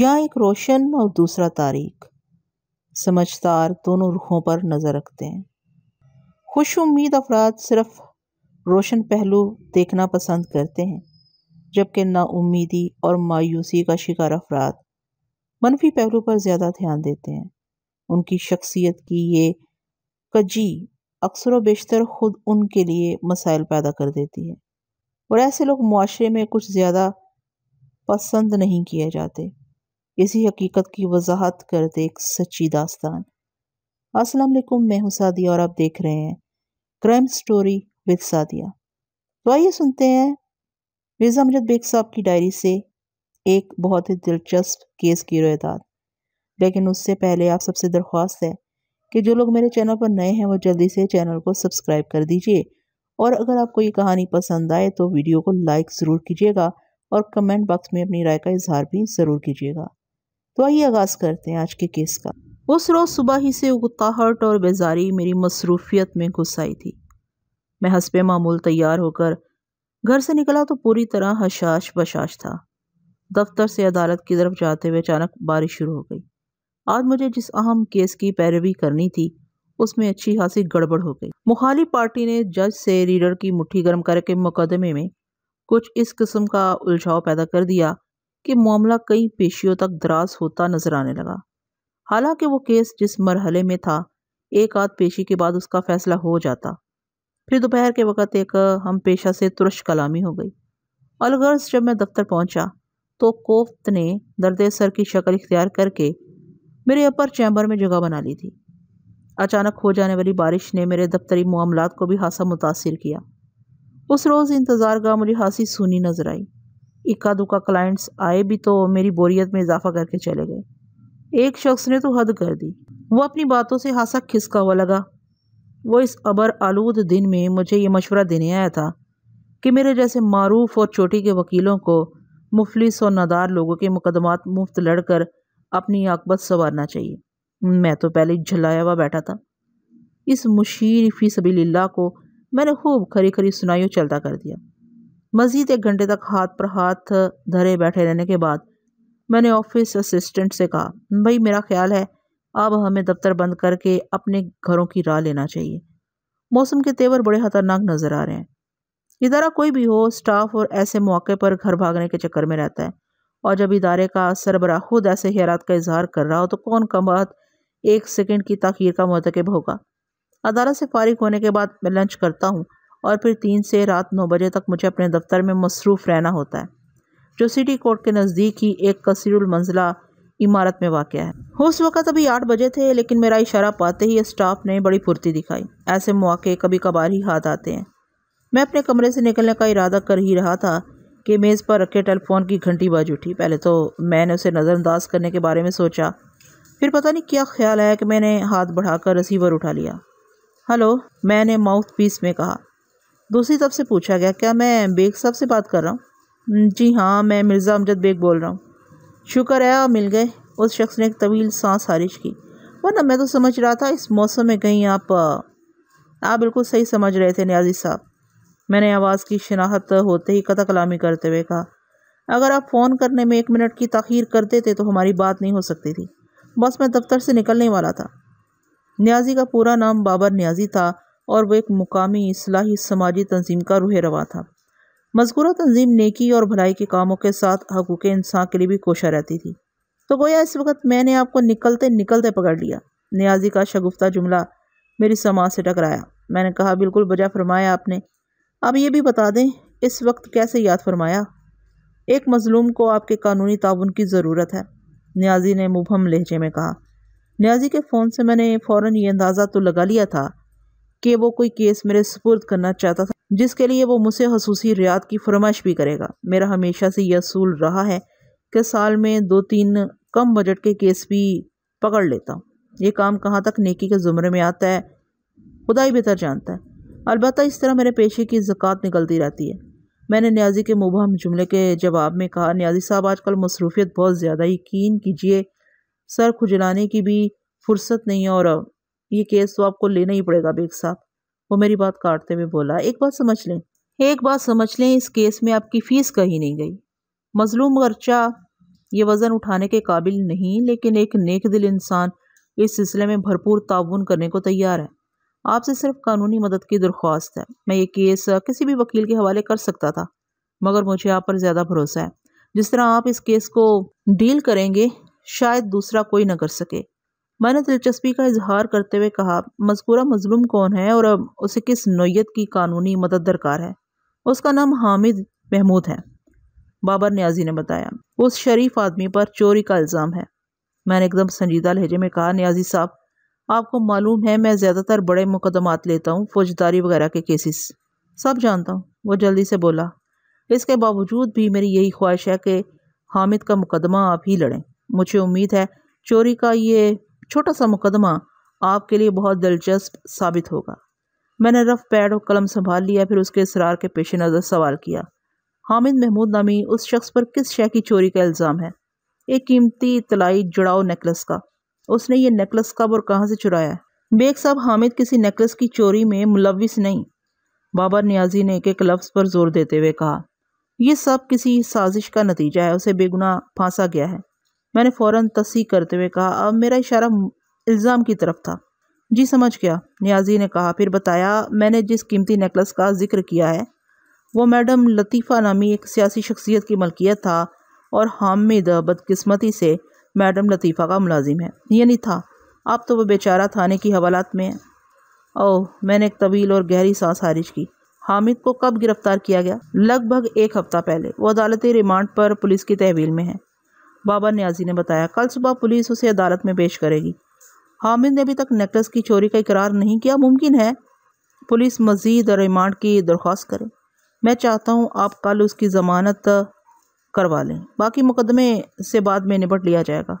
या एक रोशन और दूसरा तारीख समझदार दोनों रुखों पर नज़र रखते हैं खुश उम्मीद अफराद सिर्फ रोशन पहलू देखना पसंद करते हैं जबकि नाउमीदी और मायूसी का शिकार अफराद मनफी पहलू पर ज़्यादा ध्यान देते हैं उनकी शख्सियत की ये कजी अक्सर व बेशतर ख़ुद उनके लिए मसाइल पैदा कर देती है और ऐसे लोग माशरे में कुछ ज़्यादा पसंद नहीं किए जाते इसी हकीकत की वजाहत कर दे एक सच्ची दास्तान अस्सलाम वालेकुम मैं हूं सादिया और आप देख रहे हैं क्राइम स्टोरी विद सादिया तो आइए सुनते हैं मिर्ज़ा मजद बेग साहब की डायरी से एक बहुत ही दिलचस्प केस की रोयदाद लेकिन उससे पहले आप सबसे दरख्वास्त है कि जो लोग मेरे चैनल पर नए हैं वो जल्दी से चैनल को सब्सक्राइब कर दीजिए और अगर आपको ये कहानी पसंद आए तो वीडियो को लाइक ज़रूर कीजिएगा और कमेंट बॉक्स में अपनी राय का इजहार भी ज़रूर कीजिएगा तो आइए आगाज़ करते हैं आज के केस का उस रोज़ सुबह ही से उताहट और बेजारी मेरी मसरूफियत में घुस आई थी मैं हसब मामूल तैयार होकर घर से निकला तो पूरी तरह हशाश बशाश था दफ्तर से अदालत की तरफ जाते हुए अचानक बारिश शुरू हो गई आज मुझे जिस अहम केस की पैरवी करनी थी उसमें अच्छी खासी गड़बड़ हो गई मुखाली पार्टी ने जज से रीडर की मुट्ठी गर्म करके मुकदमे में कुछ इस किस्म का उलझाव पैदा कर दिया कि मामला कई पेशियों तक दराज होता नजर आने लगा हालांकि वो केस जिस मरहले में था एक आध पेशी के बाद उसका फैसला हो जाता फिर दोपहर के वक़्त एक हम पेशा से तुरश कलामी हो गई अलगर्ज जब मैं दफ्तर पहुंचा तो कोफ्त ने दर्द सर की शक्ल इख्तियार करके मेरे अपर चैम्बर में जगह बना ली थी अचानक हो जाने वाली बारिश ने मेरे दफ्तरी मामला को भी हासा मुतासर किया उस रोज़ का मुझे हाँसी सूनी नज़र आई इक्का दुक्का क्लाइंट्स आए भी तो मेरी बोरियत में इजाफा करके चले गए एक शख्स ने तो हद कर दी वो अपनी बातों से हासा खिसका हुआ लगा वो इस अबर आलूद दिन में मुझे ये मशवरा देने आया था कि मेरे जैसे मरूफ और चोटी के वकीलों को मुफलिस और नदार लोगों के मुकदमात मुफ्त लड़कर अपनी आकबत संवारना चाहिए मैं तो पहले झलाया हुआ बैठा था इस मुशीर फ़ी सबी को मैंने खूब खरी खरी सुनाई चलता कर दिया मज़ीद एक घंटे तक हाथ पर हाथ धरे बैठे रहने के बाद मैंने ऑफिस असिस्टेंट से कहा भाई मेरा ख्याल है अब हमें दफ्तर बंद करके अपने घरों की राह लेना चाहिए मौसम के तेवर बड़े ख़तरनाक नज़र आ रहे हैं इदारा कोई भी हो स्टाफ और ऐसे मौके पर घर भागने के चक्कर में रहता है और जब इदारे का सरबरा खुद ऐसे हैरात का इजहार कर रहा हो तो कौन कम बात एक सेकेंड की तखीर का मरतकब होगा अदारा से फारिग होने के बाद मैं लंच करता हूँ और फिर तीन से रात नौ बजे तक मुझे अपने दफ्तर में मसरूफ़ रहना होता है जो सिटी कोर्ट के नज़दीक ही एक कसीरुल मंजिला इमारत में वाक़ है उस वक़्त अभी आठ बजे थे लेकिन मेरा इशारा पाते ही स्टाफ ने बड़ी फुर्ती दिखाई ऐसे मौके कभी कभार ही हाथ आते हैं मैं अपने कमरे से निकलने का इरादा कर ही रहा था कि मेज़ पर रखे टेलीफोन की घंटी बाज उठी पहले तो मैंने उसे नज़रअंदाज करने के बारे में सोचा फिर पता नहीं क्या ख्याल आया कि मैंने हाथ बढ़ाकर रिसीवर उठा लिया हेलो मैंने माउथ पीस में कहा दूसरी तरफ से पूछा गया क्या मैं बेग साहब से बात कर रहा हूँ हम्म, जी हाँ मैं मिर्ज़ा अमजद बेग बोल रहा हूँ शुक्र है आप मिल गए उस शख्स ने एक तवील सांस हारिश की वरना मैं तो समझ रहा था इस मौसम में कहीं आप आप बिल्कुल सही समझ रहे थे न्याजी साहब मैंने आवाज़ की शनाहत होते ही कथा कलामी करते हुए कहा अगर आप फ़ोन करने में एक मिनट की तखीर करते थे तो हमारी बात नहीं हो सकती थी बस मैं दफ्तर से निकलने वाला था न्याजी का पूरा नाम बाबर न्याजी था और वह एक मुकामी असलाही समाजी तंजीम का रूह रवा था मजकूरा तंजीम नेकी और भलाई के कामों के साथ हकूक़ इंसान के लिए भी कोशा रहती थी तो गोया इस वक्त मैंने आपको निकलते निकलते पकड़ लिया न्याजी का शगुफ्ता जुमला मेरी समाज से टकराया मैंने कहा बिल्कुल बजा फरमाया आपने अब ये भी बता दें इस वक्त कैसे याद फरमाया एक मज़लूम को आपके कानूनी ताउन की ज़रूरत है न्याजी ने मुबहम लहजे में कहा न्याजी के फ़ोन से मैंने फ़ौर ये अंदाज़ा तो लगा लिया था कि वो कोई केस मेरे सुपुर्द करना चाहता था जिसके लिए वो मुझसे खसूसी रियात की फरमाइश भी करेगा मेरा हमेशा से यह असूल रहा है कि साल में दो तीन कम बजट के केस भी पकड़ लेता हूँ ये काम कहाँ तक नेकी के ज़ुमरे में आता है खुदा ही बेहतर जानता है अलबत् इस तरह मेरे पेशे की ज़क़़त निकलती रहती है मैंने न्याजी के मुबहम जुमले के जवाब में कहा न्याजी साहब आजकल मसरूफियत बहुत ज़्यादा यकीन कीजिए सर खुजलाने की भी फुर्सत नहीं है और ये केस तो आपको लेना ही पड़ेगा बेग साहब वो मेरी बात काटते हुए बोला एक बात समझ लें एक बात समझ लें इस केस में आपकी फ़ीस कहीं नहीं गई मजलूम गर्चा ये वज़न उठाने के काबिल नहीं लेकिन एक नेक दिल इंसान इस सिलसिले में भरपूर ताउन करने को तैयार है आपसे सिर्फ कानूनी मदद की दरख्वास्त है मैं ये केस किसी भी वकील के हवाले कर सकता था मगर मुझे आप पर ज़्यादा भरोसा है जिस तरह आप इस केस को डील करेंगे शायद दूसरा कोई ना कर सके मैंने दिलचस्पी का इजहार करते हुए कहा मजकूरा मजलूम कौन है और अब उसे किस नोयत की कानूनी मदद दरकार है उसका नाम हामिद महमूद है बाबर न्याजी ने बताया उस शरीफ आदमी पर चोरी का इल्ज़ाम है मैंने एकदम संजीदा लहजे में कहा न्याजी साहब आपको मालूम है मैं ज़्यादातर बड़े मुकदमात लेता हूँ फौजदारी वगैरह के केसेस सब जानता हूँ वो जल्दी से बोला इसके बावजूद भी मेरी यही ख्वाहिश है कि हामिद का मुकदमा आप ही लड़ें मुझे उम्मीद है चोरी का ये छोटा सा मुकदमा आपके लिए बहुत दिलचस्प साबित होगा मैंने रफ पैड और कलम संभाल लिया फिर उसके इसरार के पेश नज़र सवाल किया हामिद महमूद नामी उस शख्स पर किस शय की चोरी का इल्ज़ाम है एक कीमती तलाई जुड़ाओ नेकलेस का उसने ये नेकलेस कब और कहाँ से चुराया बेग साहब हामिद किसी नेकलेस की चोरी में मुलविस नहीं बाबर न्याजी ने एक एक लफ्ज़ पर जोर देते हुए कहा यह सब किसी साजिश का नतीजा है उसे बेगुना फांसा गया है मैंने फ़ौरन तस्ह करते हुए कहा अब मेरा इशारा इल्ज़ाम की तरफ था जी समझ गया न्याजी ने कहा फिर बताया मैंने जिस कीमती नेकलेस का जिक्र किया है वो मैडम लतीफ़ा नामी एक सियासी शख्सियत की मलकियत था और हामिद बदकस्मती से मैडम लतीफ़ा का मुलाजिम है ये नहीं था अब तो वह बेचारा थाने की हवालात में है ओह मैंने एक तवील और गहरी सांस हारिज की हामिद को कब गिरफ्तार किया गया लगभग एक हफ्ता पहले वो अदालती रिमांड पर पुलिस की तहवील में है बाबा न्याजी ने बताया कल सुबह पुलिस उसे अदालत में पेश करेगी हामिद ने अभी तक नेकलेस की चोरी का इकरार नहीं किया मुमकिन है पुलिस मजीद रिमांड की दरख्वास्त करे मैं चाहता हूँ आप कल उसकी ज़मानत करवा लें बाकी मुकदमे से बाद में निपट लिया जाएगा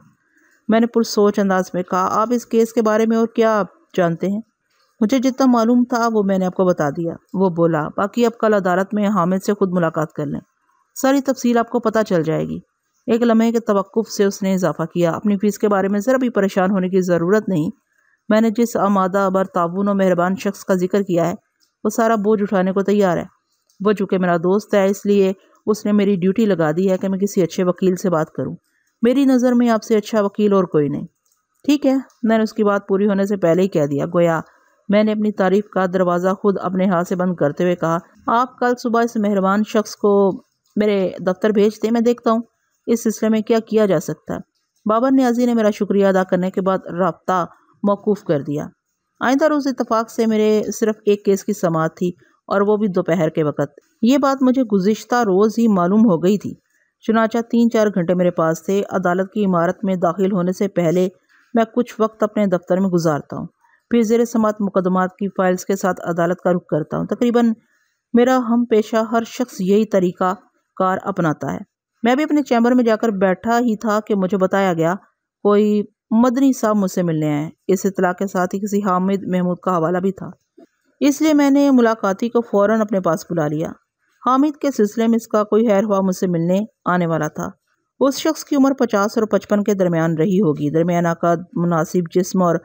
मैंने पुरसोच अंदाज में कहा आप इस केस के बारे में और क्या जानते हैं मुझे जितना मालूम था वो मैंने आपको बता दिया वो बोला बाकी आप कल अदालत में हामिद से ख़ुद मुलाकात कर लें सारी तफसील आपको पता चल जाएगी एक लम्हे के तवक़ से उसने इजाफ़ा किया अपनी फ़ीस के बारे में ज़रा भी परेशान होने की ज़रूरत नहीं मैंने जिस आमादा अबर ताउन और मेहरबान शख्स का जिक्र किया है वो सारा बोझ उठाने को तैयार है वह चूँकि मेरा दोस्त है इसलिए उसने मेरी ड्यूटी लगा दी है कि मैं किसी अच्छे वकील से बात करूँ मेरी नज़र में आपसे अच्छा वकील और कोई नहीं ठीक है मैंने उसकी बात पूरी होने से पहले ही कह दिया गोया मैंने अपनी तारीफ का दरवाज़ा खुद अपने हाथ से बंद करते हुए कहा आप कल सुबह इस मेहरबान शख्स को मेरे दफ्तर भेज दें मैं देखता हूँ इस सिलसिले में क्या किया जा सकता है बाबर न्याजी ने मेरा शुक्रिया अदा करने के बाद रबता मौकूफ़ कर दिया आइंदा रोज़ इतफाक़ से मेरे सिर्फ एक केस की समात थी और वो भी दोपहर के वक़्त ये बात मुझे गुज्त रोज़ ही मालूम हो गई थी चुनाचा तीन चार घंटे मेरे पास थे अदालत की इमारत में दाखिल होने से पहले मैं कुछ वक्त अपने दफ्तर में गुजारता हूँ फिर जेर समात मुकदमात की फ़ाइल्स के साथ अदालत का रुख करता हूँ तकरीबन मेरा हम पेशा हर शख्स यही तरीका कार अपनाता है मैं भी अपने चैम्बर में जाकर बैठा ही था कि मुझे बताया गया कोई मदनी साहब मुझसे मिलने आए इस इतला के साथ ही किसी हामिद महमूद का हवाला भी था इसलिए मैंने मुलाकाती को फ़ौर अपने पास बुला लिया हामिद के सिलसिले में इसका कोई हैर हुआ मुझसे मिलने आने वाला था उस शख्स की उम्र पचास और पचपन के दरमियान रही होगी दरमियाना का मुनासिब जिसम और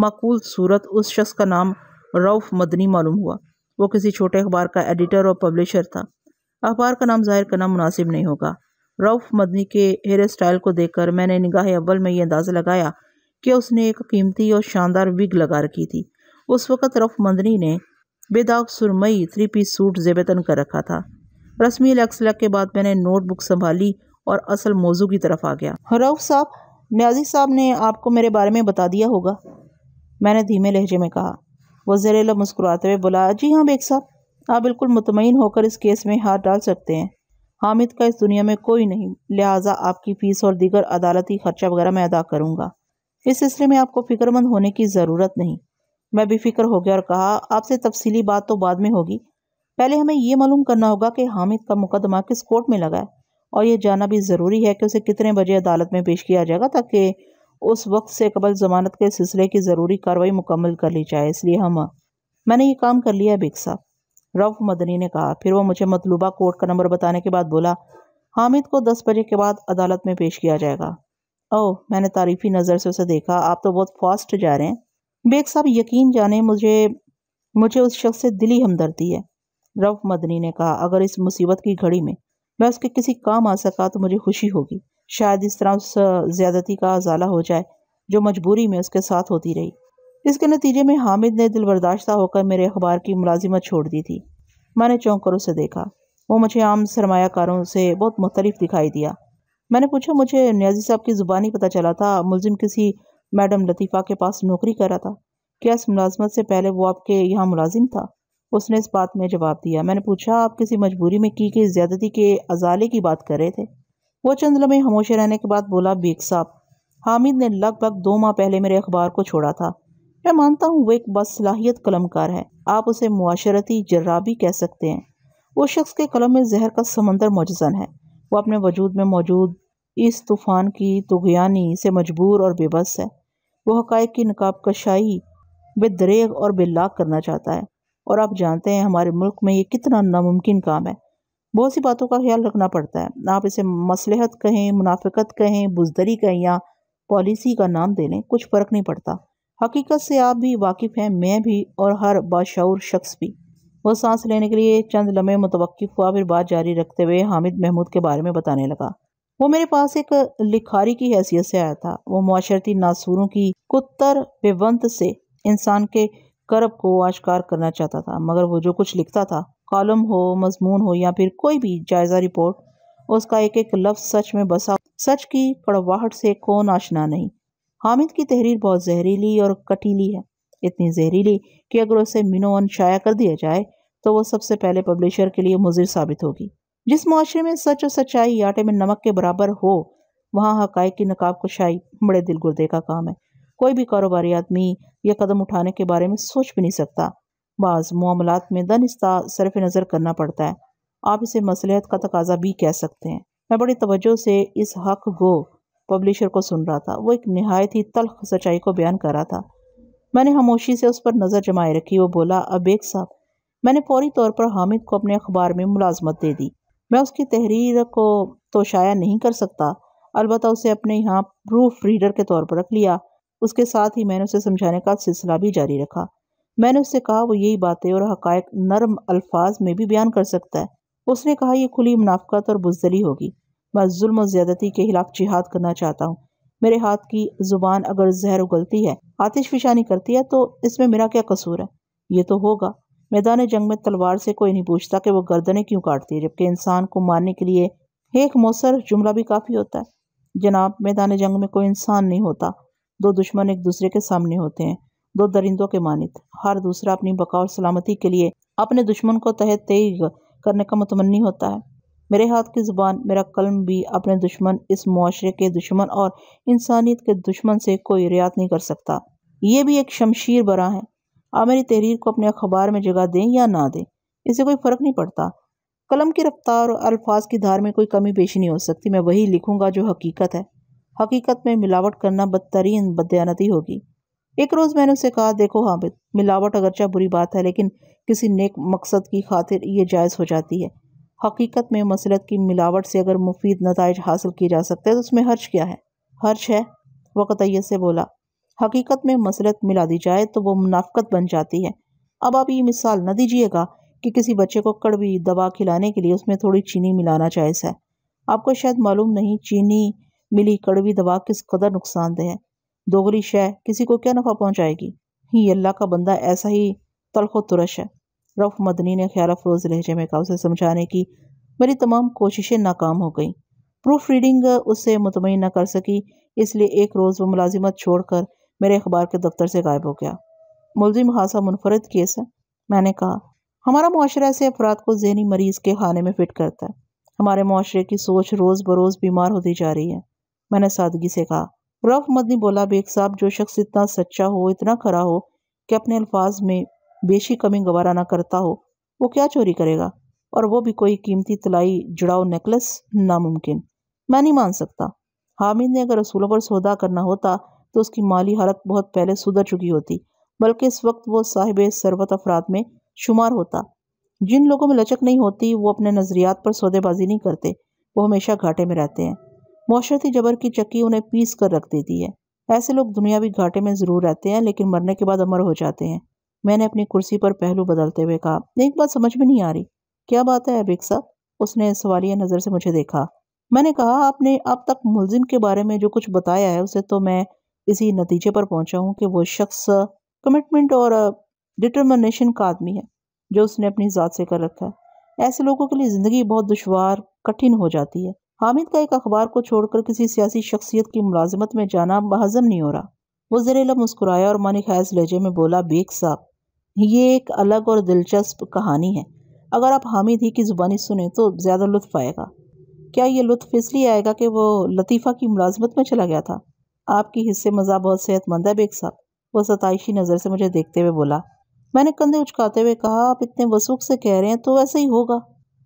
मकूल सूरत उस शख्स का नाम रऊफ़ मदनी मालूम हुआ वो किसी छोटे अखबार का एडिटर और पब्लिशर था अखबार का नाम जाहिर करना मुनासिब नहीं होगा रऊफ़ मदनी के हेयर स्टाइल को देखकर मैंने निगाह अव्वल में ये अंदाज़ा लगाया कि उसने एक कीमती और शानदार विग लगा रखी थी उस वक़्त रऊफ़ मदनी ने बेदाग सुरमई थ्री पीस सूट जेबतन कर रखा था रस्मी लक्सलक के बाद मैंने नोटबुक संभाली और असल मौजू की तरफ आ गया रऊफ़ साहब न्याजी साहब ने आपको मेरे बारे में बता दिया होगा मैंने धीमे लहजे में कहा वो मुस्कुराते हुए बोला जी हाँ बेग साहब आप बिल्कुल मुतमिन होकर इस केस में हाथ डाल सकते हैं हामिद का इस दुनिया में कोई नहीं लिहाजा आपकी फीस और दीगर अदालती खर्चा वगैरह मैं अदा करूंगा इस सिलसिले में आपको फ़िक्रमंद होने की ज़रूरत नहीं मैं बेफिक्र हो गया और कहा आपसे तफसीली बात तो बाद में होगी पहले हमें यह मालूम करना होगा कि हामिद का मुकदमा किस कोर्ट में लगा है और यह जानना भी ज़रूरी है कि उसे कितने बजे अदालत में पेश किया जाएगा ताकि उस वक्त से कबल जमानत के सिलसिले की ज़रूरी कार्रवाई मुकम्मल कर ली जाए इसलिए हम मैंने ये काम कर लिया है बेग साहब रफ मदनी ने कहा फिर वह मुझे मतलूबा कोर्ट का नंबर बताने के बाद बोला हामिद को दस बजे के बाद अदालत में पेश किया जाएगा ओह मैंने तारीफी नज़र से उसे देखा आप तो बहुत फास्ट जा रहे हैं बेग साहब यकीन जाने मुझे मुझे उस शख्स से दिली हमदर्दी है रफ मदनी ने कहा अगर इस मुसीबत की घड़ी में मैं उसके किसी काम आ सका तो मुझे खुशी होगी शायद इस तरह उस ज़्यादती का अजाला हो जाए जो मजबूरी में उसके साथ होती रही इसके नतीजे में हामिद ने दिल बर्दाश्त होकर मेरे अखबार की मुलाजिमत छोड़ दी थी मैंने चौंक कर उसे देखा वो मुझे आम सरमाकारों से बहुत मुख्तलिफ दिखाई दिया मैंने पूछा मुझे न्याजी साहब की ज़ुबानी पता चला था मुलजिम किसी मैडम लतीफ़ा के पास नौकरी कर रहा था क्या इस मुलाजमत से पहले वो आपके यहाँ मुलाजिम था उसने इस बात में जवाब दिया मैंने पूछा आप किसी मजबूरी में की कि ज्यादती के अजाले की बात कर रहे थे वो चंद लम्हे हमोशे रहने के बाद बोला बेग साहब हामिद ने लगभग दो माह पहले मेरे अखबार को छोड़ा था मैं मानता हूँ वो एक बासलाहियत कलमकार है आप उसे माशरती जर्रा भी कह सकते हैं वो शख्स के कलम में जहर का समंदर मौजन है वो अपने वजूद में मौजूद इस तूफ़ान की तुगयानी से मजबूर और बेबस है वो हक़ की नकाब कशाई बेदरेग और बेलाक करना चाहता है और आप जानते हैं हमारे मुल्क में ये कितना नामुमकिन काम है बहुत सी बातों का ख्याल रखना पड़ता है आप इसे मसलहत कहें मुनाफिकत कहें बुजदरी कहें या पॉलिसी का नाम दे लें कुछ फ़र्क नहीं पड़ता हकीकत से आप भी वाकिफ़ हैं मैं भी और हर बाशूर शख्स भी वह सांस लेने के लिए चंद लम्हे मुतवक़ हुआ फिर बात जारी रखते हुए हामिद महमूद के बारे में बताने लगा वो मेरे पास एक लिखारी की हैसियत से आया था वो माशरती नासूरों की कुत्तर बेवंत से इंसान के करब को आश्कार करना चाहता था मगर वो जो कुछ लिखता था कॉलम हो मजमून हो या फिर कोई भी जायज़ा रिपोर्ट उसका एक एक लफ्ज़ सच में बसा सच की कड़वाहट से कौन आशना नहीं हामिद की तहरीर बहुत जहरीली और कटीली है इतनी जहरीली कि अगर उसे मिनोन शाया कर दिया जाए तो वह सबसे पहले पब्लिशर के लिए मुजिर साबित होगी जिस माशरे में सच और सच्चाई आटे में नमक के बराबर हो वहाँ हकाइक की नकाब कुशाई बड़े दिल गुर्दे का काम है कोई भी कारोबारी आदमी यह कदम उठाने के बारे में सोच भी नहीं सकता बाज़ मामला में दनस्ता सरफ नज़र करना पड़ता है आप इसे मसलहत का तकाजा भी कह सकते हैं मैं बड़ी तवज्जो से इस हक गो पब्लिशर को सुन रहा था वो एक नहायत ही तलख सच्चाई को बयान कर रहा था मैंने खामोशी से उस पर नज़र जमाए रखी वो बोला अबेग साहब मैंने फौरी तौर पर हामिद को अपने अखबार में मुलाजमत दे दी मैं उसकी तहरीर को तो शाया नहीं कर सकता अलबत् उसे अपने यहाँ प्रूफ रीडर के तौर पर रख लिया उसके साथ ही मैंने उसे समझाने का सिलसिला भी जारी रखा मैंने उससे कहा वो यही बातें और हकायक नरम अल्फाज में भी बयान कर सकता है उसने कहा यह खुली मुनाफ्त और बुजदली होगी मैं जुल्म ज़्यादती के खिलाफ जिहाद करना चाहता हूँ मेरे हाथ की ज़ुबान अगर जहर उगलती है आतिश फिशानी करती है तो इसमें मेरा क्या कसूर है ये तो होगा मैदान जंग में तलवार से कोई नहीं पूछता कि वो गर्दनें क्यों काटती है जबकि इंसान को मारने के लिए एक मौसर जुमला भी काफ़ी होता है जनाब मैदान जंग में कोई इंसान नहीं होता दो दुश्मन एक दूसरे के सामने होते हैं दो दरिंदों के मानित हर दूसरा अपनी बका और सलामती के लिए अपने दुश्मन को तहत तेग करने का मतमनी होता है मेरे हाथ की ज़ुबान मेरा कलम भी अपने दुश्मन इस माशरे के दुश्मन और इंसानियत के दुश्मन से कोई रियात नहीं कर सकता ये भी एक शमशीर बरा है आप मेरी तहरीर को अपने अखबार में जगह दें या ना दें इससे कोई फ़र्क नहीं पड़ता कलम की रफ्तार और अल्फाज की धार में कोई कमी पेशी नहीं हो सकती मैं वही लिखूंगा जो हकीकत है हकीकत में मिलावट करना बदतरीन बदयानती होगी एक रोज़ मैंने उसे कहा देखो हामिद मिलावट अगरचा बुरी बात है लेकिन किसी नेक मकसद की खातिर ये जायज़ हो जाती है हकीकत में मसलत की मिलावट से अगर मुफीद नतज हासिल किए जा सकते हैं तो उसमें हर्ज क्या है हर्ज है वक़त से बोला हकीकत में मसलत मिला दी जाए तो वो मुनाफ़त बन जाती है अब आप ये मिसाल न दीजिएगा कि किसी बच्चे को कड़वी दवा खिलाने के लिए उसमें थोड़ी चीनी मिलाना जायज़ है आपको शायद मालूम नहीं चीनी मिली कड़वी दवा किस कदर नुकसानदेह है दोगली शय किसी को क्या नफ़ा पहुंचाएगी ही अल्लाह का बंदा ऐसा ही तलखो तुरश है रफ मदनी ने ख्याल अफरोज लहजे में कहा उसे समझाने की मेरी तमाम कोशिशें नाकाम हो गईं प्रूफ रीडिंग उससे मुतमिन न कर सकी इसलिए एक रोज़ वो मुलाजिमत छोड़कर मेरे अखबार के दफ्तर से गायब हो गया मुलिम हादसा मुनफरद केस है मैंने कहा हमारा माशरा ऐसे अफराद को जहनी मरीज़ के खाने में फिट करता है हमारे माशरे की सोच रोज़ बरोज़ बीमार होती जा रही है मैंने सादगी से कहा रफ मदनी बोला बेग साहब जो शख्स इतना सच्चा हो इतना खरा हो कि अपने अल्फाज में बेशी कमी गवारा ना करता हो वो क्या चोरी करेगा और वो भी कोई कीमती तलाई जुड़ाव नेकलेस नामुमकिन मैं नहीं मान सकता हामिद ने अगर असूलों पर सौदा करना होता तो उसकी माली हालत बहुत पहले सुधर चुकी होती बल्कि इस वक्त वो साहिब सरबत अफराद में शुमार होता जिन लोगों में लचक नहीं होती वो अपने नज़रियात पर सौदेबाजी नहीं करते वो हमेशा घाटे में रहते हैं माशरती जबर की चक्की उन्हें पीस कर रख देती है ऐसे लोग दुनियावी घाटे में ज़रूर रहते हैं लेकिन मरने के बाद अमर हो जाते हैं मैंने अपनी कुर्सी पर पहलू बदलते हुए कहा एक बात समझ में नहीं आ रही क्या बात है अबिक साहब उसने सवालिया नज़र से मुझे देखा मैंने कहा आपने अब तक मुलजिम के बारे में जो कुछ बताया है उसे तो मैं इसी नतीजे पर पहुंचा हूं कि वो शख्स कमिटमेंट और डिटर्मिनेशन का आदमी है जो उसने अपनी ज़ात से कर रखा है ऐसे लोगों के लिए ज़िंदगी बहुत दुशवार कठिन हो जाती है हामिद का एक अखबार को छोड़कर किसी सियासी शख्सियत की मुलाजमत में जाना हजम नहीं हो रहा वो जरेला मुस्कुराया और मानिक हैज लहजे में बोला बेग साहब ये एक अलग और दिलचस्प कहानी है अगर आप हामिद ही की ज़ुबानी सुने तो ज़्यादा लुत्फ आएगा क्या ये लुत्फ इसलिए आएगा कि वो लतीफ़ा की मुलाजमत में चला गया था आपकी हिस्से मज़ा बहुत सेहतमंद है बेग साहब वह सताइशी नज़र से मुझे देखते हुए बोला मैंने कंधे उछकाते हुए कहा आप इतने वसूख से कह रहे हैं तो ऐसा ही होगा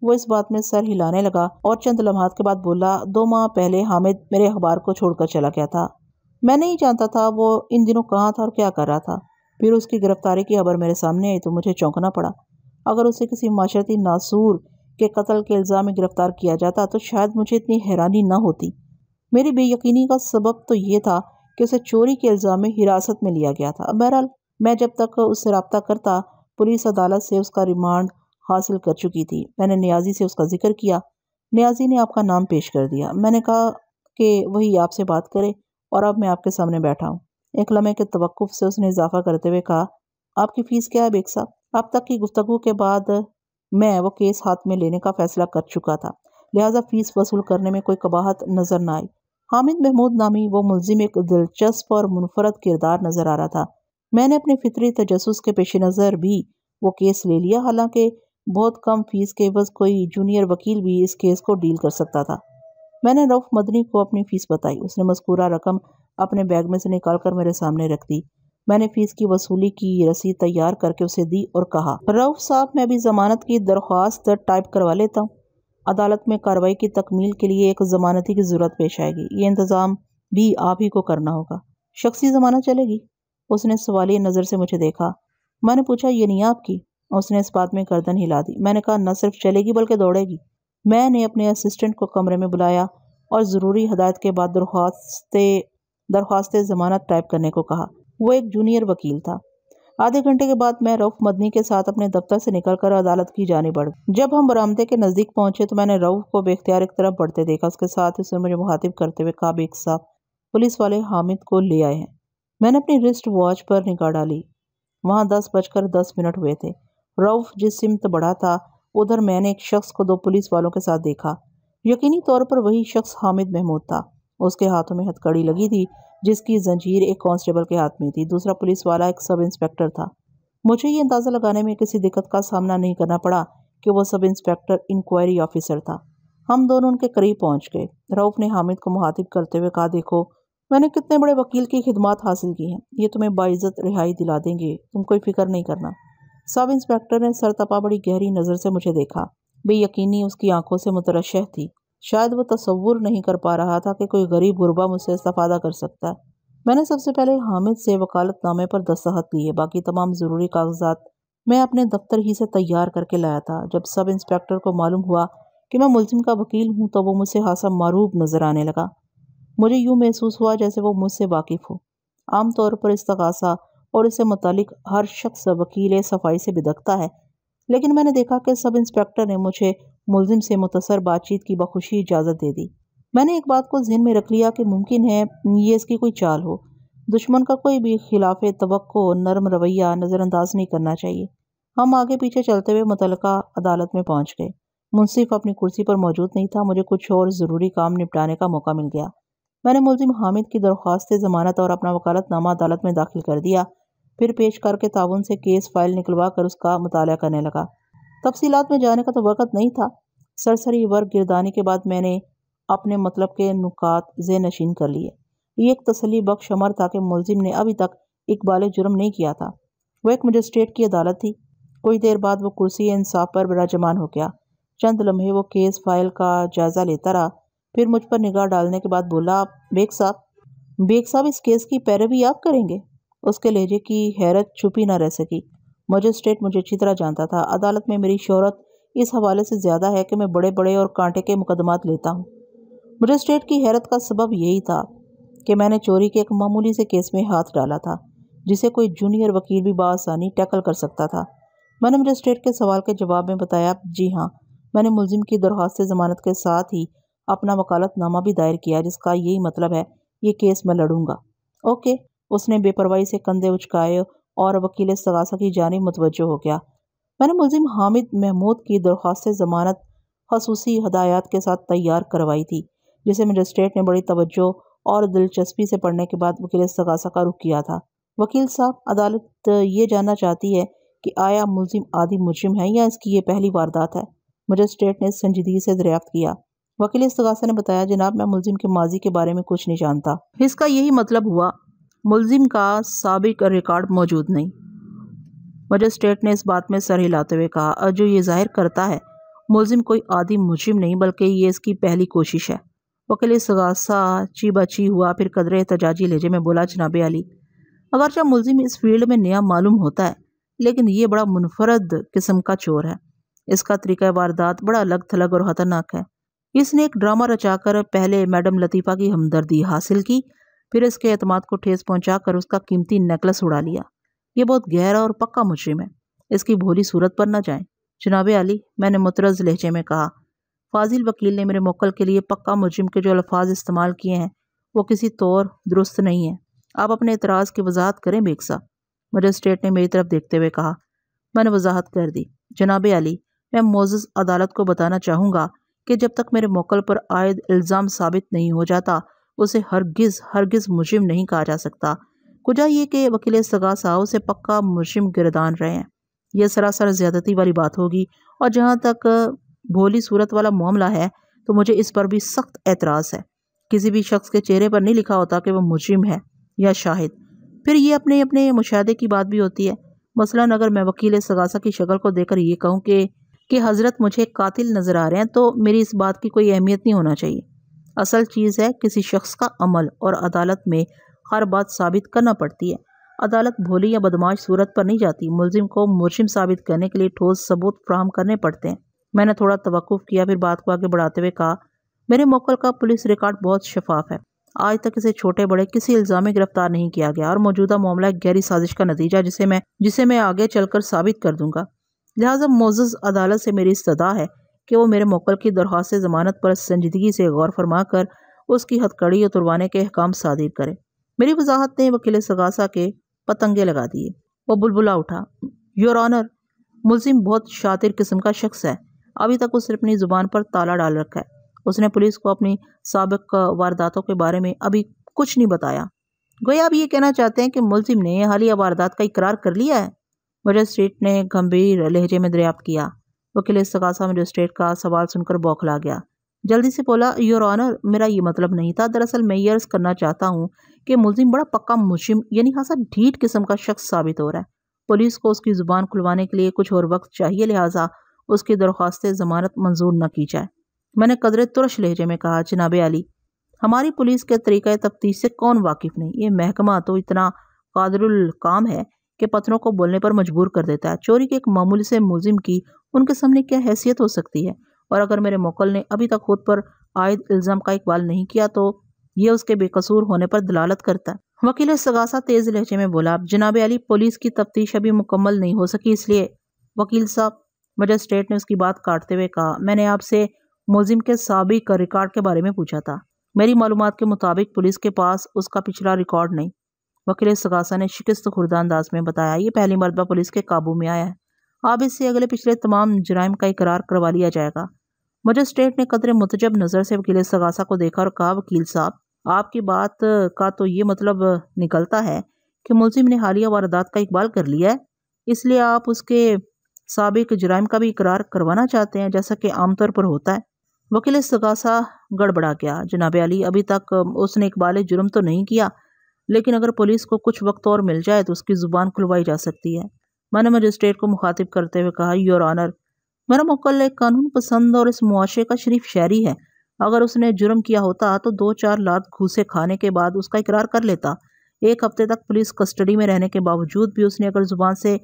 वो इस बात में सर हिलाने लगा और चंद लम्हात के बाद बोला दो माह पहले हामिद मेरे अखबार को छोड़कर चला गया था मैं नहीं जानता था वो इन दिनों कहाँ था और क्या कर रहा था फिर उसकी गिरफ्तारी की खबर मेरे सामने आई तो मुझे चौंकना पड़ा अगर उसे किसी माशरती नासूर के कत्ल के इल्ज़ाम में गिरफ़्तार किया जाता तो शायद मुझे इतनी हैरानी ना होती मेरी बेयकीनी का सबब तो ये था कि उसे चोरी के इल्ज़ाम में हिरासत में लिया गया था बहरहाल मैं जब तक उससे रबता करता पुलिस अदालत से उसका रिमांड हासिल कर चुकी थी मैंने न्याजी से उसका जिक्र किया न्याजी ने आपका नाम पेश कर दिया मैंने कहा कि वही आपसे बात करे और अब मैं आपके सामने बैठा हूँ एक लम्हे के तवक़ से उसने इजाफ़ा करते हुए कहा आपकी फ़ीस क्या है बेग साहब अब तक की गुफ्तु के बाद मैं वो केस हाथ में लेने का फ़ैसला कर चुका था लिहाजा फ़ीस वसूल करने में कोई कबाहत नज़र ना आई हामिद महमूद नामी वो मुलजिम एक दिलचस्प और मुनफरद किरदार नज़र आ रहा था मैंने अपने फितरी तजस के पेश नज़र भी वो केस ले लिया हालांकि बहुत कम फ़ीस के बस कोई जूनियर वकील भी इस केस को डील कर सकता था मैंने रफ मदनी को अपनी फ़ीस बताई उसने मस्कूरा रकम अपने बैग में से निकाल कर मेरे सामने रख दी मैंने फीस की वसूली की रसीद तैयार करके उसे दी और कहा रऊफ साहब मैं अभी जमानत की दरख्वास्त टाइप करवा लेता हूँ अदालत में कार्रवाई की तकमील के लिए एक जमानती की ज़रूरत पेश आएगी ये इंतज़ाम भी आप ही को करना होगा शख्सी जमानत चलेगी उसने सवाली नज़र से मुझे देखा मैंने पूछा ये नहीं आपकी उसने इस बात में गर्दन हिला दी मैंने कहा न सिर्फ चलेगी बल्कि दौड़ेगी मैंने अपने असिस्टेंट को कमरे में बुलाया और ज़रूरी हदायत के बाद दरख्वास्त दरख्वास्त ज़मानत टाइप करने को कहा वो एक जूनियर वकील था आधे घंटे के बाद मैं रऊफ मदनी के साथ अपने दफ्तर से निकलकर अदालत की जाने बढ़ जब हम बरामदे के नज़दीक पहुंचे तो मैंने रऊफ को बेख्तियार एक तरफ बढ़ते देखा उसके साथ उसने मुझे मुखातिब करते हुए कहा बेग साहब पुलिस वाले हामिद को ले आए हैं मैंने अपनी रिस्ट वॉच पर निगाह डाली वहाँ दस बजकर दस मिनट हुए थे रऊफ जिस सिमत बढ़ा था उधर मैंने एक शख्स को दो पुलिस वालों के साथ देखा यकीनी तौर पर वही शख्स हामिद महमूद था उसके हाथों में हथकड़ी लगी थी जिसकी जंजीर एक कांस्टेबल के हाथ में थी दूसरा पुलिस वाला एक सब इंस्पेक्टर था मुझे ये अंदाज़ा लगाने में किसी दिक्कत का सामना नहीं करना पड़ा कि वह सब इंस्पेक्टर इंक्वायरी ऑफिसर था हम दोनों उनके करीब पहुँच गए रऊफ़ ने हामिद को मुहातिब करते हुए कहा देखो मैंने कितने बड़े वकील की खिदमत हासिल की हैं ये तुम्हें बाइज़त रिहाई दिला देंगे तुम कोई फिक्र नहीं करना सब इंस्पेक्टर ने सर तपा बड़ी गहरी नज़र से मुझे देखा बेयकीनी उसकी आंखों से मुतरशह थी शायद वह तस्वुर नहीं कर पा रहा था कि कोई गरीब गुरबा मुझसे इस्तफ़ादा कर सकता है मैंने सबसे पहले हामिद से वकालतनामे पर दस्तखत लिए बाकी तमाम ज़रूरी कागजात मैं अपने दफ्तर ही से तैयार करके लाया था जब सब इंस्पेक्टर को मालूम हुआ कि मैं मुलजिम का वकील हूँ तो वो मुझसे खासा मरूब नज़र आने लगा मुझे यूँ महसूस हुआ जैसे वो मुझसे वाकिफ़ हो आम तौर पर इस तकासा और इससे मुतलिक हर शख्स वकील सफाई से बिदकता है लेकिन मैंने देखा कि सब इंस्पेक्टर ने मुझे मुलजिम से मुतसर बातचीत की बखुशी इजाज़त दे दी मैंने एक बात को जहन में रख लिया कि मुमकिन है ये इसकी कोई चाल हो दुश्मन का कोई भी खिलाफ तो नरम रवैया नज़रअंदाज नहीं करना चाहिए हम आगे पीछे चलते हुए मुतल अदालत में पहुँच गए मुनसिफ अपनी कुर्सी पर मौजूद नहीं था मुझे कुछ और ज़रूरी काम निपटाने का मौका मिल गया मैंने मुलजिम हामिद की दरख्वास्त जमानत और अपना वकालतनामा अदालत में दाखिल कर दिया फिर पेश करके ताउन से केस फाइल निकलवा कर उसका मताल करने लगा तफसीलात में जाने का तो वक़्त नहीं था सरसरी वर्ग गिरदानी के बाद मैंने अपने मतलब के नुकात जे नशीन कर लिए ये एक तसली बख्श अमर था कि मुलजिम ने अभी तक इकबाल जुर्म नहीं किया था वह एक मजिस्ट्रेट की अदालत थी कुछ देर बाद वो कुर्सी इंसाफ पर बराजमान हो गया चंद लम्हे वो केस फाइल का जायज़ा लेता रहा फिर मुझ पर निगाह डालने के बाद बोला बेग साहब बेग साहब इस केस की पैरवी आप करेंगे उसके लहजे की हैरत छुपी ना रह सकी मजिस्ट्रेट मुझे अच्छी तरह जानता था अदालत में मेरी शहरत इस हवाले से ज़्यादा है कि मैं बड़े बड़े और कांटे के मुकदमात लेता हूँ मजिस्ट्रेट की हैरत का सबब यही था कि मैंने चोरी के एक मामूली से केस में हाथ डाला था जिसे कोई जूनियर वकील भी बासानी टैकल कर सकता था मैंने मजिस्ट्रेट के सवाल के जवाब में बताया जी हाँ मैंने मुलजिम की दरख्वास्त ज़मानत के साथ ही अपना वकालतनामा भी दायर किया जिसका यही मतलब है ये केस मैं लड़ूंगा ओके उसने बेपरवाही से कंधे उचकाए और वकील सगासा की जानी मुतवजो हो गया मैंने मुलिम हामिद महमूद की दरख्वास्त ज़मानत खसूसी हदायत के साथ तैयार करवाई थी जिसे मजिस्ट्रेट ने बड़ी तवज्जो और दिलचस्पी से पढ़ने के बाद वकील सगासा का रुख किया था वकील साहब अदालत ये जानना चाहती है कि आया मुलिम आदि मुजिम है या इसकी ये पहली वारदात है मजिस्ट्रेट ने संजीदगी से दरियाफ्त किया वकील सगासा ने बताया जनाब मैं मुलिम के माजी के बारे में कुछ नहीं जानता इसका यही मतलब हुआ मुलजिम का सबक रिकॉर्ड मौजूद नहीं मजिस्ट्रेट ने इस बात में सर हिलाते हुए कहा और जो ये जाहिर करता है मुलजिम कोई आदि मुजरिम नहीं बल्कि ये इसकी पहली कोशिश है वकील सगासा ची बची हुआ फिर कदर एहतजाजी लहजे में बोला जनाब अली जब मुलजिम इस फील्ड में नया मालूम होता है लेकिन ये बड़ा मुनफरद किस्म का चोर है इसका तरीका वारदात बड़ा अलग थलग और खतरनाक है इसने एक ड्रामा रचाकर पहले मैडम लतीफ़ा की हमदर्दी हासिल की फिर इसके अतमाद को ठेस पहुंचाकर उसका कीमती नेकलस उड़ा लिया ये बहुत गहरा और पक्का मुजरिम है इसकी भोली सूरत पर न जाए जनाब अली मैंने मुतरज लहजे में कहा फाजिल वकील ने मेरे मोकल के लिए पक्का मुजरिम के जो अल्फाज इस्तेमाल किए हैं वो किसी तौर दुरुस्त नहीं है आप अपने इतराज़ की वजाहत करें बेगसा मजिस्ट्रेट ने मेरी तरफ देखते हुए कहा मैंने वजाहत कर दी जनाब अली मैं मोजस अदालत को बताना चाहूँगा कि जब तक मेरे मोकल पर आयद इल्ज़ाम साबित नहीं हो जाता उसे हरगिज़ हरगिज़ मुजरिम नहीं कहा जा सकता कुजा ये कि वकील सगा साहु से पक्का मुजरिम गिरदान रहे हैं यह सरासर ज़्यादती वाली बात होगी और जहाँ तक भोली सूरत वाला मामला है तो मुझे इस पर भी सख्त एतराज़ है किसी भी शख्स के चेहरे पर नहीं लिखा होता कि वह मुजरिम है या शाहिद फिर ये अपने अपने मुशाहदे की बात भी होती है मसला अगर मैं वकील सगासा की शक्ल को देखकर ये कहूँ कि कि हज़रत मुझे कातिल नज़र आ रहे हैं तो मेरी इस बात की कोई अहमियत नहीं होना चाहिए असल चीज़ है किसी शख्स का अमल और अदालत में हर बात साबित करना पड़ती है अदालत भोली या बदमाश सूरत पर नहीं जाती मुलजिम को मुजिम साबित करने के लिए ठोस सबूत फ्राहम करने पड़ते हैं मैंने थोड़ा तवक़ुफ़ किया फिर बात को आगे बढ़ाते हुए कहा मेरे मोकल का पुलिस रिकॉर्ड बहुत शफाफ है आज तक इसे छोटे बड़े किसी इल्ज़ाम में गिरफ्तार नहीं किया गया और मौजूदा मामला एक गहरी साजिश का नतीजा जिसे मैं जिसे मैं आगे चलकर साबित कर दूंगा लिहाजा मोज़ अदालत से मेरी सदा है कि वो मेरे मोकल की दरख्वास्त ज़मानत पर संजीदगी से गौर फरमा कर उसकी हथकड़ी और तुरवाने के अहकाम सादिर करे मेरी वजाहत ने वकील सगासा के पतंगे लगा दिए वह बुलबुला उठा योर ऑनर मुलिम बहुत शातिर किस्म का शख्स है अभी तक उसने अपनी ज़ुबान पर ताला डाल रखा है उसने पुलिस को अपनी सबक वारदातों के बारे में अभी कुछ नहीं बताया गोया आप ये कहना चाहते हैं कि मुलिम ने हालिया वारदात का इकरार कर लिया है मजिस्ट्रेट ने गंभीर लहजे में दरियाफ्त किया वकील इस्तगासा मजिस्ट्रेट का सवाल सुनकर बौखला गया जल्दी से बोला योर ऑनर मेरा ये मतलब नहीं था दरअसल मैं यर्ज करना चाहता हूँ कि मुलिम बड़ा पक्का मुशिम यानी खासा हाँ ढीठ किस्म का शख्स साबित हो रहा है पुलिस को उसकी ज़ुबान खुलवाने के लिए कुछ और वक्त चाहिए लिहाजा उसकी दरख्वास्त ज़मानत मंजूर न की जाए मैंने कदर तुरश लहजे में कहा जनाब अली हमारी पुलिस के तरीक़ तफ्तीश से कौन वाकिफ़ नहीं ये महकमा तो इतना कादरुल काम है के पत्थरों को बोलने पर मजबूर कर देता है चोरी के एक मामूली से मुलिम की उनके सामने क्या हैसियत हो सकती है और अगर मेरे मोकल ने अभी तक खुद पर आयद इल्ज़ाम का इकबाल नहीं किया तो यह उसके बेकसूर होने पर दलालत करता वकील सगासा तेज लहजे में बोला जनाब अली पुलिस की तफ्तीश अभी मुकम्मल नहीं हो सकी इसलिए वकील साहब मजिस्ट्रेट ने उसकी बात काटते हुए कहा मैंने आपसे मुलिम के सबक रिकॉर्ड के बारे में पूछा था मेरी मालूम के मुताबिक पुलिस के पास उसका पिछला रिकॉर्ड नहीं वकील सगासा ने शिकस्त खुर्दा अंदाज में बताया ये पहली मरतबा पुलिस के काबू में आया है अब इससे अगले पिछले तमाम जराइम का इकरार करवा लिया जाएगा मजिस्ट्रेट ने कदर मतजब नज़र से वकील सगासा को देखा और कहा वकील साहब आपकी बात का तो ये मतलब निकलता है कि मुलजिम ने हालिया वारदात का इकबाल कर लिया है इसलिए आप उसके सबक जराइम का भी इकरार करवाना चाहते हैं जैसा कि आमतौर पर होता है वकील सगासा गड़बड़ा गया जनाब अली अभी तक उसने इकबाल जुर्म तो नहीं किया लेकिन अगर पुलिस को कुछ वक्त और मिल जाए तो उसकी ज़ुबान खुलवाई जा सकती है मैंने मजिस्ट्रेट को मुखातिब करते हुए कहा योर ऑनर मेरा मुकल एक कानून पसंद और इस मुआशे का शरीफ शहरी है अगर उसने जुर्म किया होता तो दो चार लात घूसे खाने के बाद उसका इकरार कर लेता एक हफ्ते तक पुलिस कस्टडी में रहने के बावजूद भी उसने अगर ज़ुबान से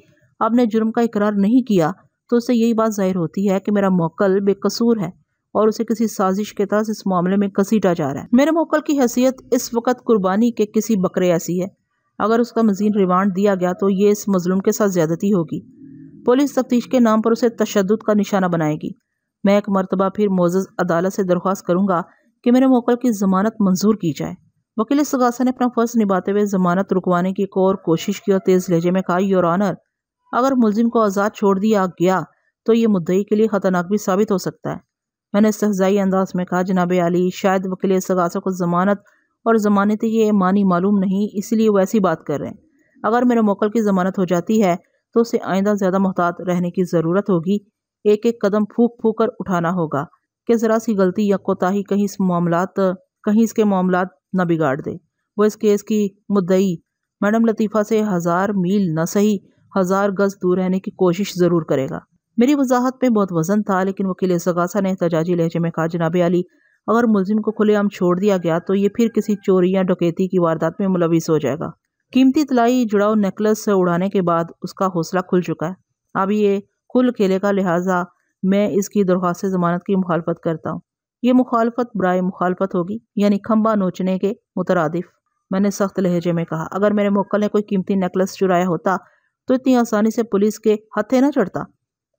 अपने जुर्म का इकरार नहीं किया तो उससे यही बात जाहिर होती है कि मेरा मोकल बेकसूर है और उसे किसी साजिश के तहत इस मामले में कसीटा जा रहा है मेरे मोकल की हैसियत इस वक्त कुर्बानी के किसी बकरे ऐसी है अगर उसका मजीद रिमांड दिया गया तो ये इस मजलूम के साथ ज्यादती होगी पुलिस तफ्तीश के नाम पर उसे तशद का निशाना बनाएगी मैं एक मरतबा फिर मोजज अदालत से दरख्वास्त करूँगा कि मेरे मोकल की जमानत मंजूर की जाए वकील सगासा ने अपना फर्ज निभाते हुए जमानत रुकवाने की एक और कोशिश की और तेज़ लहजे में कहा योर ऑनर अगर मुलजिम को आज़ाद छोड़ दिया गया तो ये मुद्दई के लिए ख़तरनाक भी साबित हो सकता है मैंने सहजाई अंदाज में कहा जनाब अली शायद वकील सगासा को ज़मानत और ज़मानत ये मानी मालूम नहीं इसलिए वो ऐसी बात कर रहे हैं अगर मेरे मोकल की ज़मानत हो जाती है तो उसे आइंदा ज़्यादा मोहतात रहने की ज़रूरत होगी एक एक कदम फूक फूक कर उठाना होगा कि ज़रा सी गलती या कोताही कहीं इस मामला कहीं इसके मामला न बिगाड़ दे वो इस केस की मुद्दई मैडम लतीफ़ा से हज़ार मील न सही हज़ार गज दूर रहने की कोशिश ज़रूर करेगा मेरी वजाहत में बहुत वजन था लेकिन वकील सगासा ने तजाजी लहजे में कहा जनाब अली अगर मुलिम को खुलेआम छोड़ दिया गया तो ये फिर किसी चोरी या डकैती की वारदात में मुलविस हो जाएगा कीमती तलाई जुड़ाव नेकलस उड़ाने के बाद उसका हौसला खुल चुका है अब ये खुल का लिहाजा मैं इसकी दरख्वास्त जमानत की मुखालफत करता हूँ ये मुखालफत ब्राय मुखालफत होगी यानी खम्बा नोचने के मुतरदफ मैंने सख्त लहजे में कहा अगर मेरे मोकल ने कोई कीमती नेकलस चुराया होता तो इतनी आसानी से पुलिस के हथे ना चढ़ता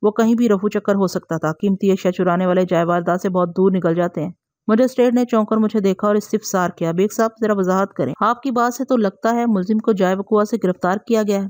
वो कहीं भी रफू चक्कर हो सकता था कीमती अशिया चुराने वाले जायवारदा से बहुत दूर निकल जाते हैं मजिस्ट्रेट ने चौंक कर मुझे देखा और इस्तिफसार किया बेग साहब जरा वजाहत करें आपकी बात से तो लगता है मुलजिम को जाय वकुआ से गिरफ्तार किया गया है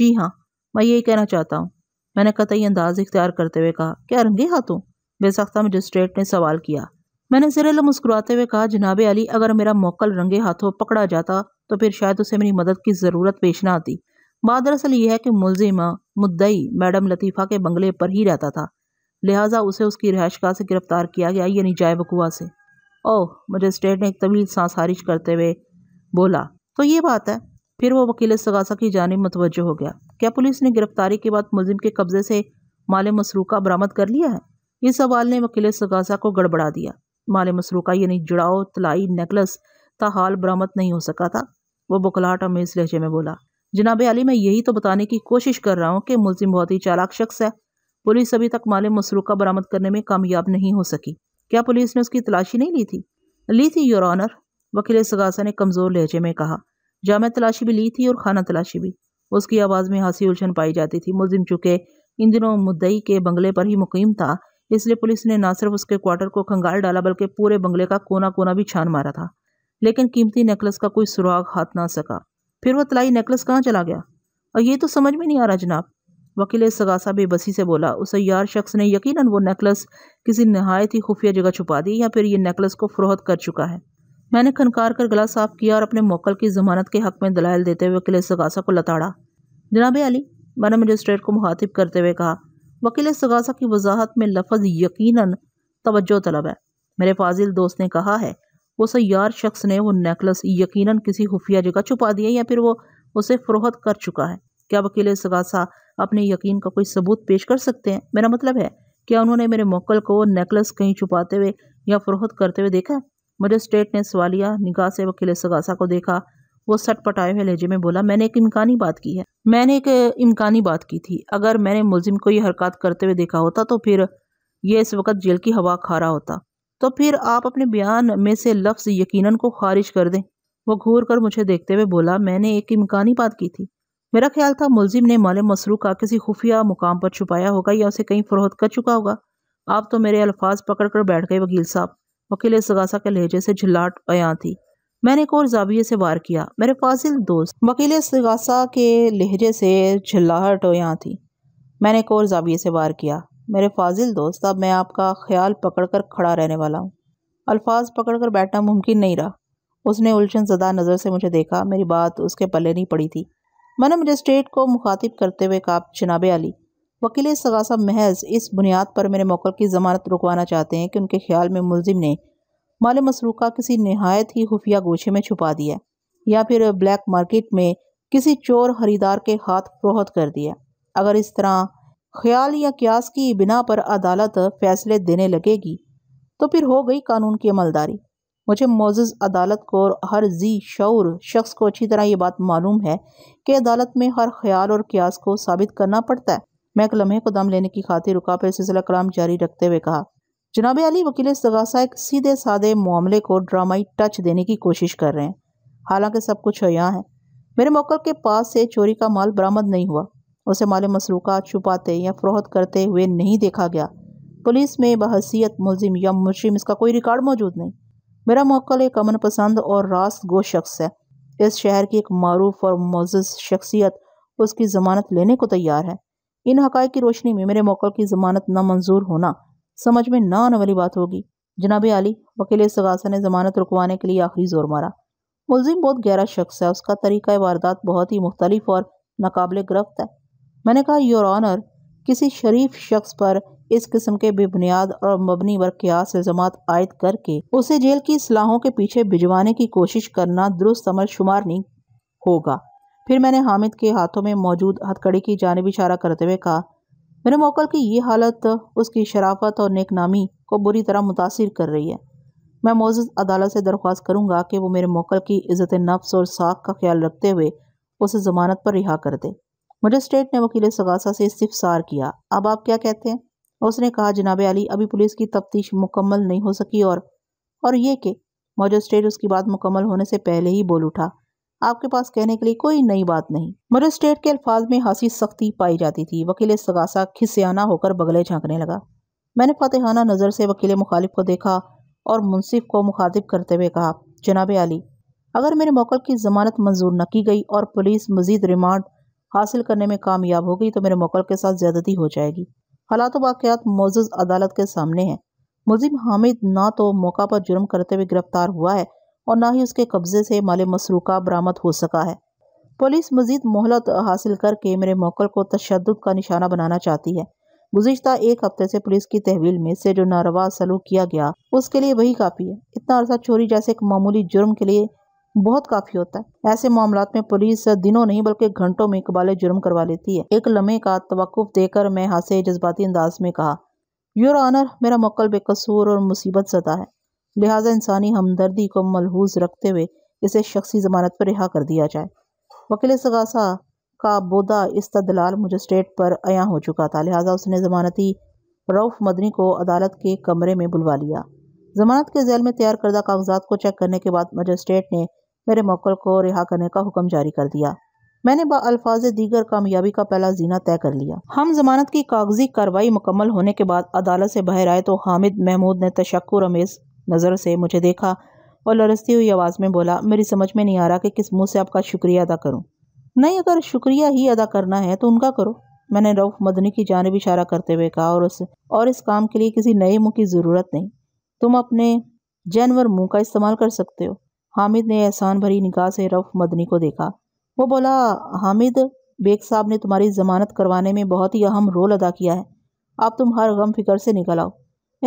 जी हाँ मैं यही कहना चाहता हूँ मैंने कतई अंदाज इख्तियार करते हुए कहा क्या रंगे हाथों बेसाख्ता मजिस्ट्रेट ने सवाल किया मैंने जरिल मुस्कुराते हुए कहा जनाब अली अगर मेरा मोकल रंगे हाथों पकड़ा जाता तो फिर शायद उसे मेरी मदद की ज़रूरत पेश ना आती बात दरअसल यह है कि मुलजिम मुद्दई मैडम लतीफ़ा के बंगले पर ही रहता था लिहाजा उसे उसकी रहायशगाह से गिरफ्तार किया गया यानी बकुआ से ओह मजिस्ट्रेट ने एक तवील सांस हारिश करते हुए बोला तो ये बात है फिर वो वकील सगासा की जानब मतवज हो गया क्या पुलिस ने गिरफ्तारी के बाद मुलिम के कब्जे से माले मसरूका बरामद कर लिया है इस सवाल ने वकील सगासा को गड़बड़ा दिया माले मसरूका यानी जुड़ाओ तलाई नेकलस हाल बरामद नहीं हो सका था वो बुकलाहट अमेज लहजे में बोला जनाब अली मैं यही तो बताने की कोशिश कर रहा हूँ कि मुलिम बहुत ही चालाक शख्स है पुलिस अभी तक माले मसरूका बरामद करने में कामयाब नहीं हो सकी क्या पुलिस ने उसकी तलाशी नहीं ली थी ली थी योर ऑनर वकील सगासा ने कमज़ोर लहजे में कहा जामा तलाशी भी ली थी और खाना तलाशी भी उसकी आवाज़ में हंसी उलझन पाई जाती थी मुलिम चुके इन दिनों मुद्दई के बंगले पर ही मुकीम था इसलिए पुलिस ने ना सिर्फ उसके क्वार्टर को खंगाल डाला बल्कि पूरे बंगले का कोना कोना भी छान मारा था लेकिन कीमती नेकलस का कोई सुराग हाथ ना सका फिर वह तलाई नेकलेस कहाँ चला गया और ये तो समझ में नहीं आ रहा जनाब वकील सगासा बेबसी से बोला उस यार शख्स ने यकीनन वो नेकलेस किसी नहायत ही खुफिया जगह छुपा दी या फिर ये नेकलेस को फरोहत कर चुका है मैंने खनकार कर गला साफ किया और अपने मोकल की जमानत के हक में दलाल देते हुए वकील सगासा को लताड़ा जनाब अली मैंने मजिस्ट्रेट को मुखातिब करते हुए कहा वकील सगासा की वजाहत में लफज यकीन तोज्जो तलब है मेरे फाजिल दोस्त ने कहा है वो सयार शख्स ने वो नेकलेस यकीनन किसी खुफिया जगह छुपा दिया या फिर वो उसे फरोहत कर चुका है क्या वकील सगासा अपने यकीन का कोई सबूत पेश कर सकते हैं मेरा मतलब है क्या उन्होंने मेरे मोकल को नेकलेस कहीं छुपाते हुए या फरोहत करते हुए देखा मजिस्ट्रेट ने सवालिया निगाह से वकील सगासा को देखा वो पटाए हुए लहजे में बोला मैंने एक इम्कानी बात की है मैंने एक इम्कानी बात की थी अगर मैंने मुलिम को ये हरकत करते हुए देखा होता तो फिर यह इस वक्त जेल की हवा खा रहा होता तो फिर आप अपने बयान में से लफ्ज़ यकीनन को खारिज कर दें वो घूर कर मुझे देखते हुए बोला मैंने एक इम्कानी बात की थी मेरा ख्याल था मुलजिम ने माले मसरू का किसी खुफिया मुकाम पर छुपाया होगा या उसे कहीं फरोहत कर चुका होगा आप तो मेरे अल्फाज पकड़ कर बैठ गए वकील साहब वकील सगासा के लहजे से झुलाट बयां थी मैंने एक और जाविये से वार किया मेरे फाजिल दोस्त वकील सगासा के लहजे से झुलाहट बयां थी मैंने एक और जाविये से वार किया मेरे फाजिल दोस्त अब मैं आपका ख्याल पकड़कर खड़ा रहने वाला हूँ अल्फाज पकड़कर बैठना मुमकिन नहीं रहा उसने उलझन जदा नज़र से मुझे देखा मेरी बात उसके पले नहीं पड़ी थी मैंने मजिस्ट्रेट को मुखातिब करते हुए कहा जनाब अली वकील सगासा महज इस बुनियाद पर मेरे मौक़ की ज़मानत रुकवाना चाहते हैं कि उनके ख्याल में मुलजिम ने माल मसरूका का किसी नहायत ही खुफिया गोछे में छुपा दिया या फिर ब्लैक मार्केट में किसी चोर खरीदार के हाथ फ्रोहत कर दिया अगर इस तरह ख्याल या क्यास की बिना पर अदालत फैसले देने लगेगी तो फिर हो गई कानून की अमलदारी मुझे मोज़ अदालत को और हर जी शौर शख्स को अच्छी तरह ये बात मालूम है कि अदालत में हर ख्याल और क्यास को साबित करना पड़ता है मैं एक लम्हे को दम लेने की खातिर रुका पर सिलसिला कलाम जारी रखते हुए कहा जनाब अली वकील सगासा एक सीधे साधे मामले को ड्रामाई टच देने की कोशिश कर रहे हैं हालांकि सब कुछ यहाँ है मेरे मोकल के पास से चोरी का माल बरामद नहीं हुआ उसे माले मसरूक़ात छुपाते या फ़रोहत करते हुए नहीं देखा गया पुलिस में बहसीत मुलिम या मुशरम इसका कोई रिकॉर्ड मौजूद नहीं मेरा मौकल एक अमन पसंद और रास्त गो शख्स है इस शहर की एक मरूफ और मोज़ शख्सियत उसकी ज़मानत लेने को तैयार है इन हक़ की रोशनी में मेरे मौकल की ज़मानत नामंजूर होना समझ में ना आने वाली बात होगी जनाब आली वकील सगासा ने ज़मानत रुकवाने के लिए आखिरी ज़ोर मारा मुलिम बहुत गहरा शख्स है उसका तरीका वारदात बहुत ही मुख्तलिफ और नाकबले गिरफ्त है मैंने कहा योर ऑनर किसी शरीफ शख्स पर इस किस्म के बेबुनियाद और मबनी वर्कियात क्यास इल्जाम आयद करके उसे जेल की सलाहों के पीछे भिजवाने की कोशिश करना दुरुस्त अमल शुमार नहीं होगा फिर मैंने हामिद के हाथों में मौजूद हथकड़ी की जानब इशारा करते हुए कहा मेरे मोकल की ये हालत उसकी शराफत और नेकनामी को बुरी तरह मुतासर कर रही है मैं मोज अदालत से दरख्वास्त करूँगा कि वो मेरे मोकल की इज़्ज़त नफ्स और साख का ख्याल रखते हुए उसे ज़मानत पर रिहा कर दे मजिस्ट्रेट ने वकील सगासा से इस्तफसार किया अब आप क्या कहते हैं उसने कहा जनाब अली अभी पुलिस की तफ्तीश मुकम्मल नहीं हो सकी और और ये कि मजिस्ट्रेट उसकी बात मुकम्मल होने से पहले ही बोल उठा आपके पास कहने के लिए कोई नई बात नहीं मजिस्ट्रेट के अल्फाज में हंसी सख्ती पाई जाती थी वकील सगासा खिसियाना होकर बगले झांकने लगा मैंने फतेहाना नज़र से वकील मुखालिफ को देखा और मुनसिफ को मुखातिब करते हुए कहा जनाब अली अगर मेरे मौकल की जमानत मंजूर न की गई और पुलिस मजीद रिमांड हासिल करने में कामयाब होगी तो मेरे मोकल के साथ ज्यादती हो जाएगी हालात वाक़ात मोज अदालत के सामने हैं मुजिम हामिद ना तो मौका पर जुर्म करते हुए गिरफ्तार हुआ है और ना ही उसके कब्जे से माल मसरूका बरामद हो सका है पुलिस मजीद मोहलत हासिल करके मेरे मौकल को तशद का निशाना बनाना चाहती है गुजशत एक हफ्ते से पुलिस की तहवील में से जो नारवा सलूक किया गया उसके लिए वही काफ़ी है इतना अरसा चोरी जैसे एक मामूली जुर्म के लिए बहुत काफ़ी होता है ऐसे मामला में पुलिस दिनों नहीं बल्कि घंटों में कबाले जुर्म करवा लेती है एक लम्हे का तवकुफ देकर मैं हंसे जज्बाती अंदाज में कहा योर आनर मेरा मक्ल बेकसूर और मुसीबत सदा है लिहाजा इंसानी हमदर्दी को मलहूज रखते हुए इसे शख्सी जमानत पर रिहा कर दिया जाए वकील सगासा का बोदा इस्तदलाल मजिस्ट्रेट पर अया हो चुका था लिहाजा उसने जमानती रऊफ़ मदनी को अदालत के कमरे में बुलवा लिया जमानत के जैल में तैयार करदा कागजात को चेक करने के बाद मजिस्ट्रेट ने मेरे मौकल को रिहा करने का हुक्म जारी कर दिया मैंने बाल्फाज दीगर कामयाबी का पहला जीना तय कर लिया हम जमानत की कागजी कार्रवाई मुकम्मल होने के बाद अदालत से बाहर आए तो हामिद महमूद ने तशक्र अमेज नज़र से मुझे देखा और लरसती हुई आवाज़ में बोला मेरी समझ में नहीं आ रहा कि किस मुंह से आपका शुक्रिया अदा करूँ नहीं अगर शुक्रिया ही अदा करना है तो उनका करो मैंने रऊफ मदनी की जानब इशारा करते हुए कहा और उस और इस काम के लिए किसी नए मुँह की ज़रूरत नहीं तुम अपने जानवर मुँह का इस्तेमाल कर सकते हो हामिद ने एहसान भरी निगाह से रफ मदनी को देखा वो बोला हामिद बेग साहब ने तुम्हारी ज़मानत करवाने में बहुत ही अहम रोल अदा किया है अब तुम हर गम फिक्र से निकल आओ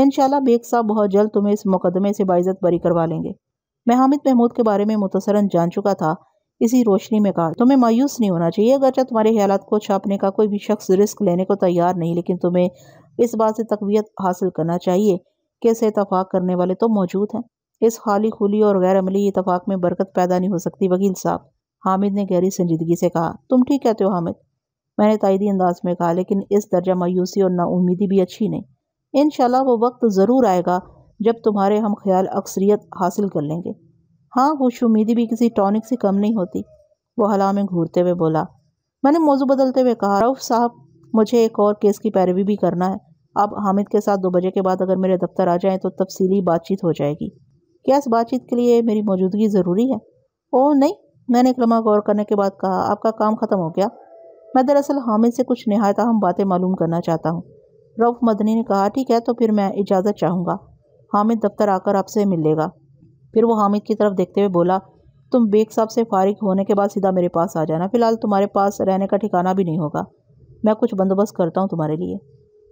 इन बेग साहब बहुत जल्द तुम्हें इस मुकदमे से बाइज़त बरी करवा लेंगे मैं हामिद महमूद के बारे में मुतसरन जान चुका था इसी रोशनी में कहा तुम्हें मायूस नहीं होना चाहिए अगरचा तुम्हारे ख्याल को छापने का कोई भी शख्स रिस्क लेने को तैयार नहीं लेकिन तुम्हें इस बात से तकवीत हासिल करना चाहिए कि इसे इतफाक़ करने वाले तो मौजूद हैं इस खाली खुली और गैर अमली इतफाक में बरकत पैदा नहीं हो सकती वकील साहब हामिद ने गहरी संजीदगी से कहा तुम ठीक कहते हो हामिद मैंने तायदी अंदाज में कहा लेकिन इस दर्जा मायूसी और नाउमीदी भी अच्छी नहीं इन वो वक्त ज़रूर आएगा जब तुम्हारे हम ख्याल अक्सरियत हासिल कर लेंगे हाँ उम्मीदी भी किसी टॉनिक से कम नहीं होती वो हला में घूरते हुए बोला मैंने मौजू बदलते हुए कहा रऊफ़ साहब मुझे एक और केस की पैरवी भी करना है आप हामिद के साथ दो बजे के बाद अगर मेरे दफ्तर आ जाएँ तो तफसीली बातचीत हो जाएगी क्या इस बातचीत के लिए मेरी मौजूदगी ज़रूरी है ओह नहीं मैंने कलमा गौर करने के बाद कहा आपका काम ख़त्म हो गया मैं दरअसल हामिद से कुछ नहायत हम बातें मालूम करना चाहता हूँ रऊफ़ मदनी ने कहा ठीक है तो फिर मैं इजाज़त चाहूँगा हामिद दफ्तर आकर आपसे मिल लेगा फिर वो हामिद की तरफ देखते हुए बोला तुम बेग साहब से फारिग होने के बाद सीधा मेरे पास आ जाना फ़िलहाल तुम्हारे पास रहने का ठिकाना भी नहीं होगा मैं कुछ बंदोबस्त करता हूँ तुम्हारे लिए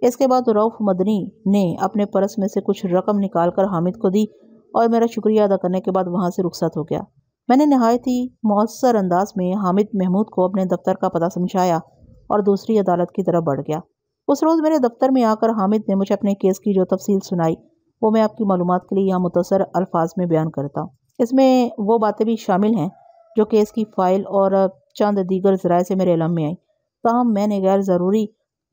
इसके बाद रऊफ़ मदनी ने अपने परस में से कुछ रकम निकाल कर हामिद को दी और मेरा शुक्रिया अदा करने के बाद वहाँ से रुखसत हो गया मैंने नहायत ही मौसर अंदाज में हामिद महमूद को अपने दफ्तर का पता समझाया और दूसरी अदालत की तरफ बढ़ गया उस रोज़ मेरे दफ्तर में आकर हामिद ने मुझे अपने केस की जो तफसील सुनाई वो मैं आपकी मालूम के लिए यहाँ मुतसर अल्फाज में बयान करता हूँ इसमें वो बातें भी शामिल हैं जो केस की फ़ाइल और चंद दीगर ज़राए से मेरे इलम में आई ताहम मैंने गैर ज़रूरी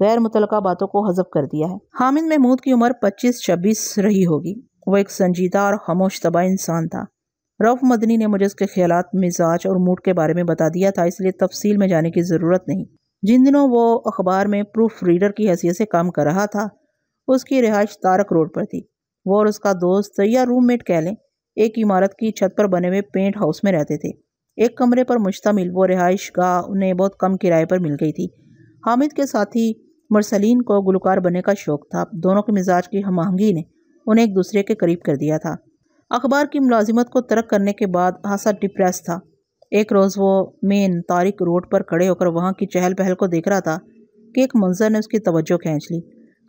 गैर मुतलका बातों को हजफ कर दिया है हामिद महमूद की उम्र पच्चीस छब्बीस रही होगी वो एक संजीदा और खामोश तबा इंसान था रफ मदनी ने मुझे उसके ख्याल मिजाज और मूड के बारे में बता दिया था इसलिए तफसील में जाने की ज़रूरत नहीं जिन दिनों वो अखबार में प्रूफ रीडर की हैसियत से काम कर रहा था उसकी रिहाइश तारक रोड पर थी वो और उसका दोस्त या रूममेट कह लें एक इमारत की छत पर बने हुए पेंट हाउस में रहते थे एक कमरे पर मुश्तमिल वो रिहाइश गाह उन्हें बहुत कम किराए पर मिल गई थी हामिद के साथी मरसलिन को गुलकार बनने का शौक़ था दोनों के मिजाज की हम आहंगी ने उन्हें एक दूसरे के करीब कर दिया था अखबार की मुलाजिमत को तरक करने के बाद हासा डिप्रेस था एक रोज़ वो मेन तारिक रोड पर खड़े होकर वहाँ की चहल पहल को देख रहा था कि एक मंजर ने उसकी तवज्जो खींच ली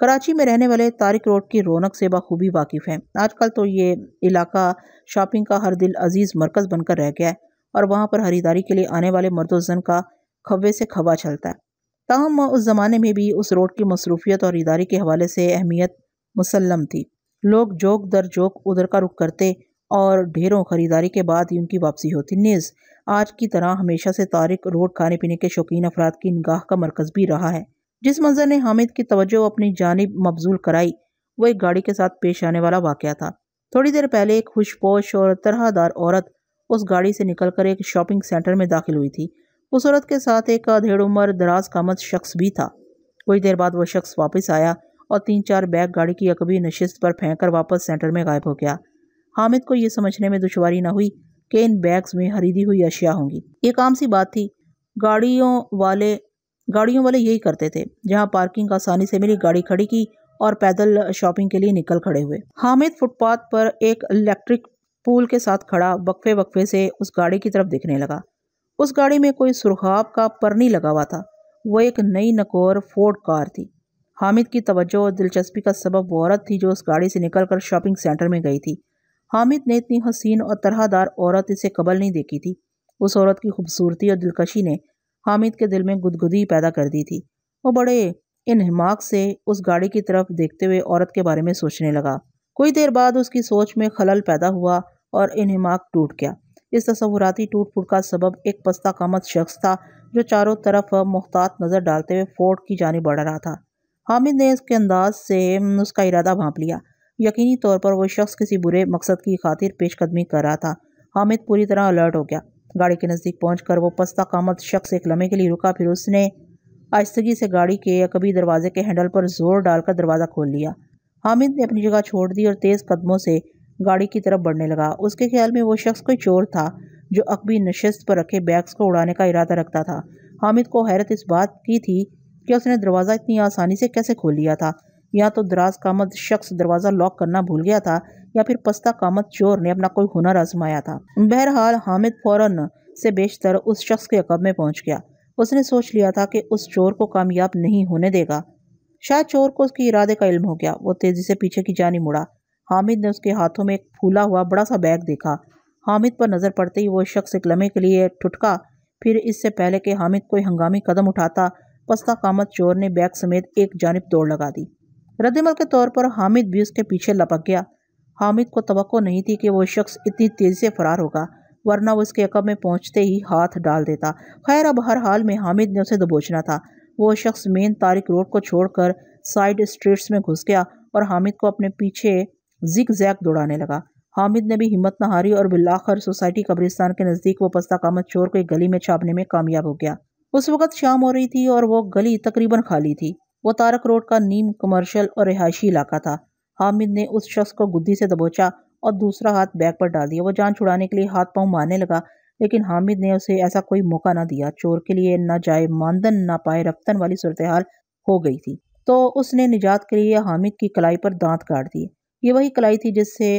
कराची में रहने वाले तारिक रोड की रौनक से बखूबी वाकिफ़ हैं आजकल तो ये इलाका शॉपिंग का हर दिल अजीज़ मरकज़ बनकर रह गया है और वहाँ पर खरीदारी के लिए आने वाले मर्द जन का खबे से खबा चलता है ताहम उस ज़माने में भी उस रोड की मसरूफियत और खरीदारी के हवाले से अहमियत मुसलम थी लोग जोक दर जोक उधर का रुख करते और ढेरों ख़रीदारी के बाद ही उनकी वापसी होती नेज आज की तरह हमेशा से तारिक रोड खाने पीने के शौकीन अफराद की निगाह का मरकज़ भी रहा है जिस मंजर ने हामिद की तवज्जो अपनी जानब मबजूल कराई वो एक गाड़ी के साथ पेश आने वाला वाक़ था थोड़ी देर पहले एक खुशपोश और तरहदार औरत उस गाड़ी से निकलकर एक शॉपिंग सेंटर में दाखिल हुई थी उस औरत के साथ एक अधेड़ उम्र दराज कामत शख्स भी था कुछ देर बाद वह शख्स वापस आया और तीन चार बैग गाड़ी की अकबी नशिस्त पर फेंक कर वापस सेंटर में गायब हो गया हामिद को यह समझने में दुशारी न हुई कि इन बैग्स में खरीदी हुई अशिया होंगी एक आम सी बात थी गाड़ियों वाले गाड़ियों वाले यही करते थे जहाँ पार्किंग आसानी से मिली गाड़ी खड़ी की और पैदल शॉपिंग के लिए निकल खड़े हुए हामिद फुटपाथ पर एक इलेक्ट्रिक पूल के साथ खड़ा वक्फे वक्फे से उस गाड़ी की तरफ दिखने लगा उस गाड़ी में कोई सुरखाब का पर नहीं लगा हुआ था वो एक नई नकोर फोर्ड कार थी हामिद की तवज्जो और दिलचस्पी का सबब वो औरत थी जो उस गाड़ी से निकल कर शॉपिंग सेंटर में गई थी हामिद ने इतनी हसीन और तरहदार औरत इसे कबल नहीं देखी थी उस औरत की खूबसूरती और दिलकशी ने हामिद के दिल में गुदगुदी पैदा कर दी थी वो बड़े इनहमाक से उस गाड़ी की तरफ देखते हुए औरत के बारे में सोचने लगा कुछ देर बाद उसकी सोच में खलल पैदा हुआ और इनहमाक टूट गया इस तस्वुराती टूट फूट का सबब एक पस्ता कामत शख्स था जो चारों तरफ मुख्तात नज़र डालते हुए फोर्ट की जानी बढ़ रहा था हामिद ने इसके अंदाज से उसका इरादा भाँप लिया यकीनी तौर पर वह शख्स किसी बुरे मकसद की खातिर पेशकदमी कर रहा था हामिद पूरी तरह अलर्ट हो गया गाड़ी के नज़दीक पहुँच कर वो पस्ता कामत शख्स एक लम्हे के लिए रुका फिर उसने आहिस्तगी से गाड़ी के कभी दरवाजे के हैंडल पर जोर डालकर दरवाज़ा खोल लिया हामिद ने अपनी जगह छोड़ दी और तेज़ कदमों से गाड़ी की तरफ बढ़ने लगा उसके ख्याल में वो शख्स कोई चोर था जो अकबी नशस्त पर रखे बैग्स को उड़ाने का इरादा रखता था हामिद को हैरत इस बात की थी कि उसने दरवाज़ा इतनी आसानी से कैसे खोल लिया था या तो दराज कामत शख्स दरवाज़ा लॉक करना भूल गया था या फिर पस्ता कामत चोर ने अपना कोई हुनर आजमाया था बहरहाल हामिद फ़ौरन से बेशतर उस शख्स के अकब में पहुंच गया उसने सोच लिया था कि उस चोर को कामयाब नहीं होने देगा शायद चोर को उसके इरादे का इल्म हो गया वो तेज़ी से पीछे की जानी मुड़ा हामिद ने उसके हाथों में एक फूला हुआ बड़ा सा बैग देखा हामिद पर नज़र पड़ते ही वो शख्स एक लम्हे के लिए ठुटका फिर इससे पहले कि हामिद कोई हंगामी कदम उठाता पस्ता कामत चोर ने बैग समेत एक जानब दौड़ लगा दी रद्दमल के तौर पर हामिद भी उसके पीछे लपक गया हामिद को तो नहीं थी कि वह शख्स इतनी तेज़ी से फरार होगा वरना वो उसके अकब में पहुंचते ही हाथ डाल देता खैर अब हर हाल में हामिद ने उसे दबोचना था वो शख्स मेन तारिक रोड को छोड़कर साइड स्ट्रीट्स में घुस गया और हामिद को अपने पीछे जिक जैक दौड़ाने लगा हामिद ने भी हिम्मत न हारी और बिल्लाखर सोसाइटी कब्रिस्तान के नज़दीक वो पस्ता कामत चोर को एक गली में छापने में कामयाब हो गया उस वक्त शाम हो रही थी और वो गली तकरीबन खाली थी वो तारक रोड का नीम कमर्शियल और रिहायशी इलाका था हामिद ने उस शख्स को गुद्दी से दबोचा और दूसरा हाथ बैग पर डाल दिया वो जान छुड़ाने के लिए हाथ पाँव मारने लगा लेकिन हामिद ने उसे ऐसा कोई मौका ना दिया चोर के लिए ना जाए मानदन ना पाए रफ्तन वाली सूरत हाल हो गई थी तो उसने निजात के लिए हामिद की कलाई पर दांत काट दिए ये वही कलाई थी जिससे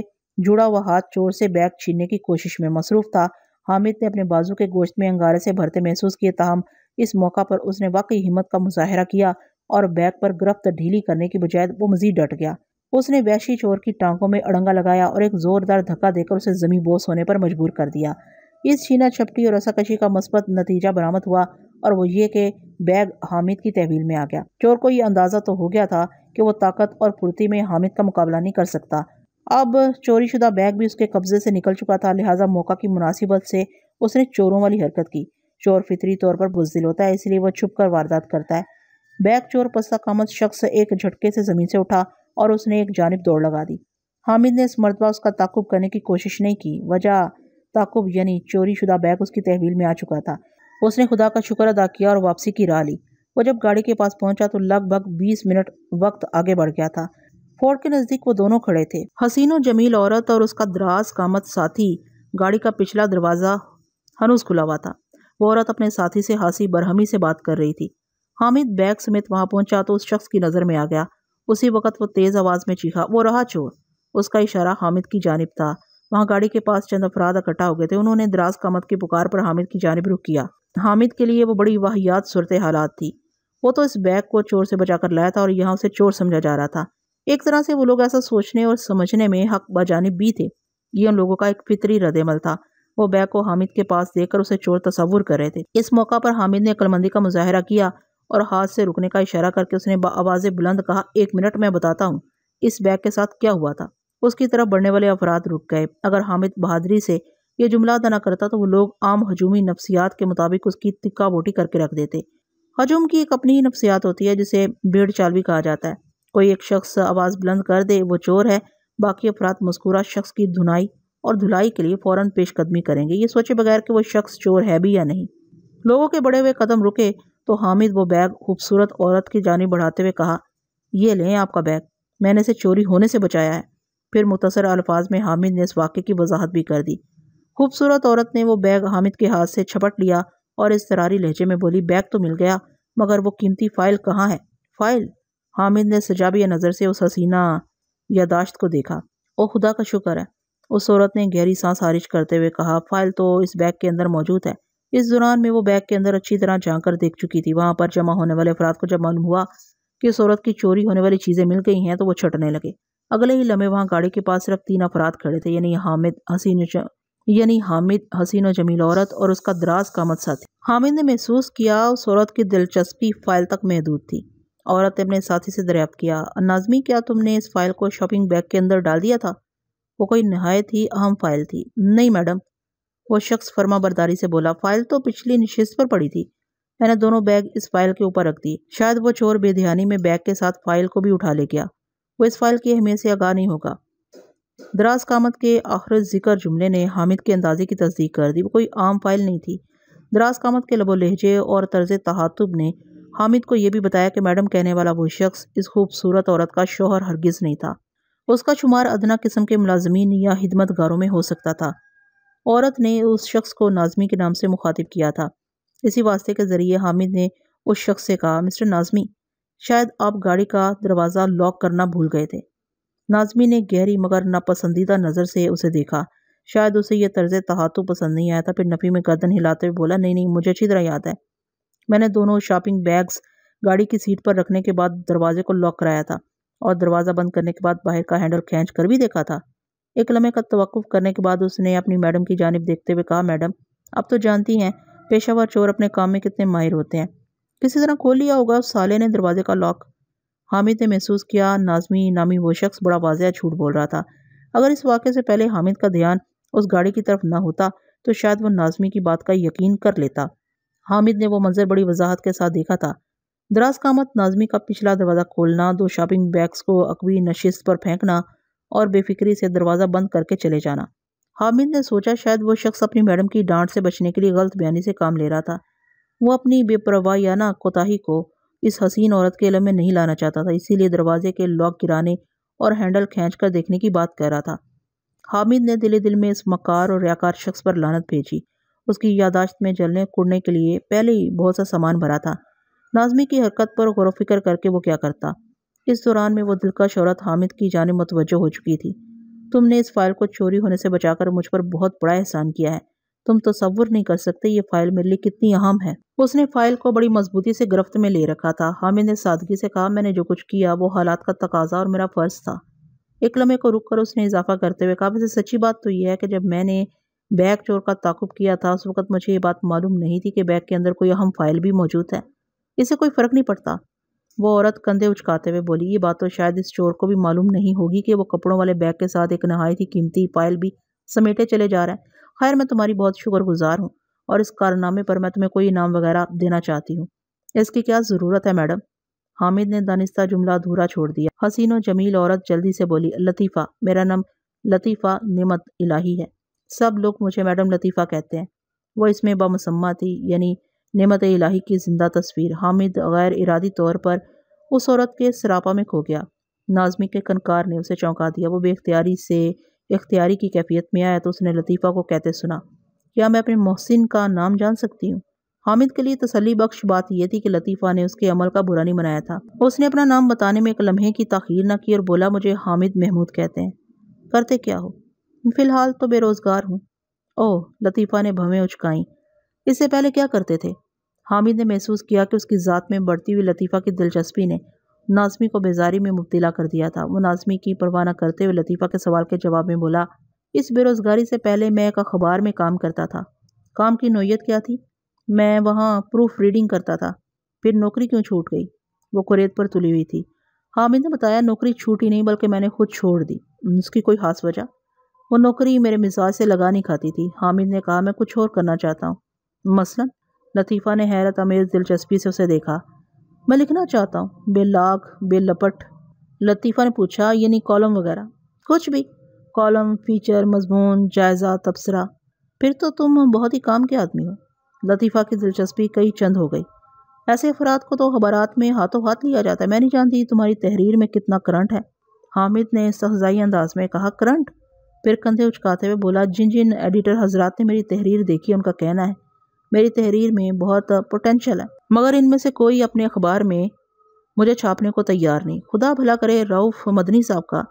जुड़ा हुआ हाथ चोर से बैग छीनने की कोशिश में मसरूफ़ था हामिद ने अपने बाजू के गोश्त में अंगारे से भरते महसूस किए तहम इस मौका पर उसने वाकई हिम्मत का मुजाहरा किया और बैग पर गिरफ्त ढीली करने की बजाय वो मजीद डट गया उसने वैशी चोर की टांगों में अड़ंगा लगाया और एक जोरदार धक्का देकर उसे जमी बोस होने पर मजबूर कर दिया इस छीना छपटी और रसाकशी का मस्बत नतीजा बरामद हुआ और वो ये कि बैग हामिद की तहवील में आ गया चोर को यह अंदाज़ा तो हो गया था कि वो ताकत और फुर्ती में हामिद का मुकाबला नहीं कर सकता अब चोरीशुदा बैग भी उसके कब्जे से निकल चुका था लिहाजा मौका की मुनासिबत से उसने चोरों वाली हरकत की चोर फितरी तौर पर बुजदिल होता है इसलिए वह छुप कर वारदात करता है बैग चोर कामत शख्स एक झटके से ज़मीन से उठा और उसने एक जानब दौड़ लगा दी हामिद ने इस मरतबा उसका ताकुब करने की कोशिश नहीं की वजह ताकुब यानी चोरी शुदा बैग उसकी तहवील में आ चुका था उसने खुदा का शुक्र अदा किया और वापसी की राह ली वह जब गाड़ी के पास पहुंचा तो लगभग 20 मिनट वक्त आगे बढ़ गया था फोर्ट के नज़दीक वो दोनों खड़े थे हसीनो जमील औरत और उसका दराज कामत साथी गाड़ी का पिछला दरवाज़ा हनूस खुला हुआ था वो औरत अपने साथी से हासी बरहमी से बात कर रही थी हामिद बैग समेत वहाँ पहुँचा तो उस शख्स की नज़र में आ गया उसी वक्त वो तेज़ आवाज़ में चीखा वो रहा चोर उसका इशारा हामिद की जानब था वहाँ गाड़ी के पास चंद अफराद इकट्ठा हो गए थे उन्होंने दराज कामत की पुकार पर हामिद की जानब रुख किया हामिद के लिए वो बड़ी वाहियात सूरत हालात थी वो तो इस बैग को चोर से बचा कर लाया था और यहाँ उसे चोर समझा जा रहा था एक तरह से वो लोग ऐसा सोचने और समझने में हक बजाने भी थे ये उन लोगों का एक फितरी रदमल था वो बैग को हामिद के पास देकर उसे चोर तस्वुर कर रहे थे इस मौका पर हामिद ने अकलमंदी का मुजाहरा किया और हाथ से रुकने का इशारा करके उसने आवाज़ बुलंद कहा एक मिनट मैं बताता हूँ इस बैग के साथ क्या हुआ था उसकी तरफ बढ़ने वाले अफराद रुक गए अगर हामिद बहादरी से ये जुमला अदा करता तो वो लोग आम हजूमी नफसियात के मुताबिक उसकी तिक्का बोटी करके रख देते हजूम की एक अपनी ही नफसियात होती है जिसे भीड़ चालवी कहा जाता है कोई एक शख्स आवाज़ बुलंद कर दे वो चोर है बाकी अफराद मस्कूरा शख्स की धुनाई और धुलाई के लिए फ़ौर पेशकदमी करेंगे ये सोचे बगैर कि वो शख्स चोर है भी या नहीं लोगों के बड़े हुए कदम रुके तो हामिद वो बैग खूबसूरत औरत की जानी बढ़ाते हुए कहा ये लें आपका बैग मैंने इसे चोरी होने से बचाया है फिर मुतसर अल्फाज में हामिद ने इस वाक़े की वजाहत भी कर दी खूबसूरत औरत ने वो बैग हामिद के हाथ से छपट लिया और इस तरारी लहजे में बोली बैग तो मिल गया मगर वो कीमती फ़ाइल कहाँ है फ़ाइल हामिद ने सजाबिया नज़र से उस हसीना यादाश्त को देखा ओ खुदा का शुक्र है उस औरत ने गहरी सांस खारिज करते हुए कहा फाइल तो इस बैग के अंदर मौजूद है इस दौरान में वो बैग के अंदर अच्छी तरह जाकर कर देख चुकी थी वहाँ पर जमा होने वाले अफराद को जब मालूम हुआ कि उस औरत की चोरी होने वाली चीज़ें मिल गई हैं तो वो छटने लगे अगले ही लम्हे वहाँ गाड़ी के पास सिर्फ तीन अफराद खड़े थे यानी हामिद हसीन यानी हामिद हसीन जमील औरत और उसका दराज कामत साथी हामिद ने महसूस किया उस औरत की दिलचस्पी फाइल तक महदूद थी औरत ने अपने साथी से दरियाफ किया नाजमी क्या तुमने इस फाइल को शॉपिंग बैग के अंदर डाल दिया था वो कोई नहायत ही अहम फाइल थी नहीं मैडम वो शख्स फर्मा बरदारी से बोला फाइल तो पिछली नशस्त पर पड़ी थी मैंने दोनों बैग इस फाइल के ऊपर रख दी शायद वो चोर बेध्यानी में बैग के साथ फाइल को भी उठा ले गया वो इस फाइल की अहमियत से आगाह नहीं होगा दराज कामत के आखिर जिक्र जुमले ने हामिद के अंदाजे की तस्दीक कर दी वो कोई आम फाइल नहीं थी दराज कामत के लबो लहजे और तर्ज तहातुब ने हामिद को यह भी बताया कि मैडम कहने वाला वो शख्स इस खूबसूरत औरत का शोहर हरगिज़ नहीं था उसका शुमार अदना किस्म के मुलाजमीन या हिदमत गारों में हो सकता था औरत ने उस शख्स को नाजमी के नाम से मुखातिब किया था इसी वास्ते के ज़रिए हामिद ने उस शख्स से कहा मिस्टर नाजमी शायद आप गाड़ी का दरवाज़ा लॉक करना भूल गए थे नाजमी ने गहरी मगर नापसंदीदा नज़र से उसे देखा शायद उसे यह तर्ज तहातु पसंद नहीं आया था फिर नफ़ी में गर्दन हिलाते हुए बोला नहीं नहीं मुझे अच्छी तरह याद है मैंने दोनों शॉपिंग बैग्स गाड़ी की सीट पर रखने के बाद दरवाजे को लॉक कराया था और दरवाज़ा बंद करने के बाद बाहर का हैंडल खींच कर भी देखा था एक लम्हे का तवक़ करने के बाद उसने अपनी मैडम की जानब देखते हुए कहा मैडम आप तो जानती हैं पेशावर चोर अपने काम में कितने माहिर होते हैं किसी तरह खोल लिया होगा उस साले ने दरवाजे का लॉक हामिद ने महसूस किया नाजमी नामी वो शख्स बड़ा वाजिया झूठ बोल रहा था अगर इस वाक़े से पहले हामिद का ध्यान उस गाड़ी की तरफ ना होता तो शायद वह नाजमी की बात का यकीन कर लेता हामिद ने वो मंजर बड़ी वजाहत के साथ देखा था दराज कामत नाजमी का पिछला दरवाज़ा खोलना दो शॉपिंग बैग्स को अकवी नशिस्त पर फेंकना और बेफिक्री से दरवाज़ा बंद करके चले जाना हामिद ने सोचा शायद वो शख्स अपनी मैडम की डांट से बचने के लिए गलत बयानी से काम ले रहा था वो अपनी बेपरवाहाना कोताही को इस हसीन औरत के इलम में नहीं लाना चाहता था इसीलिए दरवाजे के लॉक गिराने और हैंडल खींच कर देखने की बात कह रहा था हामिद ने दिले दिल में इस मकार और रयाकार शख्स पर लानत भेजी उसकी यादाश्त में जलने कुड़ने के लिए पहले ही बहुत सा सामान भरा था नाजमी की हरकत पर गौर फिक्र करके वो क्या करता इस दौरान में वो का औरत हामिद की जान मतवज हो चुकी थी तुमने इस फाइल को चोरी होने से बचाकर मुझ पर बहुत बड़ा एहसान किया है तुम तस्वुर नहीं कर सकते ये फाइल मेरे लिए कितनी अहम है उसने फाइल को बड़ी मजबूती से गिरफ्त में ले रखा था हामिद ने सादगी से कहा मैंने जो कुछ किया वो हालात का तकाजा और मेरा फ़र्ज था एक लम्हे को रुक कर उसने इजाफा करते हुए कहा वैसे सच्ची बात तो यह है कि जब मैंने बैग चोर का ताकुब किया था उस वक्त मुझे ये बात मालूम नहीं थी कि बैग के अंदर कोई अहम फाइल भी मौजूद है इसे कोई फ़र्क नहीं पड़ता वो औरत कंधे उचकाते हुए बोली ये बात तो शायद इस चोर को भी मालूम नहीं होगी कि वो कपड़ों वाले बैग के साथ एक नहायत ही कीमती फाइल भी समेटे चले जा रहा है खैर मैं तुम्हारी बहुत शुक्रगुजार हूँ और इस कारनामे पर मैं तुम्हें कोई इनाम वगैरह देना चाहती हूँ इसकी क्या ज़रूरत है मैडम हामिद ने दानिस्ता जुमला अधूरा छोड़ दिया हसीन जमील औरत जल्दी से बोली लतीफ़ा मेरा नाम लतीफ़ा नमत इलाही है सब लोग मुझे मैडम लतीफ़ा कहते हैं वह इसमें बमसम्मा थी यानी नमत इलाही की ज़िंदा तस्वीर हामिद गैर इरादी तौर पर उस औरत के सरापा में खो गया नाजमी के कनकार ने उसे चौंका दिया वो बेख्तियारी से इख्तियारी की कैफियत में आया तो उसने लतीफ़ा को कहते सुना क्या मैं अपने मोहसिन का नाम जान सकती हूँ हामिद के लिए तसली बख्श बात यह थी कि लतीफ़ा ने उसके अमल का बुरा नहीं मनाया था उसने अपना नाम बताने में एक लम्हे की तखीर न की और बोला मुझे हामिद महमूद कहते हैं करते क्या हो फ़िलहाल तो बेरोज़गार हूँ ओह लतीफ़ा ने भवें उचकाई इससे पहले क्या करते थे हामिद ने महसूस किया कि उसकी ज़ात में बढ़ती हुई लतीफ़ा की दिलचस्पी ने नाजमी को बेजारी में मुबतला कर दिया था वो नाजमी की परवाना करते हुए लतीफ़ा के सवाल के जवाब में बोला इस बेरोज़गारी से पहले मैं एक अखबार में काम करता था काम की नोयत क्या थी मैं वहाँ प्रूफ रीडिंग करता था फिर नौकरी क्यों छूट गई वो कुरेद पर तुली हुई थी हामिद ने बताया नौकरी छूटी नहीं बल्कि मैंने खुद छोड़ दी उसकी कोई खास वजह वो नौकरी मेरे मिजाज से लगा नहीं खाती थी हामिद ने कहा मैं कुछ और करना चाहता हूँ मसलन लतीफ़ा ने हैरत आमेज दिलचस्पी से उसे देखा मैं लिखना चाहता हूँ बेलाग बेलपट लतीफ़ा ने पूछा यानी कॉलम वगैरह कुछ भी कॉलम फीचर मजमून जायज़ा तबसरा फिर तो तुम बहुत ही काम के आदमी हो लतीफ़ा की दिलचस्पी कई चंद हो गई ऐसे अफराद को तो अखबारात में हाथों हाथ लिया जाता है मैं नहीं जानती तुम्हारी तहरीर में कितना करंट है हामिद ने सहजाई अंदाज में कहा करंट फिर कंधे उचकाते हुए बोला जिन जिन एडिटर हजरात ने मेरी तहरीर देखी उनका कहना है मेरी तहरीर में बहुत पोटेंशल है मगर इनमें से कोई अपने अखबार में मुझे छापने को तैयार नहीं खुदा भला करे रऊफ मदनी साहब का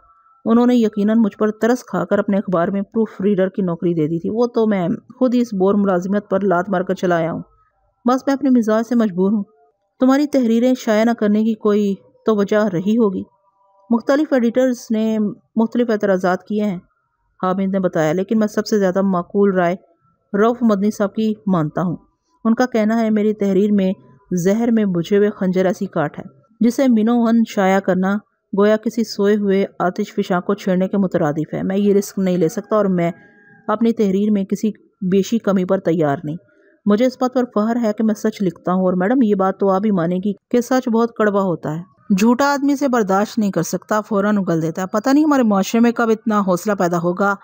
उन्होंने यकीनन मुझ पर तरस खाकर अपने अखबार में प्रूफ रीडर की नौकरी दे दी थी वो तो मैं खुद ही इस बोर मुलाजिमत पर लात मारकर चला आया हूँ बस मैं अपने मिजाज से मजबूर हूँ तुम्हारी तहरीरें शाया न करने की कोई तो वजह रही होगी मुख्तलिफ एडिटर्स ने मुख्तलिफ एतराज़ा किए हैं हामिद ने बताया लेकिन मैं सबसे ज़्यादा माकूल राय रऊफ़ मदनी साहब की मानता हूँ उनका कहना है मेरी तहरीर में जहर में बुझे हुए खंजर ऐसी काट है जिसे मिनोहन शाया करना गोया किसी सोए हुए आतिश फिशा को छेड़ने के मुतरदिफ है मैं ये रिस्क नहीं ले सकता और मैं अपनी तहरीर में किसी बेशी कमी पर तैयार नहीं मुझे इस बात पर फहर है कि मैं सच लिखता हूँ और मैडम ये बात तो आप ही मानेगी कि सच बहुत कड़वा होता है झूठा आदमी से बर्दाश्त नहीं कर सकता फौरन उगल देता है पता नहीं हमारे माशरे में कब इतना हौसला पैदा होगा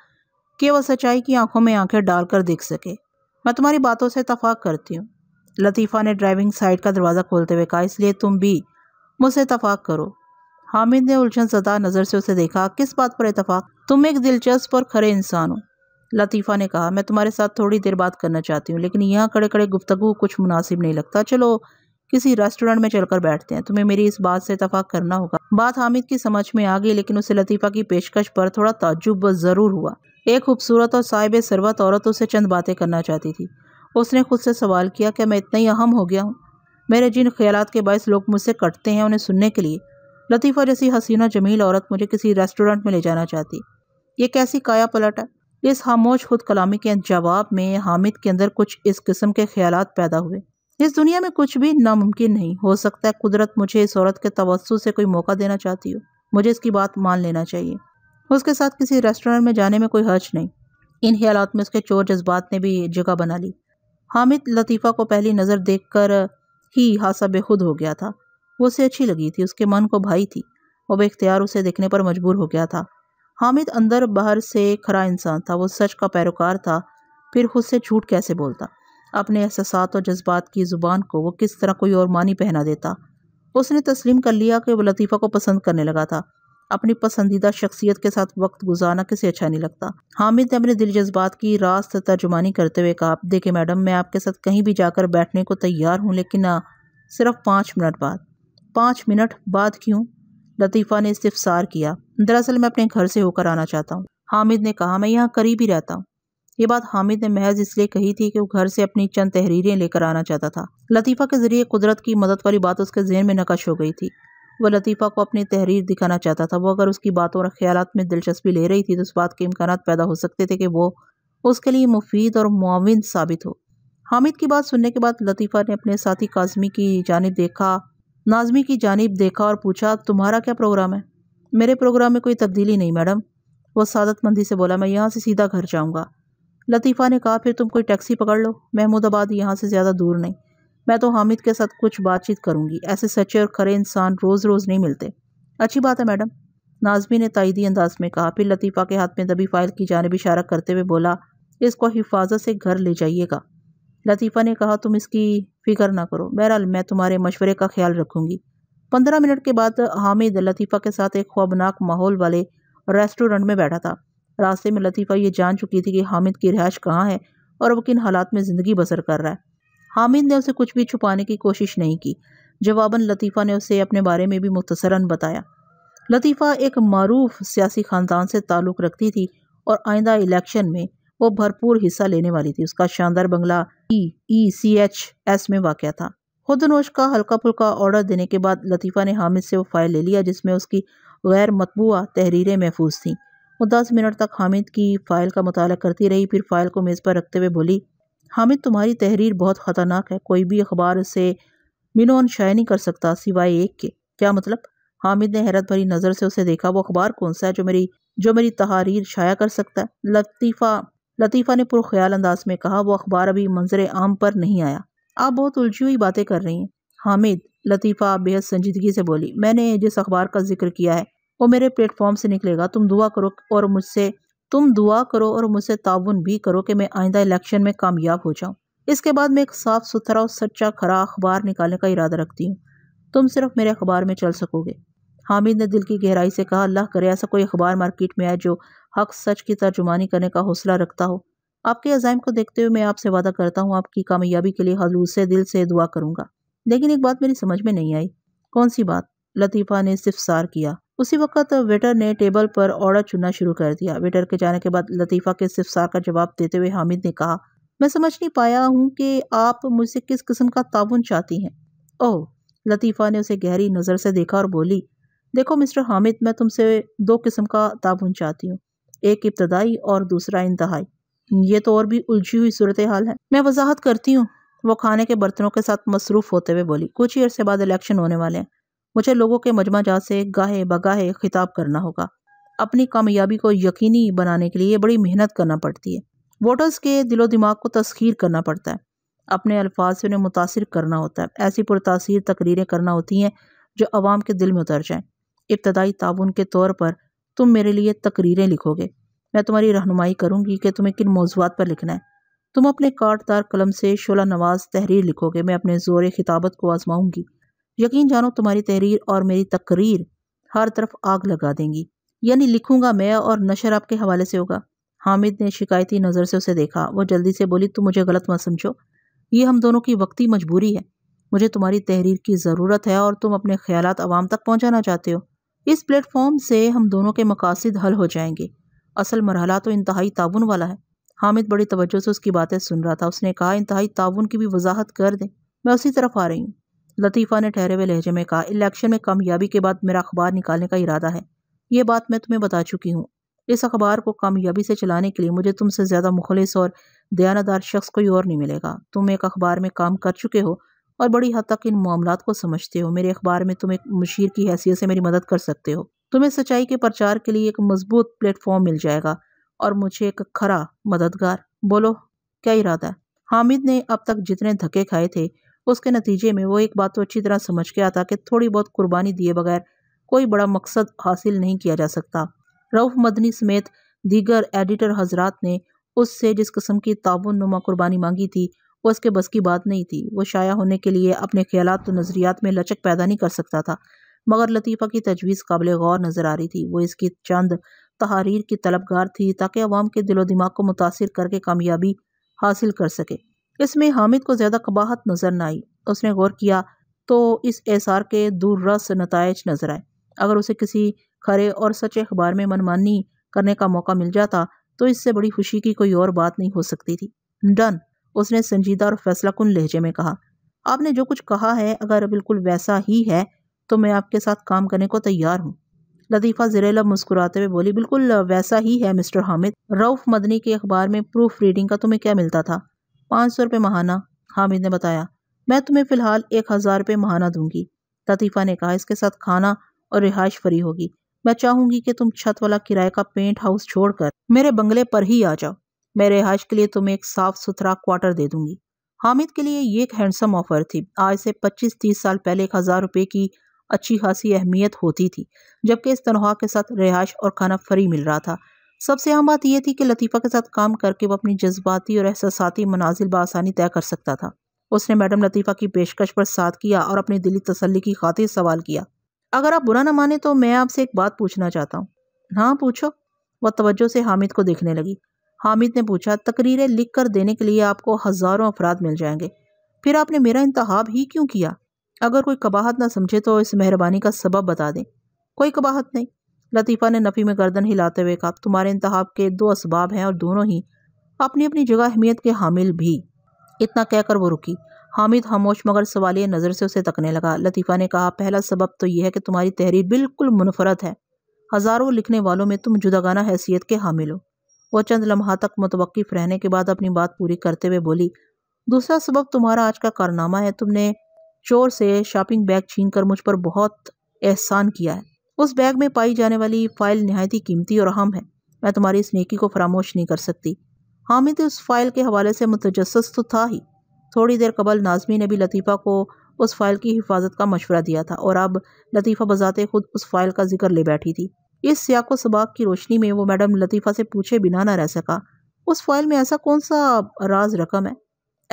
कि वह सच्चाई की आंखों में आंखें डालकर देख सके मैं तुम्हारी बातों से इतफाक़ करती हूँ लतीफ़ा ने ड्राइविंग साइड का दरवाज़ा खोलते हुए कहा इसलिए तुम भी मुझसे इतफाक़ करो हामिद ने उलझन सदा नज़र से उसे देखा किस बात पर इतफाक़ तुम एक दिलचस्प और खरे इंसान हो लतीफ़ा ने कहा मैं तुम्हारे साथ थोड़ी देर बात करना चाहती हूँ लेकिन यहाँ कड़े कड़े गुफ्तु कुछ मुनासिब नहीं लगता चलो किसी रेस्टोरेंट में चलकर बैठते हैं तुम्हें मेरी इस बात से इतफाक करना होगा बात हामिद की समझ में आ गई लेकिन उसे लतीफ़ा की पेशकश पर थोड़ा ताजुब ज़रूर हुआ एक खूबसूरत और साहिब सरबत औरत उसे चंद बातें करना चाहती थी उसने खुद से सवाल किया क्या मैं इतना ही अहम हो गया हूँ मेरे जिन ख्याल के बायस लोग मुझसे कटते हैं उन्हें सुनने के लिए लतीफ़ा जैसी हसीना जमील औरत मुझे किसी रेस्टोरेंट में ले जाना चाहती ये कैसी काया पलट है इस खामोश खुद कलामी के जवाब में हामिद के अंदर कुछ इस किस्म के ख्याल पैदा हुए इस दुनिया में कुछ भी नामुमकिन नहीं हो सकता है कुदरत मुझे इस औरत के तवस्सु से कोई मौका देना चाहती हो मुझे इसकी बात मान लेना चाहिए उसके साथ किसी रेस्टोरेंट में जाने में कोई हर्ज नहीं इन हालात में उसके चोर जज्बात ने भी जगह बना ली हामिद लतीफ़ा को पहली नज़र देख कर ही हादसा बेखुद हो गया था वो उसे अच्छी लगी थी उसके मन को भाई थी वो बेख्तियार उसे देखने पर मजबूर हो गया था हामिद अंदर बाहर से खरा इंसान था वो सच का पैरोकार था फिर खुद से झूठ कैसे बोलता अपने एहसास और जज्बात की ज़ुबान को वो किस तरह कोई और मानी पहना देता उसने तस्लीम कर लिया कि वह लतीफ़ा को पसंद करने लगा था अपनी पसंदीदा शख्सियत के साथ वक्त गुजारना किसे अच्छा नहीं लगता हामिद ने अपने दिल जज्बात की रास्त तर्जुमानी करते हुए कहा देखे मैडम मैं आपके साथ कहीं भी जाकर बैठने को तैयार हूँ लेकिन सिर्फ पाँच मिनट बाद पाँच मिनट बाद क्यों लतीफ़ा ने इस्तफसार किया दरअसल मैं अपने घर से होकर आना चाहता हूँ हामिद ने कहा मैं यहाँ करीब ही रहता हूँ ये बात हामिद ने महज इसलिए कही थी कि वो घर से अपनी चंद तहरीरें लेकर आना चाहता था लतीफ़ा के ज़रिए कुदरत की मदद वाली बात उसके जहन में नकश हो गई थी वह लतीफ़ा को अपनी तहरीर दिखाना चाहता था वो अगर उसकी बातों और ख्याल में दिलचस्पी ले रही थी तो उस बात के इम्कान पैदा हो सकते थे कि वो उसके लिए मुफीद और मुआवन साबित हो हामिद की बात सुनने के बाद लतीफ़ा ने अपने साथी काजमी की जानब देखा नाजमी की जानब देखा और पूछा तुम्हारा क्या प्रोग्राम है मेरे प्रोग्राम में कोई तब्दीली नहीं मैडम वह सादतमंदी से बोला मैं यहाँ से सीधा घर जाऊँगा लतीफ़ा ने कहा फिर तुम कोई टैक्सी पकड़ लो महमूदाबाद यहाँ से ज़्यादा दूर नहीं मैं तो हामिद के साथ कुछ बातचीत करूँगी ऐसे सच्चे और खरे इंसान रोज़ रोज़ नहीं मिलते अच्छी बात है मैडम नाजमी ने तायदी अंदाज में कहा फिर लतीफ़ा के हाथ में दबी फाइल की जानब इशारा करते हुए बोला इसको हिफाजत से घर ले जाइएगा लतीफ़ा ने कहा तुम इसकी फ़िक्र ना करो बहरहाल मैं तुम्हारे मशवरे का ख्याल रखूँगी पंद्रह मिनट के बाद हामिद लतीफ़ा के साथ एक ख्वाबनाक माहौल वाले रेस्टोरेंट में बैठा था रास्ते में लतीफ़ा ये जान चुकी थी कि हामिद की रिहाइश कहाँ है और वो किन हालात में ज़िंदगी बसर कर रहा है हामिद ने उसे कुछ भी छुपाने की कोशिश नहीं की जवाबन लतीफ़ा ने उसे अपने बारे में भी मुख्तसरा बताया लतीफ़ा एक मरूफ सियासी ख़ानदान से ताल्लुक़ रखती थी और आइंदा इलेक्शन में वो भरपूर हिस्सा लेने वाली थी उसका शानदार बंगला ई ई सी एच एस में वाक़ था खुदनोश का हल्का फुल्का ऑर्डर देने के बाद लतीफ़ा ने हामिद से वो फ़ाइल ले लिया जिसमें उसकी गैर मतबूआ तहरीरें महफूज थीं वो दस मिनट तक हामिद की फ़ाइल का मुताल करती रही फिर फ़ाइल को मेज़ पर रखते हुए बोली हामिद तुम्हारी तहरीर बहुत ख़तरनाक है कोई भी अखबार से मिनोन शाय नहीं कर सकता सिवाय एक के क्या मतलब हामिद ने हैरत भरी नज़र से उसे देखा वो अखबार कौन सा है जो मेरी जो मेरी तहारीर शाया कर सकता है लतीफ़ा लतीफ़ा ने पुरख्याल अंदाज में कहा वो अखबार अभी मंजर आम पर नहीं आया आप बहुत उलझी हुई बातें कर रही हैं हामिद लतीफ़ा बेहद संजीदगी से बोली मैंने जिस अखबार का जिक्र किया है वो मेरे प्लेटफॉर्म से निकलेगा तुम दुआ करो और मुझसे तुम दुआ करो और मुझसे ताउन भी करो कि मैं आइंदा इलेक्शन में कामयाब हो जाऊँ इसके बाद मैं एक साफ़ सुथरा और सच्चा खरा अखबार निकालने का इरादा रखती हूँ तुम सिर्फ मेरे अखबार में चल सकोगे हामिद ने दिल की गहराई से कहा अल्लाह करे ऐसा कोई अखबार मार्केट में आए जो हक सच की तर्जुमानी करने का हौसला रखता हो आपके अजाइम को देखते हुए मैं आपसे वादा करता हूँ आपकी कामयाबी के लिए हजूर से दिल से दुआ करूँगा लेकिन एक बात मेरी समझ में नहीं आई कौन सी बात लतीफ़ा ने इस्तफसार किया उसी वक्त वेटर ने टेबल पर ऑर्डर चुनना शुरू कर दिया वेटर के जाने के बाद लतीफ़ा के सिफसार का जवाब देते हुए हामिद ने कहा मैं समझ नहीं पाया हूँ कि आप मुझसे किस किस्म का ताउन चाहती हैं ओह लतीफ़ा ने उसे गहरी नज़र से देखा और बोली देखो मिस्टर हामिद मैं तुमसे दो किस्म का ताउन चाहती हूँ एक इब्तदाई और दूसरा इंतहाई ये तो और भी उलझी हुई सूरत हाल है मैं वजाहत करती हूँ वो खाने के बर्तनों के साथ मसरूफ़ होते हुए बोली कुछ ही अरसे बाद इलेक्शन होने वाले हैं मुझे लोगों के मजमा जा से गाहे बगाहे खिताब करना होगा अपनी कामयाबी को यकीनी बनाने के लिए बड़ी मेहनत करना पड़ती है वोटर्स के दिलो दिमाग को तस्खीर करना पड़ता है अपने अल्फाज से उन्हें मुतासर करना होता है ऐसी पुरतासर तकरीरें करना होती हैं जो आवाम के दिल में उतर जाएँ इब्तदाई ताउन के तौर पर तुम मेरे लिए तकरीरें लिखोगे मैं तुम्हारी रहनुमाई करूँगी कि तुम्हें किन मौजूद पर लिखना है तुम अपने काटदार कलम से शोला नवाज तहरीर लिखोगे मैं अपने ज़ोर खिताबत को आजमाऊँगी यकीन जानो तुम्हारी तहरीर और मेरी तकरीर हर तरफ आग लगा देंगी यानी लिखूंगा मैं और नशर आपके हवाले से होगा हामिद ने शिकायती नज़र से उसे देखा वो जल्दी से बोली तुम मुझे गलत मत समझो ये हम दोनों की वक्ती मजबूरी है मुझे तुम्हारी तहरीर की ज़रूरत है और तुम अपने ख्याल आवाम तक पहुँचाना चाहते हो इस प्लेटफॉर्म से हम दोनों के मकासद हल हो जाएंगे असल मरहला तो इंतहाई ताउन वाला है हामिद बड़ी तवज्जो से उसकी बातें सुन रहा था उसने कहा इंतहाई ताउन की भी वजाहत कर दें मैं उसी तरफ आ रही हूँ लतीफ़ा ने ठहरे हुए लहजे में कहा इलेक्शन में कामयाबी के बाद मेरा अखबार निकालने का इरादा है ये बात मैं तुम्हें बता चुकी हूँ इस अखबार को कामयाबी से चलाने के लिए मुझे तुमसे ज़्यादा मुखलिस और दयानदार शख्स कोई और नहीं मिलेगा तुम एक अखबार में काम कर चुके हो और बड़ी हद तक इन मामला को समझते हो मेरे अखबार में तुम एक मशीर की हैसियत से मेरी मदद कर सकते हो तुम्हें सच्चाई के प्रचार के लिए एक मजबूत प्लेटफॉर्म मिल जाएगा और मुझे एक खरा मददगार बोलो क्या इरादा है हामिद ने अब तक जितने धक्के खाए थे उसके नतीजे में वो एक बात तो अच्छी तरह समझ के आता कि थोड़ी बहुत कुर्बानी दिए बगैर कोई बड़ा मकसद हासिल नहीं किया जा सकता रऊफ मदनी समेत दीगर एडिटर हजरात ने उससे जिस कस्म की ताउन नुमा कुर्बानी मांगी थी वो उसके बस की बात नहीं थी वो शाया होने के लिए अपने ख्याल तो नज़रियात में लचक पैदा नहीं कर सकता था मगर लतीफ़ा की तजवीज़ काबिल गौर नज़र आ रही थी वो इसकी चंद तहारीर की तलबगार थी ताकि अवाम के दिलो दिमाग को मुतासर करके कामयाबी हासिल कर सके इसमें हामिद को ज़्यादा कबाहत नज़र न आई उसने गौर किया तो इस एसार के दूररस नतज नज़र आए अगर उसे किसी खरे और सच्चे अखबार में मनमानी करने का मौका मिल जाता तो इससे बड़ी खुशी की कोई और बात नहीं हो सकती थी डन उसने संजीदा और फैसला कन लहजे में कहा आपने जो कुछ कहा है अगर बिल्कुल वैसा ही है तो मैं आपके साथ काम करने को तैयार हूँ लतीफ़ा जरेला मुस्कुराते हुए बोली बिल्कुल वैसा ही है मिस्टर हामिद रऊफ़ मदनी के अखबार में प्रूफ रीडिंग का तुम्हें क्या मिलता था पाँच सौ रुपये महाना हामिद ने बताया मैं तुम्हें फ़िलहाल एक हज़ार रुपये महाना दूंगी लतीफ़ा ने कहा इसके साथ खाना और रिहाइश फ्री होगी मैं चाहूंगी कि तुम छत वाला किराए का पेंट हाउस छोड़कर मेरे बंगले पर ही आ जाओ मैं रिहाइश के लिए तुम्हें एक साफ सुथरा क्वार्टर दे दूंगी हामिद के लिए ये एक हैंडसम ऑफर थी आज से पच्चीस तीस साल पहले एक हज़ार रुपये की अच्छी खासी अहमियत होती थी जबकि इस तनख्वाह के साथ रिहाइश और खाना फ्री मिल रहा था सबसे अहम बात यह थी कि लतीफ़ा के साथ काम करके वो अपनी जज्बाती और एहसासाती मनाजिल बसानी तय कर सकता था उसने मैडम लतीफ़ा की पेशकश पर साथ किया और अपनी दिली तसल्ली की खातिर सवाल किया अगर आप बुरा ना माने तो मैं आपसे एक बात पूछना चाहता हूँ हाँ पूछो वह तवज्जो से हामिद को देखने लगी हामिद ने पूछा तकरीरें लिख कर देने के लिए आपको हज़ारों अफराद मिल जाएंगे फिर आपने मेरा इंतहाब ही क्यों किया अगर कोई कबाहत ना समझे तो इस मेहरबानी का सबब बता दें कोई कबाहत नहीं लतीफ़ा ने नफ़ी में गर्दन हिलाते हुए कहा तुम्हारे इंतहाब के दो इसबाब हैं और दोनों ही अपनी अपनी जगह अहमियत के हामिल भी इतना कहकर वो रुकी हामिद खामोश मगर सवालिया नज़र से उसे तकने लगा लतीफ़ा ने कहा पहला सबब तो यह है कि तुम्हारी तहरीर बिल्कुल मुनफरद है हज़ारों लिखने वालों में तुम जुदागाना हैसियत के हामिल हो वह चंद लम्हा तक मुतवक़ रहने के बाद अपनी बात पूरी करते हुए बोली दूसरा सबब तुम्हारा आज का कारनामा है तुमने चोर से शॉपिंग बैग छीन कर मुझ पर बहुत एहसान किया है उस बैग में पाई जाने वाली फ़ाइल नहायती कीमती और अहम है मैं तुम्हारी इस नेकी को फरामोश नहीं कर सकती हामिद उस फ़ाइल के हवाले से मुतजस तो था ही थोड़ी देर कबल नाजमी ने भी लतीफ़ा को उस फ़ाइल की हिफाजत का मशवरा दिया था और अब लतीफ़ा बजाते खुद उस फ़ाइल का जिक्र ले बैठी थी इस सियाको सबाक की रोशनी में वो मैडम लतीफ़ा से पूछे बिना ना रह सका उस फ़ाइल में ऐसा कौन सा राज रकम है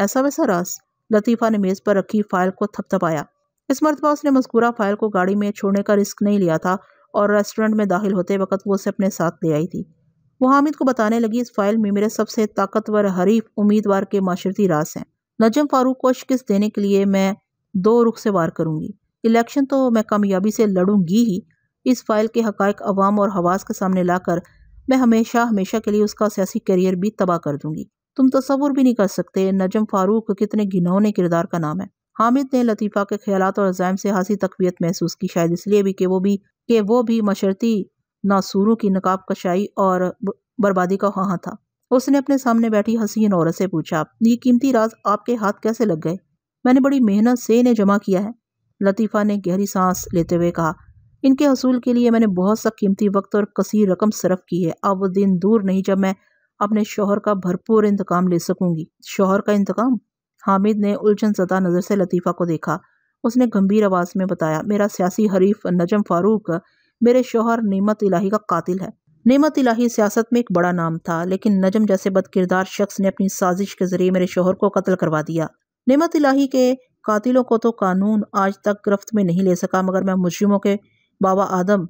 ऐसा वैसा राज लतीफ़ा ने मेज़ पर रखी फ़ाइल को थपथपाया इस मरतबा उसने मस्कूरा फाइल को गाड़ी में छोड़ने का रिस्क नहीं लिया था और रेस्टोरेंट में दाखिल होते वक्त वो उसे अपने साथ ले आई थी वो हामिद को बताने लगी इस फाइल में मेरे सबसे ताकतवर हरीफ उम्मीदवार के माशरती रास हैं नजम फारूक को शिकस्त देने के लिए मैं दो रुख से वार करूँगी इलेक्शन तो मैं कामयाबी से लड़ूंगी ही इस फाइल के हक अवाम और हवास के सामने लाकर मैं हमेशा हमेशा के लिए उसका सियासी करियर भी तबाह कर दूंगी तुम तस्वुर भी नहीं कर सकते नजम फारूक कितने घिनौने किरदार का नाम है हामिद ने लतीफ़ा के ख्याल और अजायम से हंसी तकवीत महसूस की शायद इसलिए भी कि वो भी कि वो भी मशरती नासूरों की नकाब कशाई और बर्बादी का हाँ था उसने अपने सामने बैठी हसीन औरत से पूछा ये कीमती राज आपके हाथ कैसे लग गए मैंने बड़ी मेहनत से इन्हें जमा किया है लतीफ़ा ने गहरी सांस लेते हुए कहा इनके हसूल के लिए मैंने बहुत सा कीमती वक्त और कसी रकम सरफ की है अब वो दिन दूर नहीं जब मैं अपने शोहर का भरपूर इंतकाम ले सकूंगी शोहर का इंतकाम हामिद ने उलझन सदा नज़र से लतीफ़ा को देखा उसने गंभीर आवाज़ में बताया मेरा सियासी हरीफ नजम फारूक मेरे शोहर नियमत इलाही का कातिल है नेमत इलाही सियासत में एक बड़ा नाम था लेकिन नजम जैसे बदकिरदार शख्स ने अपनी साजिश के ज़रिए मेरे शोहर को कत्ल करवा दिया नियमत इलाही के कातिलों को तो कानून आज तक गिरफ्त में नहीं ले सका मगर मैं मुजरिमों के बाबा आदम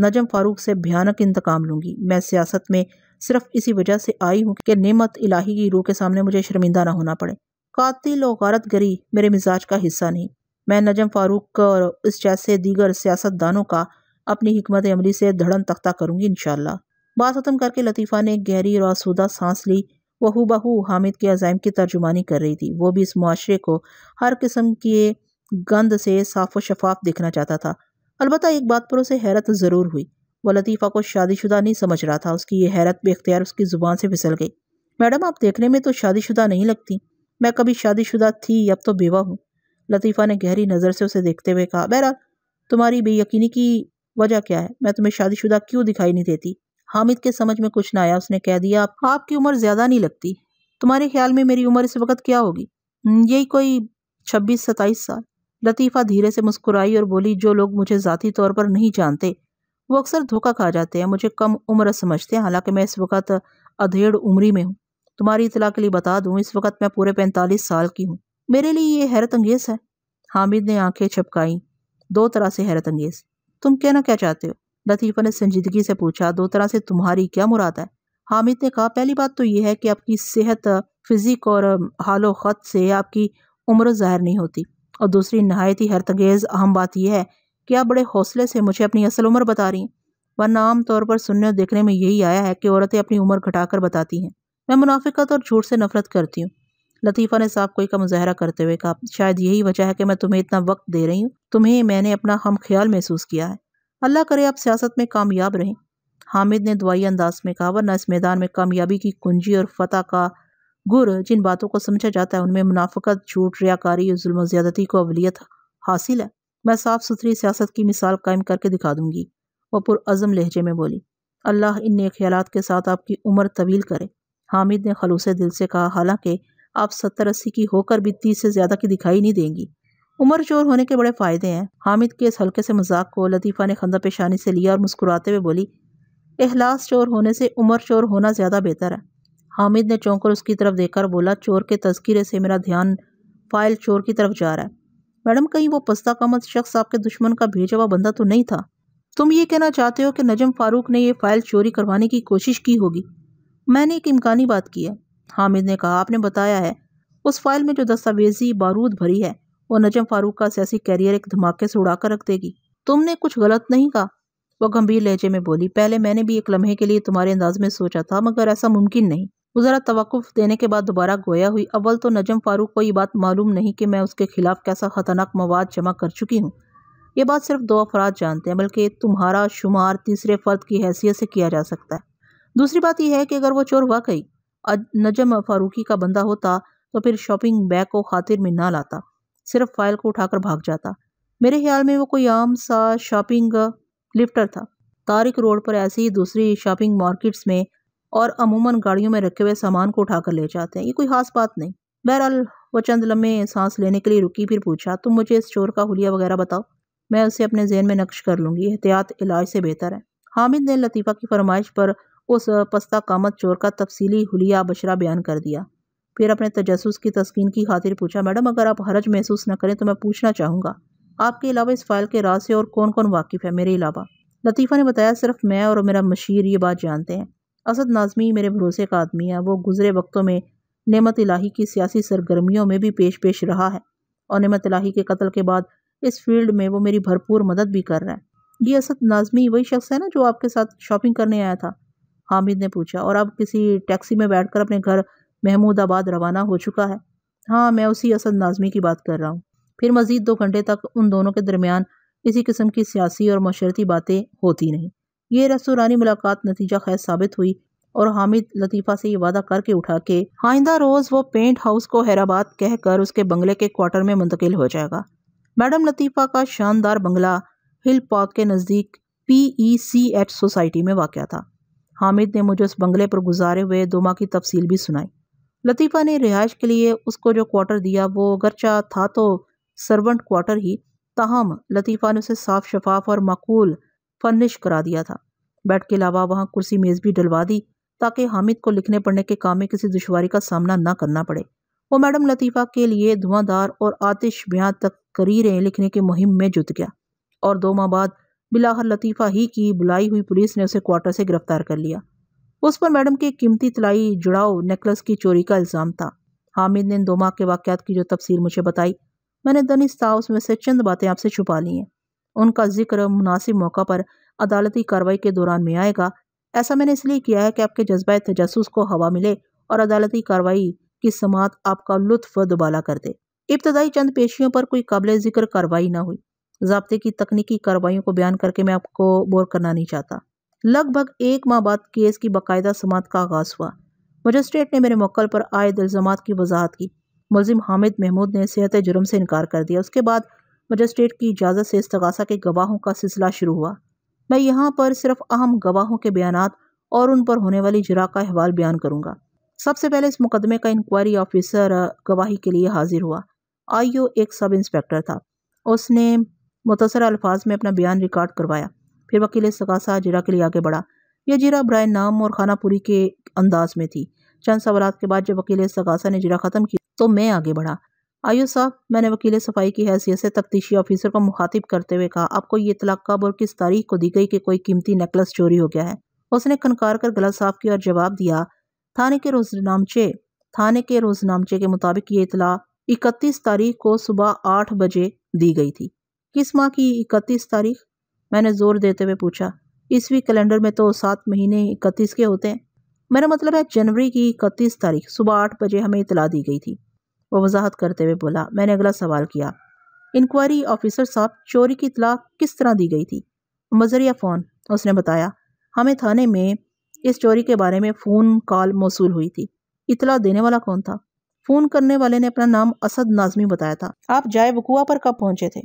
नजम फारूक से भयानक इंतकाम लूँगी मैं सियासत में सिर्फ इसी वजह से आई हूँ कि नियमत इलाही की रूह के सामने मुझे शर्मिंदा ना होना पड़े कातिल और गारत गरी मेरे मिजाज का हिस्सा नहीं मैं नजम फारूक और इस जैसे दीगर सियासतदानों का अपनी हमत अमली से धड़न तख्ता करूंगी इनशाला बात ख़त्म करके लतीफ़ा ने गहरी और आसूदा सांस ली वह बहू हामिद के अजाइम की तर्जुमानी कर रही थी वो भी इस मुआरे को हर किस्म के गंद से साफ व शफाफ देखना चाहता था अलबत् एक बात पर उसे हैरत ज़रूर हुई वह लतीफ़ा को शादीशुदा नहीं समझ रहा था उसकी ये हैरत बेख्तियार उसकी ज़ुबान से फिसल गई मैडम आप देखने में तो शादीशुदा नहीं लगती मैं कभी शादीशुदा थी अब तो बेवा हूँ लतीफ़ा ने गहरी नज़र से उसे देखते हुए कहा बहरा तुम्हारी बेयकीनी की वजह क्या है मैं तुम्हें शादीशुदा क्यों दिखाई नहीं देती हामिद के समझ में कुछ ना आया उसने कह दिया आपकी उम्र ज़्यादा नहीं लगती तुम्हारे ख्याल में मेरी उम्र इस वक्त क्या होगी यही कोई छब्बीस सत्ताईस साल लतीफ़ा धीरे से मुस्कुराई और बोली जो लोग मुझे ज़ाती तौर पर नहीं जानते वो अक्सर धोखा खा जाते हैं मुझे कम उम्र समझते हैं हालांकि मैं इस वक्त अधेड़ उम्री में हूँ तुम्हारी इतला के लिए बता दूं इस वक्त मैं पूरे पैंतालीस साल की हूँ मेरे लिए ये हैरत अंगेज़ है हामिद ने आंखें छपकाई दो तरह से हैरत अंगेज़ तुम कहना क्या चाहते हो लतीफ़ा ने संजीदगी से पूछा दो तरह से तुम्हारी क्या मुराद है हामिद ने कहा पहली बात तो यह है कि आपकी सेहत फिजिक और हालो खत से आपकी उम्र ज़ाहिर नहीं होती और दूसरी नहायत ही अंगेज अहम बात यह है कि आप बड़े हौसले से मुझे अपनी असल उम्र बता रही हैं वरना आम तौर पर सुनने और देखने में यही आया है कि औरतें अपनी उम्र घटाकर बताती हैं मैं मुनाफिकत और झूठ से नफरत करती हूँ लतीफ़ा ने साफ कोई का मुजाहरा करते हुए कहा शायद यही वजह है कि मैं तुम्हें इतना वक्त दे रही हूँ तुम्हें मैंने अपना हम ख्याल महसूस किया है अल्लाह करे आप सियासत में कामयाब रहें हामिद ने दवाई अंदाज में कहा वरना इस मैदान में कामयाबी की कुंजी और फतह का गुर जिन बातों को समझा जाता है उनमें मुनाफ़त झूठ रियाकारी और जुल्म ज़्यादती को अवलियत हासिल है मैं साफ़ सुथरी सियासत की मिसाल कायम करके दिखा दूंगी वह पुरज़म लहजे में बोली अल्लाह इन ख्याल के साथ आपकी उम्र तवील करे हामिद ने खलूस दिल से कहा हालांकि आप सत्तर अस्सी की होकर भी तीस से ज़्यादा की दिखाई नहीं देंगी उम्र चोर होने के बड़े फ़ायदे हैं हामिद के इस हल्के से मजाक को लतीफ़ा ने खंदा पेशानी से लिया और मुस्कुराते हुए बोली अहलास चोर होने से उम्र चोर होना ज़्यादा बेहतर है हामिद ने चौंक कर उसकी तरफ देखकर बोला चोर के तस्करे से मेरा ध्यान फाइल चोर की तरफ जा रहा है मैडम कहीं वो पस्ता कामत शख्स आपके दुश्मन का भेजा हुआ बंदा तो नहीं था तुम ये कहना चाहते हो कि नजम फारूक ने यह फाइल चोरी करवाने की कोशिश की होगी मैंने एक इम्कानी बात की है हामिद ने कहा आपने बताया है उस फाइल में जो दस्तावेजी बारूद भरी है वो नजम फारूक का सियासी कैरियर एक धमाके से उड़ा कर रख देगी तुमने कुछ गलत नहीं कहा वह गंभीर लहजे में बोली पहले मैंने भी एक लम्हे के लिए तुम्हारे अंदाज में सोचा था मगर ऐसा मुमकिन नहीं वो ज़रा तवक़ देने के बाद दोबारा गोया हुई अव्वल तो नजम फारूक को ये बात मालूम नहीं कि मैं उसके खिलाफ कैसा ख़तरनाक मवाद जमा कर चुकी हूँ ये बात सिर्फ दो अफराद जानते हैं बल्कि तुम्हारा शुमार तीसरे फ़र्द की हैसियत से किया जा सकता है दूसरी बात यह है कि अगर वो चोर वाकई नजम फारूकी का बंदा होता तो फिर शॉपिंग बैग को खातिर में ना लाता सिर्फ फाइल को उठाकर भाग जाता मेरे ख्याल में वो कोई आम सा शॉपिंग लिफ्टर था तारिक रोड पर ऐसी ही दूसरी शॉपिंग मार्केट्स में और अमूमन गाड़ियों में रखे हुए सामान को उठाकर ले जाते हैं ये कोई खास बात नहीं बहरहाल वह चंद लम्बे सांस लेने के लिए रुकी फिर पूछा तुम मुझे इस चोर का हुलिया वगैरह बताओ मैं उसे अपने जहन में नक्श कर लूँगी एहतियात इलाज से बेहतर है हामिद ने लतीफ़ा की फरमाइश पर उस पस्ता कामत चोर का तफसीली हुलिया बशरा बयान कर दिया फिर अपने तजस की तस्किन की खातिर पूछा मैडम अगर आप हरज महसूस न करें तो मैं पूछना चाहूँगा आपके अलावा इस फाइल के राज से और कौन कौन वाकिफ़ है मेरे अलावा लतीफ़ा ने बताया सिर्फ मैं और मेरा मशीर ये बात जानते हैं असद नाजमी मेरे भरोसे का आदमी है वो गुजरे वक्तों में नमत इलाही की सियासी सरगर्मियों में भी पेश पेश रहा है और नमत इलाही के कत्ल के बाद इस फील्ड में वो मेरी भरपूर मदद भी कर रहा है ये असद नाजमी वही शख्स है ना जो आपके साथ शॉपिंग करने आया था हामिद ने पूछा और अब किसी टैक्सी में बैठकर अपने घर महमूदाबाद रवाना हो चुका है हाँ मैं उसी असद नाजमी की बात कर रहा हूँ फिर मज़ीद दो घंटे तक उन दोनों के दरमियान इसी किस्म की सियासी और मशरती बातें होती नहीं ये रसूरानी मुलाकात नतीजा खैर साबित हुई और हामिद लतीफ़ा से ये वादा करके उठा के आइंदा रोज़ वो पेंट हाउस को हैराबाद कहकर उसके बंगले के क्वार्टर में मुंतकिल हो जाएगा मैडम लतीफ़ा का शानदार बंगला हिल पार्क के नज़दीक P E C H society में वाक़ था हामिद ने मुझे उस बंगले पर गुजारे हुए दो माह की तफसील भी सुनाई लतीफ़ा ने रिहाइश के लिए उसको जो क्वार्टर दिया वो अगरचा था तो सर्वेंट क्वार्टर ही ताहम लतीफ़ा ने उसे साफ शफाफ और मकूल फर्निश करा दिया था बेड के अलावा वहाँ कुर्सी मेज़ भी डलवा दी ताकि हामिद को लिखने पढ़ने के काम में किसी दुशारी का सामना न करना पड़े वो मैडम लतीफ़ा के लिए धुआंधार और आतिश ब्याह तक करीरें लिखने की मुहिम में जुट गया और दो माह बाद बिलाहर लतीफ़ा ही की बुलाई हुई पुलिस ने उसे क्वार्टर से गिरफ्तार कर लिया उस पर मैडम के कीमती तलाई जुड़ाव नेकलेस की चोरी का इल्ज़ाम था हामिद ने इन दो माह के वाक़ात की जो तफसीर मुझे बताई मैंने दनिस ताउस में से चंद बातें आपसे छुपा ली हैं उनका जिक्र मुनासिब मौका पर अदालती कार्रवाई के दौरान में आएगा ऐसा मैंने इसलिए किया है कि आपके जज्बा तजस को हवा मिले और अदालती कार्रवाई की समात आपका लुत्फ दुबाला कर दे इब्तदाई चंद पेशियों पर कोई काबिल जिक्र कार्रवाई न हुई जबते की तकनीकी कार्रवाइयों को बयान करके मैं आपको बोर करना नहीं चाहता लगभग एक माह बाद केस की बाकायदा समात का आगाज़ हुआ मजिस्ट्रेट ने मेरे मक्ल पर आए इल्ज़ाम की वजाहत की मुलिम हामिद महमूद ने सेहत जुर्म से इनकार कर दिया उसके बाद मजिस्ट्रेट की इजाज़त से इस्तगासा के गवाहों का सिलसिला शुरू हुआ मैं यहाँ पर सिर्फ अहम गवाहों के बयान और उन पर होने वाली जरा का अहवाल बयान करूँगा सबसे पहले इस मुकदमे का इंक्वायरी ऑफिसर गवाही के लिए हाजिर हुआ आई एक सब इंस्पेक्टर था उसने मुतसर अल्फाज में अपना बयान रिकॉर्ड करवाया फिर वकील सकासा जिरा के लिए आगे बढ़ा यह जिरा ब्राय नाम और खानापुरी के अंदाज में थी चंद सवाल के बाद जब वकील सकासा ने जिरा ख़त्म किया तो मैं आगे बढ़ा आयो साहब मैंने वकील सफाई की हैसियत से तफ्तीशी ऑफिसर को मुखातिब करते हुए कहा आपको ये इतला कब और किस तारीख को दी गई कि कोई कीमती नेकलस चोरी हो गया है उसने खनकार कर गला साफ किया और जवाब दिया थाने के रोजनामचे थाने के रोजनामचे के मुताबिक ये इतला इकतीस तारीख को सुबह आठ बजे दी गई थी किस माह की इकतीस तारीख मैंने जोर देते हुए पूछा ईस्वी कैलेंडर में तो सात महीने इकतीस के होते हैं मेरा मतलब है जनवरी की इकतीस तारीख सुबह आठ बजे हमें इतला दी गई थी वो वजाहत करते हुए बोला मैंने अगला सवाल किया इंक्वायरी ऑफिसर साहब चोरी की इतला किस तरह दी गई थी मजरिया फ़ोन उसने बताया हमें थाने में इस चोरी के बारे में फ़ोन कॉल मौसू हुई थी इतला देने वाला कौन था फोन करने वाले ने अपना नाम असद नाजमी बताया था आप जाए वकुआ पर कब पहुंचे थे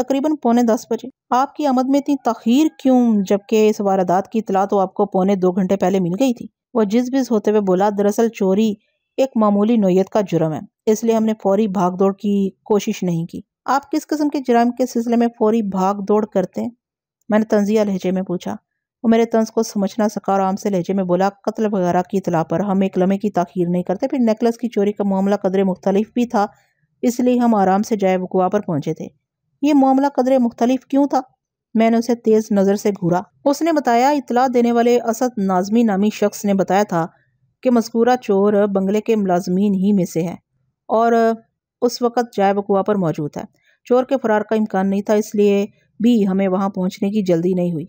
तकरीबन पौने दस बजे आपकी आमद में इतनी तखीर क्यों जबकि इस वारदात की इतला तो आपको पौने दो घंटे पहले मिल गई थी वह जिस होते हुए बोला दरअसल चोरी एक मामूली नोयत का जुर्म है इसलिए हमने फौरी भाग दौड़ की कोशिश नहीं की आप किस किस्म के जुर्म के सिलसिले में फौरी भाग दौड़ करते हैं मैंने तंजिया लहजे में पूछा वो मेरे तंज को समझ ना सका आराम से लहजे में बोला कत्ल वगैरह की इतला पर हम एक लम्हे की ताखीर नहीं करते फिर नेकलेस की चोरी का मामला कदरे मुख्तलिफ भी था इसलिए हम आराम से जाए वकुआ पर पहुंचे थे ये मामला कदरे मुख्तलिफ क्यों था मैंने उसे तेज नज़र से घूरा उसने बताया इतला देने वाले असद नाजमी नामी शख्स ने बताया था कि मस्कूरा चोर बंगले के मुलाजमीन ही में से है और उस वक़्त जाए वकुआ पर मौजूद है चोर के फरार का इम्कान नहीं था इसलिए भी हमें वहाँ पहुँचने की जल्दी नहीं हुई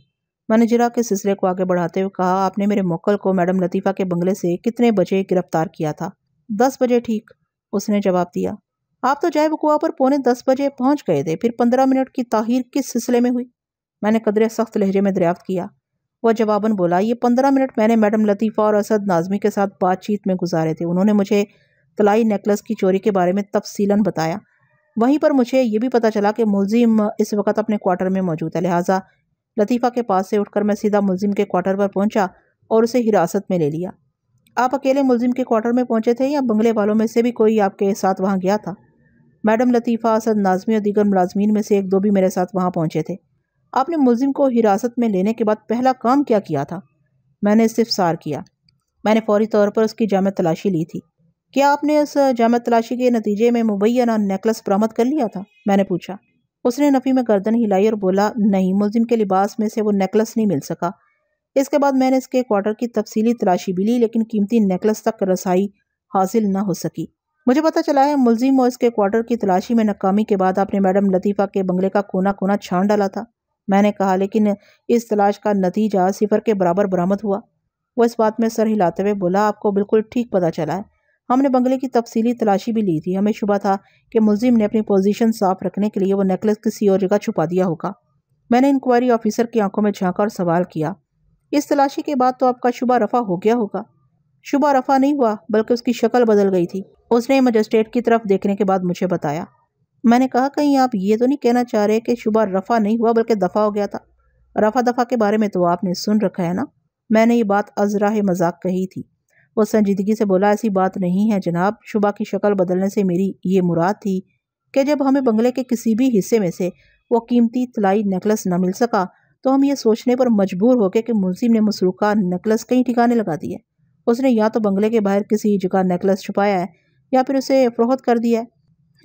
जरा के सिलसिले को आगे बढ़ाते हुए कहा आपने मेरे मोकल को मैडम लतीफ़ा के बंगले से कितने बजे गिरफ्तार किया था दस बजे ठीक उसने जवाब दिया आप तो जैब कुआ पर पौने दस बजे पहुंच गए थे फिर पंद्रह मिनट की ताहिर किस सिलसिले में हुई मैंने कदरे सख्त लहजे में दरियाफ्त किया वह जवाबन बोला ये पंद्रह मिनट मैंने मैडम लतीफ़ा और असद नाजमी के साथ बातचीत में गुजारे थे उन्होंने मुझे तलाई नेकलेस की चोरी के बारे में तफसीला बताया वहीं पर मुझे ये भी पता चला कि मुलजिम इस वक्त अपने क्वार्टर में मौजूद है लिहाजा लतीफ़ा के पास से उठकर मैं सीधा मुलिम के क्वार्टर पर पहुंचा और उसे हिरासत में ले लिया आप अकेले मुलिम के क्वार्टर में पहुंचे थे या बंगले वालों में से भी कोई आपके साथ वहाँ गया था मैडम लतीफ़ा असद नाजमी और दीगर मुलाजमीन में से एक दो भी मेरे साथ वहाँ पहुँचे थे आपने मुलिम को हिरासत में लेने के बाद पहला काम क्या किया था मैंने इस्तार किया मैंने फौरी तौर पर उसकी जाम तलाशी ली थी क्या आपने उस जाम तलाशी के नतीजे में मुबैना नेकलस बरामद कर लिया था मैंने पूछा उसने नफ़ी में गर्दन हिलाई और बोला नहीं मुलिम के लिबास में से वो नेकलेस नहीं मिल सका इसके बाद मैंने इसके क्वार्टर की तफसीली तलाशी भी ली लेकिन कीमती नेकलेस तक रसाई हासिल न हो सकी मुझे पता चला है मुलिम और इसके क्वार्टर की तलाशी में नाकामी के बाद आपने मैडम लतीफ़ा के बंगले का कोना कोना छान डाला था मैंने कहा लेकिन इस तलाश का नतीजा सिफर के बराबर बरामद हुआ वह इस बात में सर हिलाते हुए बोला आपको बिल्कुल ठीक पता चला है हमने बंगले की तफसीली तलाशी भी ली थी हमें शुभ था कि मुलिम ने अपनी पोजीशन साफ रखने के लिए वो नेकलेस किसी और जगह छुपा दिया होगा मैंने इंक्वायरी ऑफिसर की आंखों में झांका और सवाल किया इस तलाशी के बाद तो आपका शुबा रफा हो गया होगा शुबा रफा नहीं हुआ बल्कि उसकी शक्ल बदल गई थी उसने मजिस्ट्रेट की तरफ देखने के बाद मुझे बताया मैंने कहा कहीं आप ये तो नहीं कहना चाह रहे कि शुबा रफा नहीं हुआ बल्कि दफ़ा हो गया था रफा दफ़ा के बारे में तो आपने सुन रखा है ना मैंने ये बात अजरा मजाक कही थी वह संजीदगी से बोला ऐसी बात नहीं है जनाब शुबह की शक्ल बदलने से मेरी ये मुराद थी कि जब हमें बंगले के किसी भी हिस्से में से वो कीमती तलाई नेकलस न मिल सका तो हम ये सोचने पर मजबूर हो गए कि मुंसिम ने मसरूका नेकलस कई ठिकाने लगा दिए उसने या तो बंगले के बाहर किसी जगह नेकलस छुपाया है या फिर उसे फरोहत कर दिया है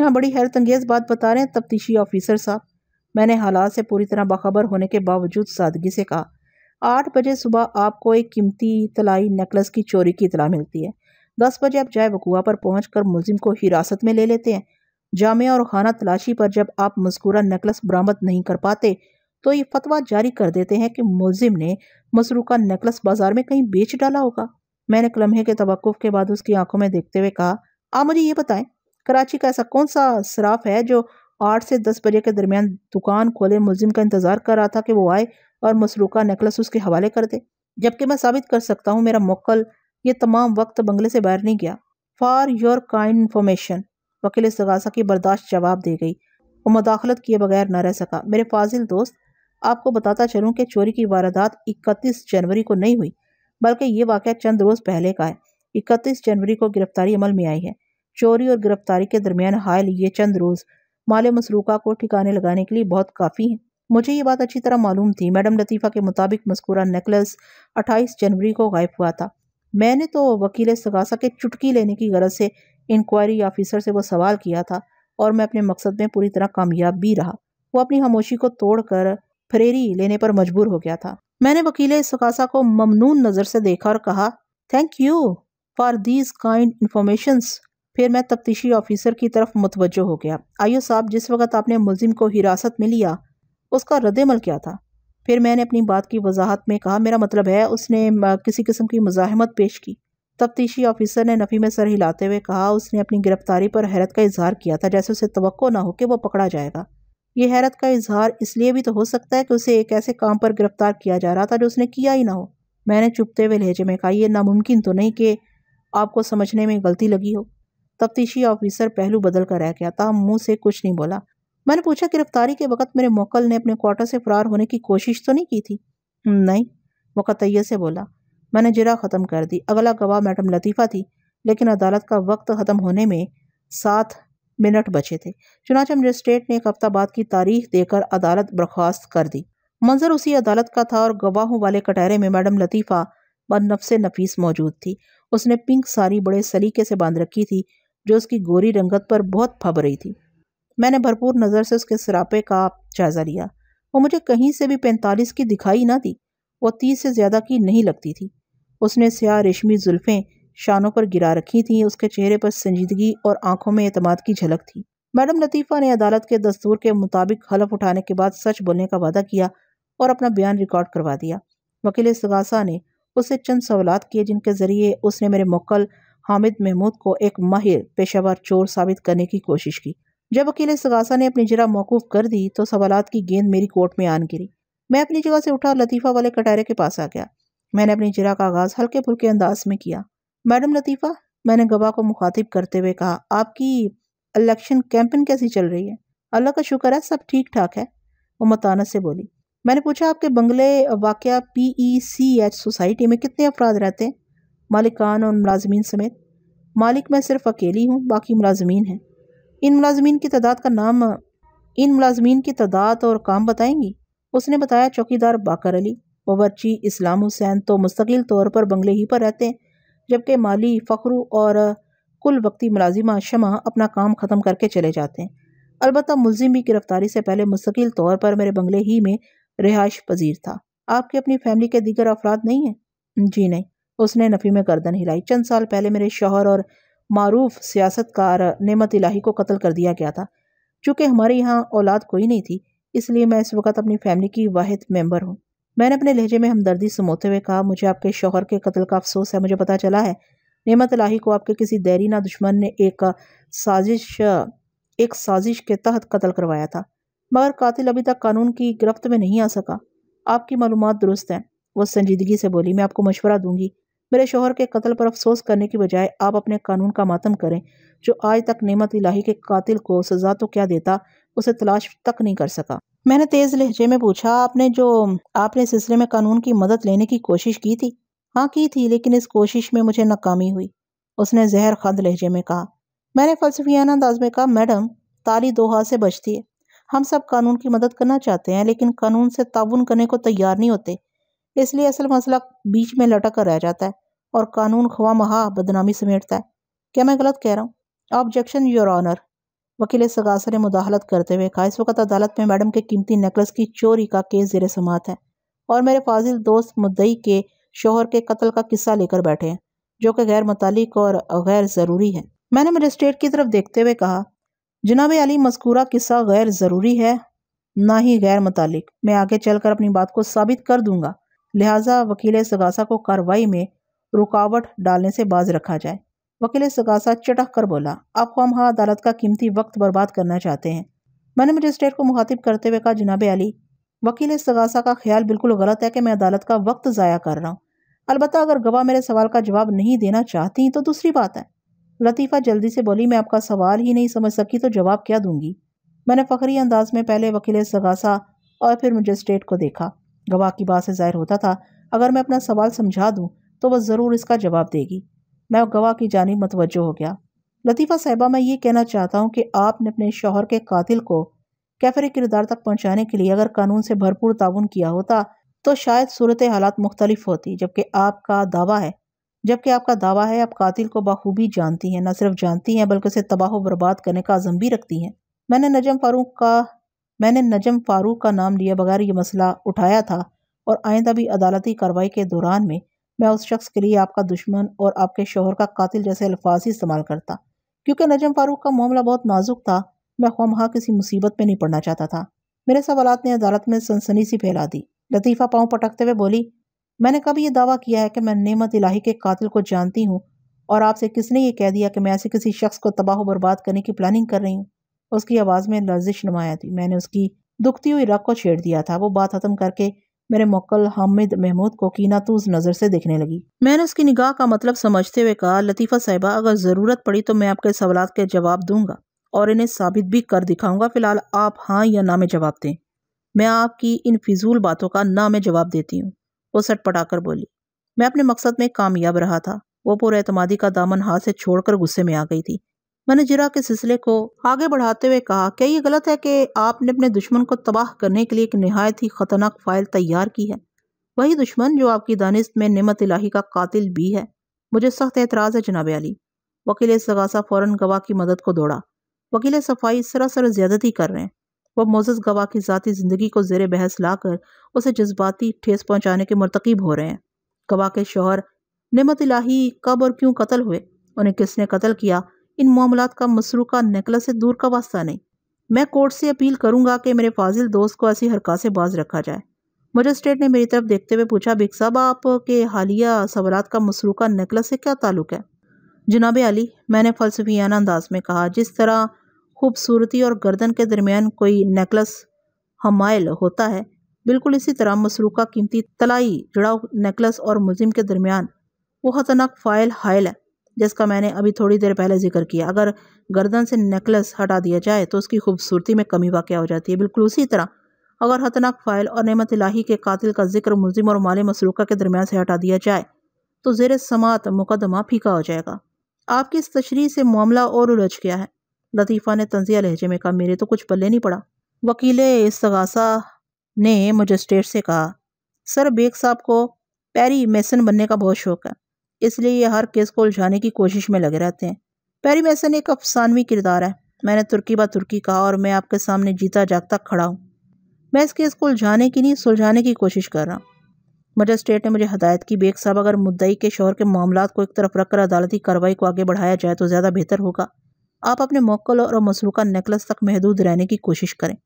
हाँ बड़ी अंगेज़ बात बता रहे हैं तफ्तीशी ऑफिसर साहब मैंने हालात से पूरी तरह बाखबर होने के बावजूद सादगी से कहा आठ बजे सुबह आपको एक कीमती तलाई नेकलेस की चोरी की इतला मिलती है दस बजे आप जाए वकुआ पर पहुँच कर मुलिम को हिरासत में ले लेते हैं जामिया और खाना तलाशी पर जब आप मस्कूरा नेकलेस बरामद नहीं कर पाते तो ये फतवा जारी कर देते हैं कि मुलिम ने मसरू का नेकलेस बाजार में कहीं बेच डाला होगा मैंने लम्हे के तवक़ के बाद उसकी आंखों में देखते हुए कहा आप मुझे ये बताएं कराची का ऐसा कौन सा सराफ है जो आठ से दस बजे के दरमियान दुकान खोले मुलिम का इंतज़ार कर रहा था कि वो आए और मसरूक नेकलस उसके हवाले कर दे जबकि मैं साबित कर सकता हूँ मेरा मोकल ये तमाम वक्त बंगले से बाहर नहीं गया फॉर योर काइंड इन्फॉर्मेशन वकील सगासा की बर्दाश्त जवाब दे गई वो मुदाखलत किए बगैर न रह सका मेरे फाजिल दोस्त आपको बताता चलूँ कि चोरी की वारदात इकतीस जनवरी को नहीं हुई बल्कि ये वाक़ चंद रोज़ पहले का है इकतीस जनवरी को गिरफ्तारी अमल में आई है चोरी और गिरफ्तारी के दरमियान हायल ये चंद रोज़ माले मसरूका को ठिकाने लगाने के लिए बहुत काफ़ी हैं मुझे ये बात अच्छी तरह मालूम थी मैडम लतीफ़ा के मुताबिक मस्कूरा नेकलेस 28 जनवरी को गायब हुआ था मैंने तो वकील सगासा के चुटकी लेने की गरज से इंक्वायरी ऑफिसर से वो सवाल किया था और मैं अपने मकसद में पूरी तरह कामयाब भी रहा वो अपनी खामोशी को तोड़कर फ्रेरी लेने पर मजबूर हो गया था मैंने वकील सगासा को ममनून नज़र से देखा और कहा thank you for these kind informations फिर मैं तफ्तीशी ऑफिसर की तरफ मुतवजो हो गया आइयो साहब जिस वक्त आपने मुलिम को हिरासत में लिया उसका रद्दमल क्या था फिर मैंने अपनी बात की वजाहत में कहा मेरा मतलब है उसने किसी किस्म की मज़ाहमत पेश की तफ्तीशी ऑफिसर ने नफ़ी में सर हिलाते हुए कहा उसने अपनी गिरफ्तारी पर हैरत का इजहार किया था जैसे उसे तो ना हो कि वह पकड़ा जाएगा ये हैरत का इजहार इसलिए भी तो हो सकता है कि उसे एक ऐसे काम पर गिरफ्तार किया जा रहा था जो उसने किया ही ना हो मैंने चुपते हुए लहजे में कहा यह नामुमकिन तो नहीं कि आपको समझने में गलती लगी हो तफ्तीशी ऑफिसर पहलू बदल कर रह गया था मुँह से कुछ नहीं बोला मैंने पूछा गिरफ्तारी के वक्त मेरे मोकल ने अपने क्वार्टर से फरार होने की कोशिश तो नहीं की थी हम्म, नहीं वो कतैय से बोला मैंने जिरा ख़त्म कर दी अगला गवाह मैडम लतीफ़ा थी लेकिन अदालत का वक्त ख़त्म होने में सात मिनट बचे थे चुनाच मजिस्ट्रेट ने एक हफ्ता बाद की तारीख देकर अदालत बर्खास्त कर दी मंजर उसी अदालत का था और गवाहों वाले कटहरे में मैडम लतीफ़ा बन से नफीस मौजूद थी उसने पिंक साड़ी बड़े सलीके से बांध रखी थी जो उसकी गोरी रंगत पर बहुत फब रही थी मैंने भरपूर नज़र से उसके सरापे का जायज़ा लिया वो मुझे कहीं से भी पैंतालीस की दिखाई ना दी वो तीस से ज़्यादा की नहीं लगती थी उसने स्याह रेशमी जुल्फ़ें शानों पर गिरा रखी थीं उसके चेहरे पर संजीदगी और आंखों में अतमाद की झलक थी मैडम लतीफ़ा ने अदालत के दस्तूर के मुताबिक हलफ उठाने के बाद सच बोलने का वादा किया और अपना बयान रिकॉर्ड करवा दिया वकील सगासा ने उससे चंद सवाल किए जिनके ज़रिए उसने मेरे मोकल हामिद महमूद को एक माहिर पेशावर चोर साबित करने की कोशिश की जब अकेले सगासा ने अपनी जरा मौकूफ़ कर दी तो सवाल की गेंद मेरी कोर्ट में आन गिरी मैं अपनी जगह से उठा लतीफ़ा वाले कटारे के पास आ गया मैंने अपनी जरा का आगाज़ हल्के फुल्के अंदाज में किया मैडम लतीफ़ा मैंने गवाह को मुखातिब करते हुए कहा आपकी इलेक्शन कैंपेन कैसी चल रही है अल्लाह का शुक्र है सब ठीक ठाक है वो मतानत से बोली मैंने पूछा आपके बंगले वाक़ P E C H society में कितने अफराद रहते हैं मालिकान और मुलाजमीन समेत मालिक मैं सिर्फ अकेली हूँ बाकी मुलाजमीन हैं इन मुलाजमीन की तादाद का नाम इन मुलाजमीन की तादाद और काम बताएंगी उसने बताया चौकीदार बाकर अली बावरची इस्लाम हुसैन तो मुस्तकिल तौर पर बंगले ही पर रहते हैं जबकि माली फ़खरू और कुल वक्ती मुलाजिमा शमा अपना काम ख़त्म करके चले जाते हैं अलबत् मुलिम भी गिरफ्तारी से पहले मुस्तकिल तौर पर मेरे बंगले ही में रिहाइश पजीर था आपके अपनी फैमिली के दीगर अफराद नहीं हैं जी नहीं उसने नफ़ी में गर्दन हिलाई चंद साल पहले मेरे शोहर और मरूफ सियासतकार नेमत इलाही को कत्ल कर दिया गया था चूँकि हमारे यहाँ औलाद कोई नहीं थी इसलिए मैं इस वक्त अपनी फैमिली की वाहिद मेंबर हूँ मैंने अपने लहजे में हमदर्दी समोते हुए कहा मुझे आपके शोहर के कत्ल का अफसोस है मुझे पता चला है नेमत इलाही को आपके किसी देरीना दुश्मन ने एक साजिश एक साजिश के तहत कत्ल करवाया था मगर कातिल अभी तक कानून की गिरफ्त में नहीं आ सका आपकी मालूम दुरुस्त हैं वो संजीदगी से बोली मैं आपको मशवरा दूंगी मेरे शोहर के कत्ल पर अफसोस करने की बजाय आप अपने कानून का मातम करें जो आज तक नेमत इलाही के कातिल को सजा तो क्या देता उसे तलाश तक नहीं कर सका मैंने तेज लहजे में पूछा आपने जो आपने सिलसिले में कानून की मदद लेने की कोशिश की थी हाँ की थी लेकिन इस कोशिश में मुझे नाकामी हुई उसने जहर खंद लहजे में कहा मैंने फलसफियाना अंदाज में कहा मैडम ताली दो हाथ से बचती है हम सब कानून की मदद करना चाहते हैं लेकिन कानून से ताउन करने को तैयार नहीं होते इसलिए असल मसला बीच में लटक कर रह जाता है और कानून खवा महा बदनामी समेटता है क्या मैं गलत कह रहा हूँ ऑब्जेक्शन योर ऑनर वकील सगासर ने मुदाहलत करते हुए कहा इस वक्त अदालत में मैडम के कीमती नेकलेस की चोरी का केस जेर समात है और मेरे फाजिल दोस्त मुद्दई के शोहर के कत्ल का किस्सा लेकर बैठे हैं जो कि गैर मुतलिक और गैर ज़रूरी है मैंने मजिस्ट्रेट की तरफ देखते हुए कहा जनाब अली मस्कूरा किस्सा गैर ज़रूरी है ना ही गैर मतलब मैं आगे चलकर अपनी बात को साबित कर दूंगा लिहाजा वकील सगासा को कार्रवाई में रुकावट डालने से बाज रखा जाए वकील सगासा चटक कर बोला आप कौम हाँ अदालत का कीमती वक्त बर्बाद करना चाहते हैं मैंने मजिस्ट्रेट को मुखातिब करते हुए कहा जनाब अली वकील सगासा का ख्याल बिल्कुल गलत है कि मैं अदालत का वक्त ज़ाया कर रहा हूँ अलबत् अगर गवाह मेरे सवाल का जवाब नहीं देना चाहती तो दूसरी बात है लतीफ़ा जल्दी से बोली मैं आपका सवाल ही नहीं समझ सकी तो जवाब क्या दूंगी मैंने फ़खरी अंदाज में पहले वकील सगासा और फिर मजिस्ट्रेट को देखा गवाह की बात से जाहिर होता था अगर मैं अपना सवाल समझा दूँ तो वह ज़रूर इसका जवाब देगी मैं गवाह की जानी मतवजो हो गया लतीफ़ा साहबा मैं ये कहना चाहता हूँ कि आपने अपने शोहर के कातिल को कैफर किरदार तक पहुँचाने के लिए अगर कानून से भरपूर ताउन किया होता तो शायद सूरत हालात मुख्तलिफ होती जबकि आपका दावा है जबकि आपका दावा है आप कातिल को बखूबी जानती हैं न सिर्फ जानती हैं बल्कि उसे तबाह बर्बाद करने का आज़म भी रखती हैं मैंने नजम फारूक का मैंने नजम फारूक का नाम लिए बगैर ये मसला उठाया था और आइंदा भी अदालती कार्रवाई के दौरान में मैं उस शख्स के लिए आपका दुश्मन और आपके शोहर का कातिल जैसे अल्फाज ही इस्तेमाल करता क्योंकि नजम फारूक का मामला बहुत नाजुक था मैं खमहा किसी मुसीबत में नहीं पड़ना चाहता था मेरे सवालत ने अदालत में सनसनी सी फैला दी लतीफ़ा पाँव पटकते हुए बोली मैंने कभी यह दावा किया है कि मैं नियमत इलाही के कातिल को जानती हूँ और आपसे किसने ये कह दिया कि मैं ऐसे किसी शख्स को तबाह बर्बाद करने की प्लानिंग कर रही हूँ उसकी आवाज़ में लर्जिश नुमाया थी मैंने उसकी दुखती हुई रख को छेड़ दिया था वो बात ख़त्म करके मेरे मोकल हामिद महमूद को कीनातूज नज़र से देखने लगी मैंने उसकी निगाह का मतलब समझते हुए कहा लतीफ़ा साहिबा अगर ज़रूरत पड़ी तो मैं आपके सवाल के जवाब दूंगा और इन्हें साबित भी कर दिखाऊंगा फ़िलहाल आप हाँ या ना में जवाब दें मैं आपकी इन फिजूल बातों का ना में जवाब देती हूँ वो सटपटा कर बोली मैं अपने मकसद में कामयाब रहा था वो पूरे एतमादी का दामन हाथ से छोड़कर गुस्से में आ गई थी मैंने जिरा के सिलसिले को आगे बढ़ाते हुए कहा क्या ये गलत है कि आपने अपने दुश्मन को तबाह करने के लिए एक नहायत ही ख़तरनाक फाइल तैयार की है वही दुश्मन जो आपकी दानिश में नमत इलाही का कातिल भी है मुझे सख्त एतराज़ है जनाब अली वकील सगासा फ़ौर गवाह की मदद को दौड़ा वकील सफाई सरासर ज्यादती कर रहे हैं वह मोजस गवाह की ज़ाती ज़िंदगी को जेर बहस लाकर उसे जज्बाती ठेस पहुँचाने के मरतकब हो रहे हैं गवाह के शोहर नमत इलाही कब और क्यों कत्ल हुए उन्हें किसने कत्ल किया इन मामला का मसरू का से दूर का वास्ता नहीं मैं कोर्ट से अपील करूंगा कि मेरे फाजिल दोस्त को ऐसी हरकत से बाज रखा जाए मजिस्ट्रेट ने मेरी तरफ देखते हुए पूछा बिग साहब आप के हालिया सवाल का मसरूक नेकलस से क्या ताल्लुक़ है जनाब अली मैंने फलसफियाना अंदाज में कहा जिस तरह खूबसूरती और गर्दन के दरमियान कोई नेकलस हमायल होता है बिल्कुल इसी तरह मसरूक कीमती तलाई जुड़ा नेकलस और मुजिम के दरमियान वो खतरनाक फ़ाइल हायल है जिसका मैंने अभी थोड़ी देर पहले जिक्र किया अगर गर्दन से नेकलेस हटा दिया जाए तो उसकी खूबसूरती में कमी वाक़ हो जाती है बिल्कुल उसी तरह अगर हतनाक फ़ाइल और नमत लाही के कातिल का जिक्र मुलिम और माले मसलूका के दरमियान से हटा दिया जाए तो जेर समात मुकदमा फीका हो जाएगा आपकी इस तशरी से मामला और उलझ गया है लतीफ़ा ने तंजिया लहजे में कहा मेरे तो कुछ पल्ले नहीं पड़ा वकील इसगासा ने मजिस्ट्रेट से कहा सर बेग साहब को पैरी मेसन बनने का बहुत शौक है इसलिए ये हर केस को उलझाने की कोशिश में लगे रहते हैं पैरी मैसन एक अफसानवी किरदार है मैंने तुर्की बा तुर्की कहा और मैं आपके सामने जीता जागता खड़ा हूँ मैं इस केस को उलझाने की नहीं सुलझाने की कोशिश कर रहा हूँ मजिस्ट्रेट ने मुझे हदायत की बेग साहब अगर मुद्दई के शोहर के मामला को एक तरफ रखकर अदालती कार्रवाई को आगे बढ़ाया जाए तो ज़्यादा बेहतर होगा आप अपने मोकल और मसलूका नेकलस तक महदूद रहने की कोशिश करें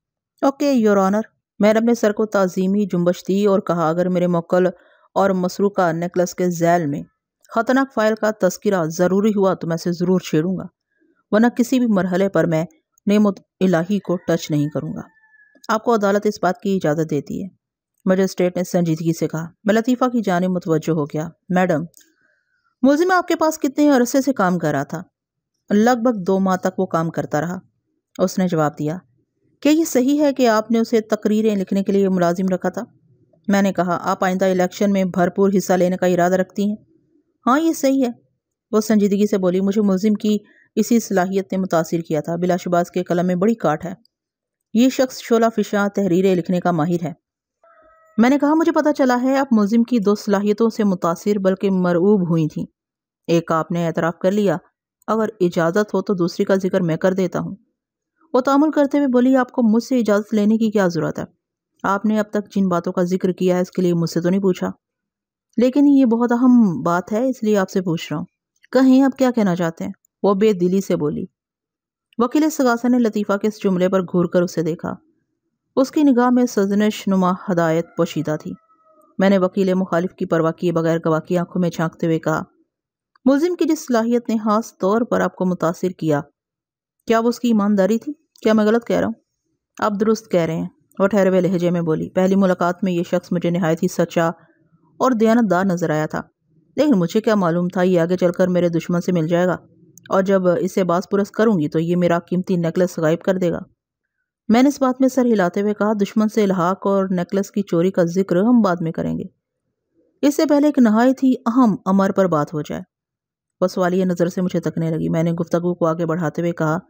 ओके योर ऑनर मैंने अपने सर को तज़ीमी जुम्बश दी और कहा अगर मेरे मोकल और मसरूका नेकलस के जैल में ख़तरनाक फ़ाइल का तस्करा ज़रूरी हुआ तो मैं इसे ज़रूर छेड़ूंगा वरना किसी भी मरहले पर मैं नियमत इलाही को टच नहीं करूँगा आपको अदालत इस बात की इजाज़त देती है मजिस्ट्रेट ने संजीदगी से कहा मैं लतीफ़ा की जाने मुतवजो हो गया मैडम मुलिम आपके पास कितने अरसे से काम कर रहा था लगभग दो माह तक वो काम करता रहा उसने जवाब दिया क्या ये सही है कि आपने उसे तकरीरें लिखने के लिए मुलाजिम रखा था मैंने कहा आप आइंदा इलेक्शन में भरपूर हिस्सा लेने का इरादा रखती हैं हाँ ये सही है वो संजीदगी से बोली मुझे मुलिम की इसी सलाहियत ने मुतासर किया था बिलाशबाज के कलम में बड़ी काट है ये शख्स शोला फिशा तहरीरें लिखने का माहिर है मैंने कहा मुझे पता चला है आप मुलिम की दो सलाहियतों से मुतासर बल्कि मरऊब हुई थी एक आपने एतराफ़ कर लिया अगर इजाज़त हो तो दूसरी का जिक्र मैं कर देता हूँ वो तामुल करते हुए बोली आपको मुझसे इजाज़त लेने की क्या ज़रूरत है आपने अब तक जिन बातों का जिक्र किया है इसके लिए मुझसे तो नहीं पूछा लेकिन ये बहुत अहम बात है इसलिए आपसे पूछ रहा हूँ कहें आप क्या कहना चाहते हैं वो बेदिली से बोली वकील सगासा ने लतीफ़ा के इस जुमले पर घूर कर उसे देखा उसकी निगाह में सजनश नुमा हदायत पोशीदा थी मैंने वकील मुखालिफ की परवाह किए बगैर गवाह की आंखों में झांकते हुए कहा मुलिम की जिस सलाहियत ने खास तौर पर आपको मुतासर किया क्या वो उसकी ईमानदारी थी क्या मैं गलत कह रहा हूँ आप दुरुस्त कह रहे हैं वह ठहरे हुए लहजे में बोली पहली मुलाकात में ये शख्स मुझे नहायत ही सच्चा और दयानतदार नजर आया था लेकिन मुझे क्या मालूम था ये आगे चलकर मेरे दुश्मन से मिल जाएगा और जब इसे बास पुरस करूंगी तो ये मेरा कीमती नेकलेस गायब कर देगा मैंने इस बात में सर हिलाते हुए कहा दुश्मन से लहाक और नेकलेस की चोरी का जिक्र हम बाद में करेंगे इससे पहले एक नहायत ही अहम अमर पर बात हो जाए बस वाली नज़र से मुझे तकने लगी मैंने गुफ्तगु को आगे बढ़ाते हुए कहा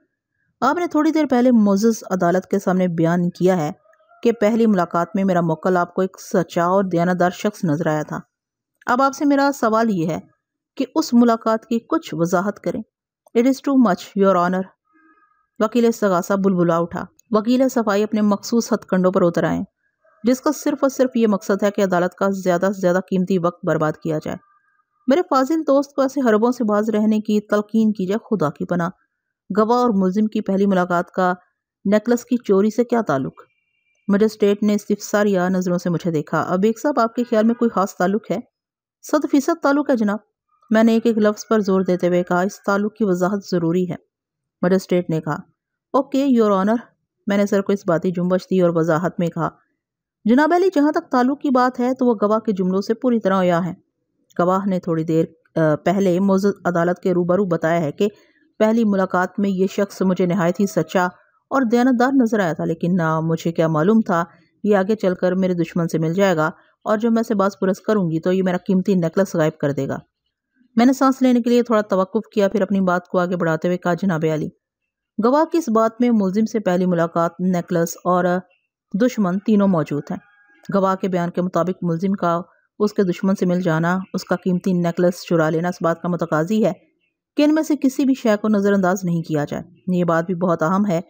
आपने थोड़ी देर पहले मोज़ अदालत के सामने बयान किया है कि पहली मुलाकात में मेरा मुक्ल आपको एक सच्चा और दयानादार शख्स नज़र आया था अब आपसे मेरा सवाल यह है कि उस मुलाकात की कुछ वजाहत करें it is too much your honour वकील सगासा बुलबुला उठा वकील सफाई अपने मखसूस हथकंडों पर उतर आए जिसका सिर्फ और सिर्फ ये मकसद है कि अदालत का ज़्यादा से ज़्यादा कीमती वक्त बर्बाद किया जाए मेरे फाजिल दोस्त को ऐसे हरबों से बाज रहने की तलकिन की जाए खुदा की पना गवाह और मुलिम की पहली मुलाकात का नेकलस की चोरी से क्या ताल्लुक़ मजिस्ट्रेट ने या नज़रों से मुझे देखा एक साहब आपके ख्याल में कोई खास ताल्लुक है सत फ़ीसद ताल्लुक है जनाब मैंने एक एक लफ्ज़ पर जोर देते हुए कहा इस ताल्लुक की वजाहत ज़रूरी है मजिस्ट्रेट ने कहा ओके योर ऑनर मैंने सर को इस बात की जुम्बश दी और वजाहत में कहा जनाब अली जहाँ तक ताल्लुक की बात है तो वह गवाह के जुमलों से पूरी तरह ओया है गवाह ने थोड़ी देर पहले मोज अदालत के रूबरू बताया है कि पहली मुलाकात में ये शख्स मुझे नहायत ही सच्चा और दयानतदार नज़र आया था लेकिन ना मुझे क्या मालूम था ये आगे चलकर मेरे दुश्मन से मिल जाएगा और जब मैं इसे बास पुरस करूँगी तो ये मेरा कीमती नेकलेस गायब कर देगा मैंने सांस लेने के लिए थोड़ा तवक़ुफ़ किया फिर अपनी बात को आगे बढ़ाते हुए कहा जनाब अली गवाह की इस बात में मुलजिम से पहली मुलाकात नेकलेस और दुश्मन तीनों मौजूद हैं गवाह के बयान के मुताबिक मुलजिम का उसके दुश्मन से मिल जाना उसका कीमती नेकलेस चुरा लेना इस बात का मतकाजी है कि इनमें से किसी भी शय को नज़रअंदाज नहीं किया जाए ये बात भी बहुत अहम है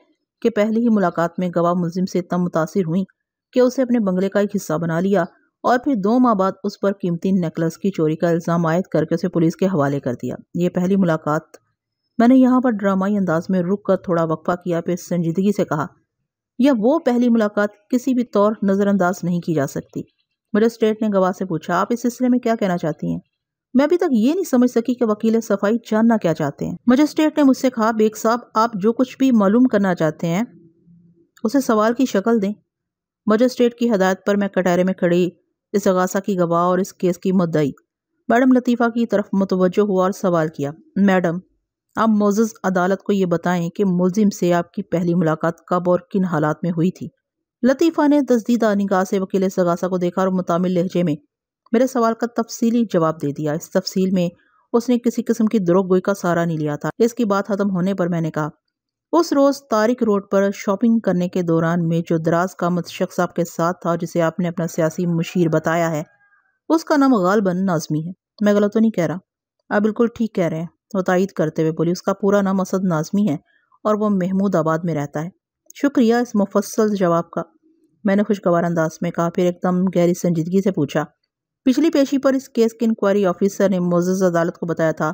कि पहली ही मुलाकात में गवाह मुलिम से इतना मुतासर हुई कि उसे अपने बंगले का एक हिस्सा बना लिया और फिर दो माह बाद उस पर कीमती नेकलेस की चोरी का इल्ज़ाम आयद करके उसे पुलिस के हवाले कर दिया ये पहली मुलाकात मैंने यहाँ पर ड्रामाई अंदाज में रुक कर थोड़ा वक्फा किया फिर संजीदगी से कहा यह वो पहली मुलाकात किसी भी तौर नज़रअंदाज नहीं की जा सकती मजिस्ट्रेट ने गवाह से पूछा आप इस सिलसिले में क्या कहना चाहती हैं मैं अभी तक ये नहीं समझ सकी कि वकील सफाई जानना क्या चाहते हैं मजिस्ट्रेट ने मुझसे कहा बेग साहब आप जो कुछ भी मालूम करना चाहते हैं उसे सवाल की शक्ल दें मजिस्ट्रेट की हदायत पर मैं कटारे में खड़ी इस अगासा की गवाह और इस केस की मुद्दई मैडम लतीफ़ा की तरफ मुतवज़ो हुआ और सवाल किया मैडम आप मोज़ अदालत को ये बताएं कि मुलिम से आपकी पहली मुलाकात कब और किन हालात में हुई थी लतीफ़ा ने तस्दीदा निगाह से वकील सगासा को देखा और मुतामिल लहजे में मेरे सवाल का तफसीली जवाब दे दिया इस तफसील में उसने किसी किस्म की दरोग गोई का सहारा नहीं लिया था इसकी बात ख़त्म होने पर मैंने कहा उस रोज़ तारिक रोड पर शॉपिंग करने के दौरान में जो दराज का शख्स आपके साथ था जिसे आपने अपना सियासी मुशीर बताया है उसका नाम गालबन नाजमी है मैं गलत तो नहीं कह रहा आप बिल्कुल ठीक कह रहे हैं वो तायद करते हुए बोली उसका पूरा नाम असद नाजमी है और महमूद महमूदाबाद में रहता है शुक्रिया इस मुफसल जवाब का मैंने खुशगवार अंदाज में कहा फिर एकदम गहरी संजीदगी से पूछा पिछली पेशी पर इस केस के इंक्वायरी ऑफिसर ने मोजज अदालत को बताया था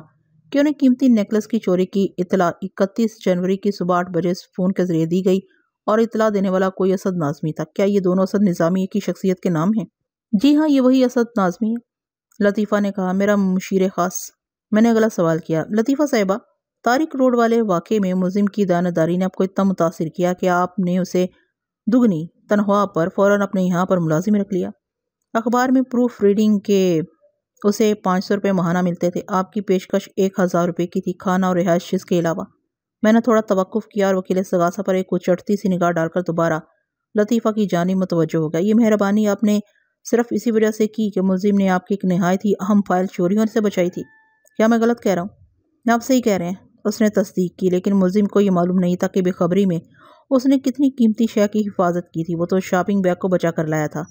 कि उन्हें कीमती नेकलेस की चोरी की इतला इकतीस जनवरी की सुबह आठ बजे फ़ोन के ज़रिए दी गई और इतला देने वाला कोई असद नाजमी था क्या ये दोनों असद निज़ामी की शख्सियत के नाम हैं जी हाँ ये वही असद नाजमी है लतीफ़ा ने कहा मेरा मुशीर ख़ास मैंने अगला सवाल किया लतीफ़ा साहिबा तारिक रोड वाले वाक़े में मुजिम की दानादारी ने आपको इतना मुतासर किया कि आपने उसे दुगनी तनख्वाह पर फ़ौर अपने यहाँ पर मुलाजिम रख लिया अखबार में प्रूफ रीडिंग के उसे पाँच सौ रुपये महाना मिलते थे आपकी पेशकश एक हज़ार रुपये की थी खाना और रिहायश के अलावा मैंने थोड़ा तवक़ किया और वकील सगासा पर एक उचटती सी निगाह डालकर दोबारा लतीफ़ा की जानी मतवजह हो गया ये मेहरबानी आपने सिर्फ इसी वजह से की कि मुलिम ने आपकी एक नहायत ही अहम फाइल चोरी होने से बचाई थी क्या मैं गलत कह रहा हूँ आप सही कह रहे हैं उसने तस्दीक की लेकिन मुलिम को यह मालूम नहीं था कि बेखबरी में उसने कितनी कीमती शय की हिफाजत की थी वो तो शॉपिंग बैग को बचा कर लाया था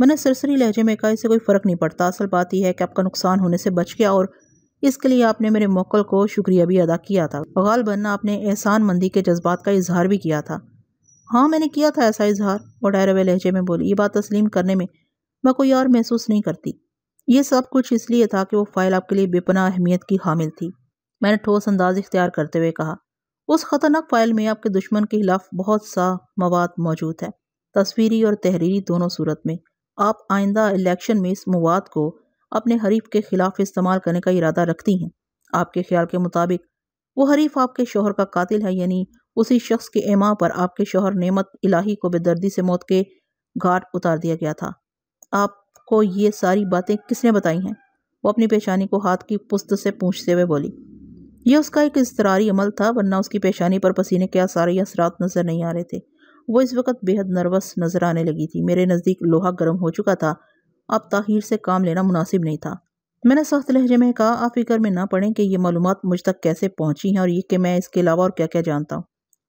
मैंने सरसरी लहजे में कहा इससे कोई फ़र्क नहीं पड़ता असल बात यह है कि आपका नुकसान होने से बच गया और इसके लिए आपने मेरे मोकल को शुक्रिया भी अदा किया था गालबन आपने एहसान मंदी के जज्बात का इजहार भी किया था हाँ मैंने किया था ऐसा इजहार वो डायरवे लहजे में बोली ये बात तस्लीम करने में मैं कोई और महसूस नहीं करती ये सब कुछ इसलिए था कि वो फ़ाइल आपके लिए बेपना अहमियत की हामिल थी मैंने ठोस अंदाज इख्तियार करते हुए कहा उस ख़तरनाक फ़ाइल में आपके दुश्मन के खिलाफ बहुत सा मवाद मौजूद है तस्वीरी और तहरीरी दोनों सूरत में आप आइंदा इलेक्शन में इस मवाद को अपने हरीफ के खिलाफ इस्तेमाल करने का इरादा रखती हैं आपके ख्याल के मुताबिक वो हरीफ आपके शोहर का कातिल है यानी उसी शख्स के एमा पर आपके शोहर नेमत इलाही को बेदर्दी से मौत के घाट उतार दिया गया था आपको ये सारी बातें किसने बताई हैं वो अपनी पेशानी को हाथ की पुस्त से पूछते हुए बोली यह उसका एक इसतरारी अमल था वरना उसकी पेशानी पर पसीने के आसार या असरात नज़र नहीं आ रहे थे वो इस वक्त बेहद नर्वस नज़र आने लगी थी मेरे नज़दीक लोहा गर्म हो चुका था अब ताहिर से काम लेना मुनासिब नहीं था मैंने सख्त लहजे में कहा आप फिक्र में ना पड़ें कि ये मालूम मुझ तक कैसे पहुँची हैं और ये कि मैं इसके अलावा और क्या क्या जानता हूँ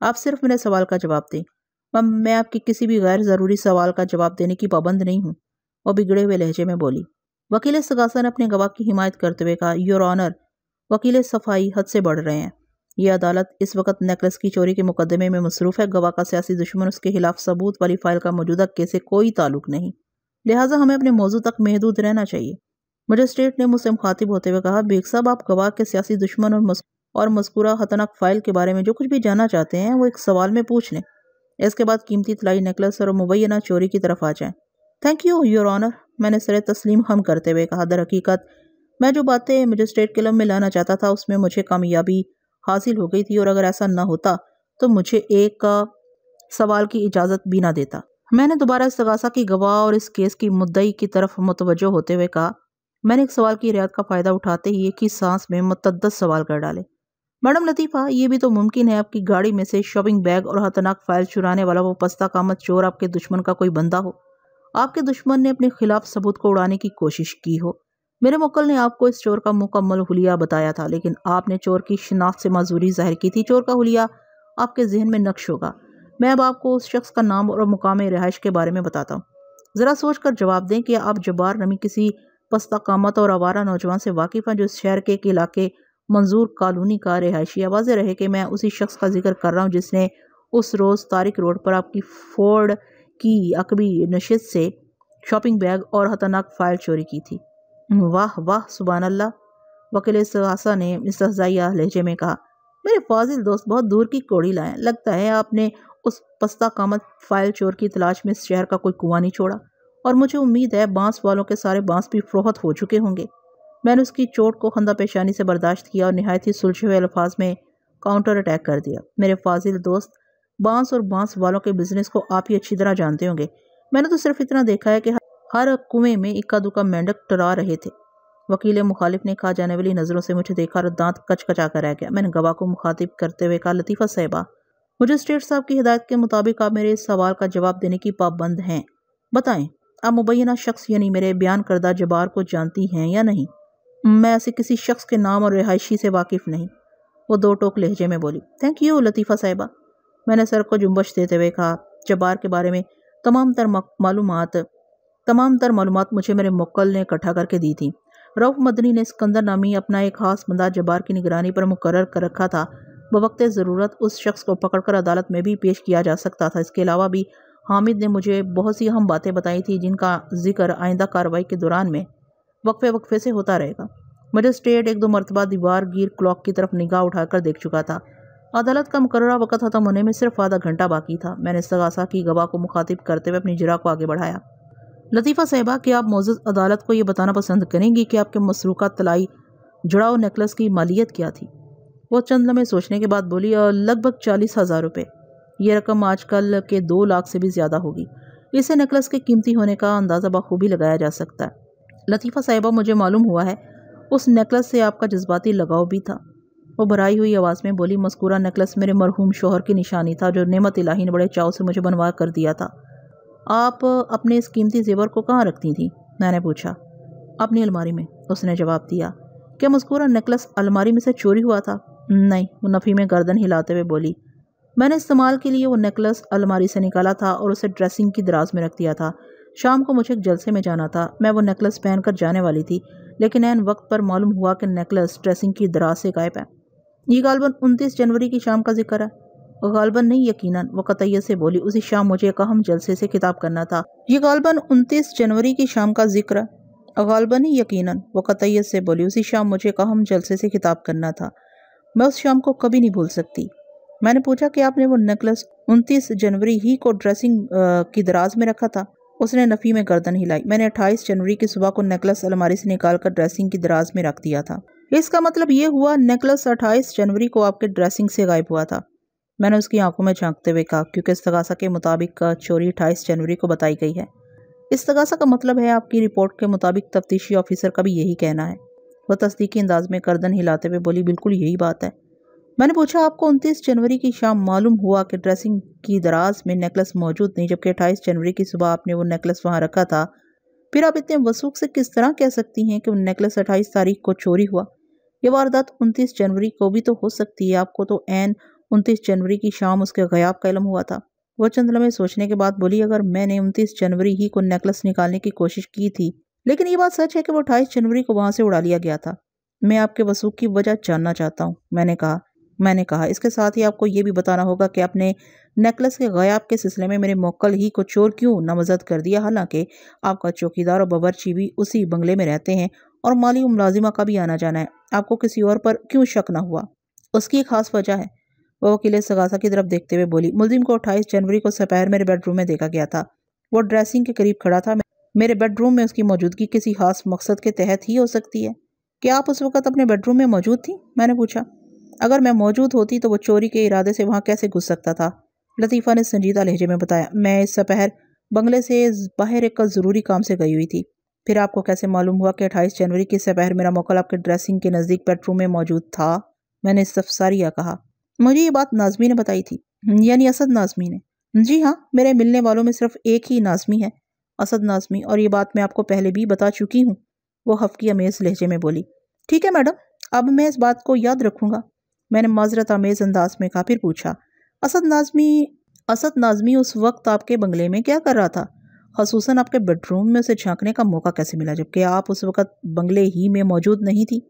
आप सिर्फ मेरे सवाल का जवाब दें मैं आपके किसी भी गैर ज़रूरी सवाल का जवाब देने की पाबंद नहीं हूँ वो बिगड़े हुए लहजे में बोली वकील सगासा ने अपने गवाह की हिमायत करते हुए कहा योर ऑनर वकील सफाई हद से बढ़ रहे हैं यह अदालत इस वक्त नेकलेस की चोरी के मुकदमे में मसरूफ़ है गवाह का सियासी दुश्मन उसके खिलाफ सबूत वाली फाइल का मौजूदा केस से कोई ताल्लुक नहीं लिहाजा हमें अपने मौजू तक महदूद रहना चाहिए मजिस्ट्रेट ने मुझसे मुखातिब होते हुए कहा बेग साहब आप गवाह के सियासी दुश्मन और मस... और मस्कुरा खतरनाक फाइल के बारे में जो कुछ भी जानना चाहते हैं वो एक सवाल में पूछ लें इसके बाद कीमती तलाई नेकलेस और मुबैना चोरी की तरफ आ जाएं थैंक यू योर ऑनर मैंने सर तस्लीम हम करते हुए कहा दर हकीकत मैं जो बातें मजिस्ट्रेट के लम में लाना चाहता था उसमें मुझे कामयाबी हासिल हो गई थी और अगर ऐसा न होता तो मुझे एक सवाल की इजाज़त भी ना देता मैंने दोबारा तगासा की गवाह और इस केस की मुद्दई की तरफ मुतवजो होते हुए कहा मैंने एक सवाल की रियायत का फ़ायदा उठाते ही एक ही सांस में मुतद सवाल कर डाले मैडम लतीफ़ा ये भी तो मुमकिन है आपकी गाड़ी में से शॉपिंग बैग और हतनाक फाइल चुराने वाला वो पस्ता कामत चोर आपके दुश्मन का कोई बंदा हो आपके दुश्मन ने अपने खिलाफ सबूत को उड़ाने की कोशिश की हो मेरे मुकल ने आपको इस चोर का मुकम्मल हुलिया बताया था लेकिन आपने चोर की शिनाख्त से मज़ूरी जाहिर की थी चोर का हुलिया आपके जहन में नक्श होगा मैं अब आपको उस शख्स का नाम और मुकाम रहाइश के बारे में बताता हूँ ज़रा सोच कर जवाब दें कि आप जबार नमी किसी पस्ता कामत और आवारा नौजवान से वाकिफ़ हैं जो इस शहर के एक इलाके मंजूर कॉलोनी का रिहायशी आवाज़ रहे कि मैं उसी शख्स का जिक्र कर रहा हूँ जिसने उस रोज़ तारिक रोड पर आपकी फोर्ड की अकबी नशत से शॉपिंग बैग और ख़तरनाक फाइल चोरी की थी वाह वाह सुबहान अल्लाह वकील सहासा ने सजाया लहजे में कहा मेरे फाजिल दोस्त बहुत दूर की कोड़ी लाए लगता है आपने उस पस्ता कामत फाइल चोर की तलाश में इस शहर का कोई कुआं नहीं छोड़ा और मुझे उम्मीद है बांस वालों के सारे बांस भी फरोहत हो चुके होंगे मैंने उसकी चोट को खंदा पेशानी से बर्दाश्त किया और नहायत ही सुलझे हुए अल्फाज में काउंटर अटैक कर दिया मेरे फाजिल दोस्त बांस और बांस वालों के बिजनेस को आप ही अच्छी तरह जानते होंगे मैंने तो सिर्फ इतना देखा है कि हर कुएं में इक्का दुक्का मेंढक टरा रहे थे वकील मुखालिफ ने कहा जाने वाली नज़रों से मुझे देखा और दांत कचकचा कर रह गया मैंने गवाह को मुखातिब करते हुए कहा लतीफ़ा साहबा मुझे स्टेट साहब की हिदायत के मुताबिक आप मेरे इस सवाल का जवाब देने की पाबंद हैं बताएं आप मुबैना शख्स यानी मेरे बयान करदा जबार को जानती हैं या नहीं मैं ऐसे किसी शख्स के नाम और रिहायशी से वाकिफ़ नहीं वो दो टोक लहजे में बोली थैंक यू लतीफ़ा साहिबा मैंने सर को जुम्बश देते हुए कहा जबार के बारे में तमाम तर मालूम तमाम तर मालूम मुझे मेरे मुक्ल ने इकट्ठा करके दी थी रऊफ मदनी ने सिकंदर नामी अपना एक खास मंदा जबार की निगरानी पर मुकर कर रखा था बवक्त ज़रूरत उस शख्स को पकड़कर अदालत में भी पेश किया जा सकता था इसके अलावा भी हामिद ने मुझे बहुत सी अहम बातें बताई थी जिनका जिक्र आइंदा कार्रवाई के दौरान में वक्फे वक्फे से होता रहेगा मजिस्ट्रेट एक दो मरतबा दीवार गिर क्लॉक की तरफ निगाह उठाकर देख चुका था अदालत का मुकर्रा वक्त ख़त्म होने में सिर्फ आधा घंटा बाकी था मैंने सगासा की गवाह को मुखातिब करते हुए अपनी जरा को आगे बढ़ाया लतीफ़ा साहिबा कि आप मोज़ अदालत को ये बताना पसंद करेंगी कि आपके मसरूक़ा तलाई जुड़ाओ नेकलस की मालियत क्या थी वो चंद लम्हे सोचने के बाद बोली और लगभग चालीस हज़ार रुपये ये रकम आजकल के दो लाख से भी ज़्यादा होगी इसे नेकलस के कीमती होने का अंदाज़ा बखूबी लगाया जा सकता है लतीफ़ा साहिबा मुझे मालूम हुआ है उस नेकलस से आपका जज्बाती लगाव भी था वो भराई हुई आवाज़ में बोली मस्कूरा नेकलस मेरे मरहूम शोहर की निशानी था जो नेमत इलाही ने बड़े चाव से मुझे बनवा कर दिया था आप अपने इस कीमती जेवर को कहाँ रखती थी मैंने पूछा अपनी अलमारी में उसने जवाब दिया क्या मुस्कुरा नेकलेस अलमारी में से चोरी हुआ था नहीं वो नफ़ी में गर्दन हिलाते हुए बोली मैंने इस्तेमाल के लिए वो नेकलेस अलमारी से निकाला था और उसे ड्रेसिंग की दराज में रख दिया था शाम को मुझे एक जलसे में जाना था मैं वो नेकलेस पहनकर जाने वाली थी लेकिन एन वक्त पर मालूम हुआ कि नेकलेस ड्रेसिंग की दराज से गायब है ये गालबन उनतीस जनवरी की शाम का जिक्र है गालबन नहीं यकीनन वो कतैयत से बोली उसी शाम मुझे अहम जलसे से खिताब करना था ये गालबन उनतीस जनवरी की शाम का जिक्र गालबन ही यकीनन वो कतैयत से बोली उसी शाम मुझे अहम जलसे से खिताब करना था मैं उस शाम को कभी नहीं भूल सकती मैंने पूछा कि आपने वो नेकलेस उनतीस जनवरी ही को ड्रेसिंग की दराज में रखा था उसने नफ़ी में गर्दन हिलाई मैंने अट्ठाईस जनवरी की सुबह को नेकलेस अलमारी से निकाल कर ड्रेसिंग की दराज में रख दिया था इसका मतलब ये हुआ नेकलेस अट्ठाईस जनवरी को आपके ड्रेसिंग से गायब हुआ था मैंने उसकी आंखों में झांकते हुए कहा क्योंकि इस तगासा के मुताबिक चोरी अट्ठाईस जनवरी को बताई गई है इस तगासा का मतलब है आपकी रिपोर्ट के मुताबिक तफ्तीशी ऑफिसर का भी यही कहना है वह तस्दीकी अंदाज में गर्दन हिलाते हुए बोली बिल्कुल यही बात है मैंने पूछा आपको उनतीस जनवरी की शाम मालूम हुआ कि ड्रेसिंग की दराज में नेकलेस मौजूद नहीं जबकि अट्ठाईस जनवरी की सुबह आपने वो नेकलेस वहाँ रखा था फिर आप इतने वसूख से किस तरह कह सकती हैं कि वो नेकलेस अट्ठाईस तारीख को चोरी हुआ ये वारदात उनतीस जनवरी को भी तो हो सकती है आपको तो एन उनतीस जनवरी की शाम उसके गयाब का इलम हुआ था वह चंद लम्हे सोचने के बाद बोली अगर मैंने उनतीस जनवरी ही को नेकलेस निकालने की कोशिश की थी लेकिन ये बात सच है कि वो अठाईस जनवरी को वहाँ से उड़ा लिया गया था मैं आपके वसूख की वजह जानना चाहता हूँ मैंने कहा मैंने कहा इसके साथ ही आपको ये भी बताना होगा कि आपने नेकलस के गयाब के सिलसिले में मेरे मोकल ही को चोर क्यों नामजद कर दिया हालांकि आपका चौकीदार और बबरची भी उसी बंगले में रहते हैं और माली मुलाजिमा का भी आना जाना है आपको किसी और पर क्यों शक ना हुआ उसकी एक खास वजह है वो वकील सगासा की तरफ देखते हुए बोली मुलिम को अट्ठाईस जनवरी को सपहर मेरे बेडरूम में देखा गया था वो ड्रेसिंग के करीब खड़ा था मेरे बेडरूम में उसकी मौजूदगी किसी खास मकसद के तहत ही हो सकती है क्या आप उस वक्त अपने बेडरूम में मौजूद थी मैंने पूछा अगर मैं मौजूद होती तो वो चोरी के इरादे से वहाँ कैसे घुस सकता था लतीफ़ा ने संजीदा लहजे में बताया मैं इस सपहर बंगले से बाहर एक ज़रूरी काम से गई हुई थी फिर आपको कैसे मालूम हुआ कि अट्ठाईस जनवरी की सपहर मेरा मोकल आपके ड्रेसिंग के नज़दीक बेडरूम में मौजूद था मैंने सफसारिया कहा मुझे ये बात नाजमी ने बताई थी हम्म, यानी असद नाजमी ने जी हाँ मेरे मिलने वालों में सिर्फ एक ही नाजमी है असद नाजमी और ये बात मैं आपको पहले भी बता चुकी हूँ वो हफ्की अमेज़ लहजे में बोली ठीक है मैडम अब मैं इस बात को याद रखूँगा मैंने माजरत आमेज़ अंदाज में काफिर पूछा असद नाजमी असद नाजमी उस वक्त आपके बंगले में क्या कर रहा था खसूस आपके बेडरूम में उसे झांकने का मौका कैसे मिला जबकि आप उस वक्त बंगले ही में मौजूद नहीं थी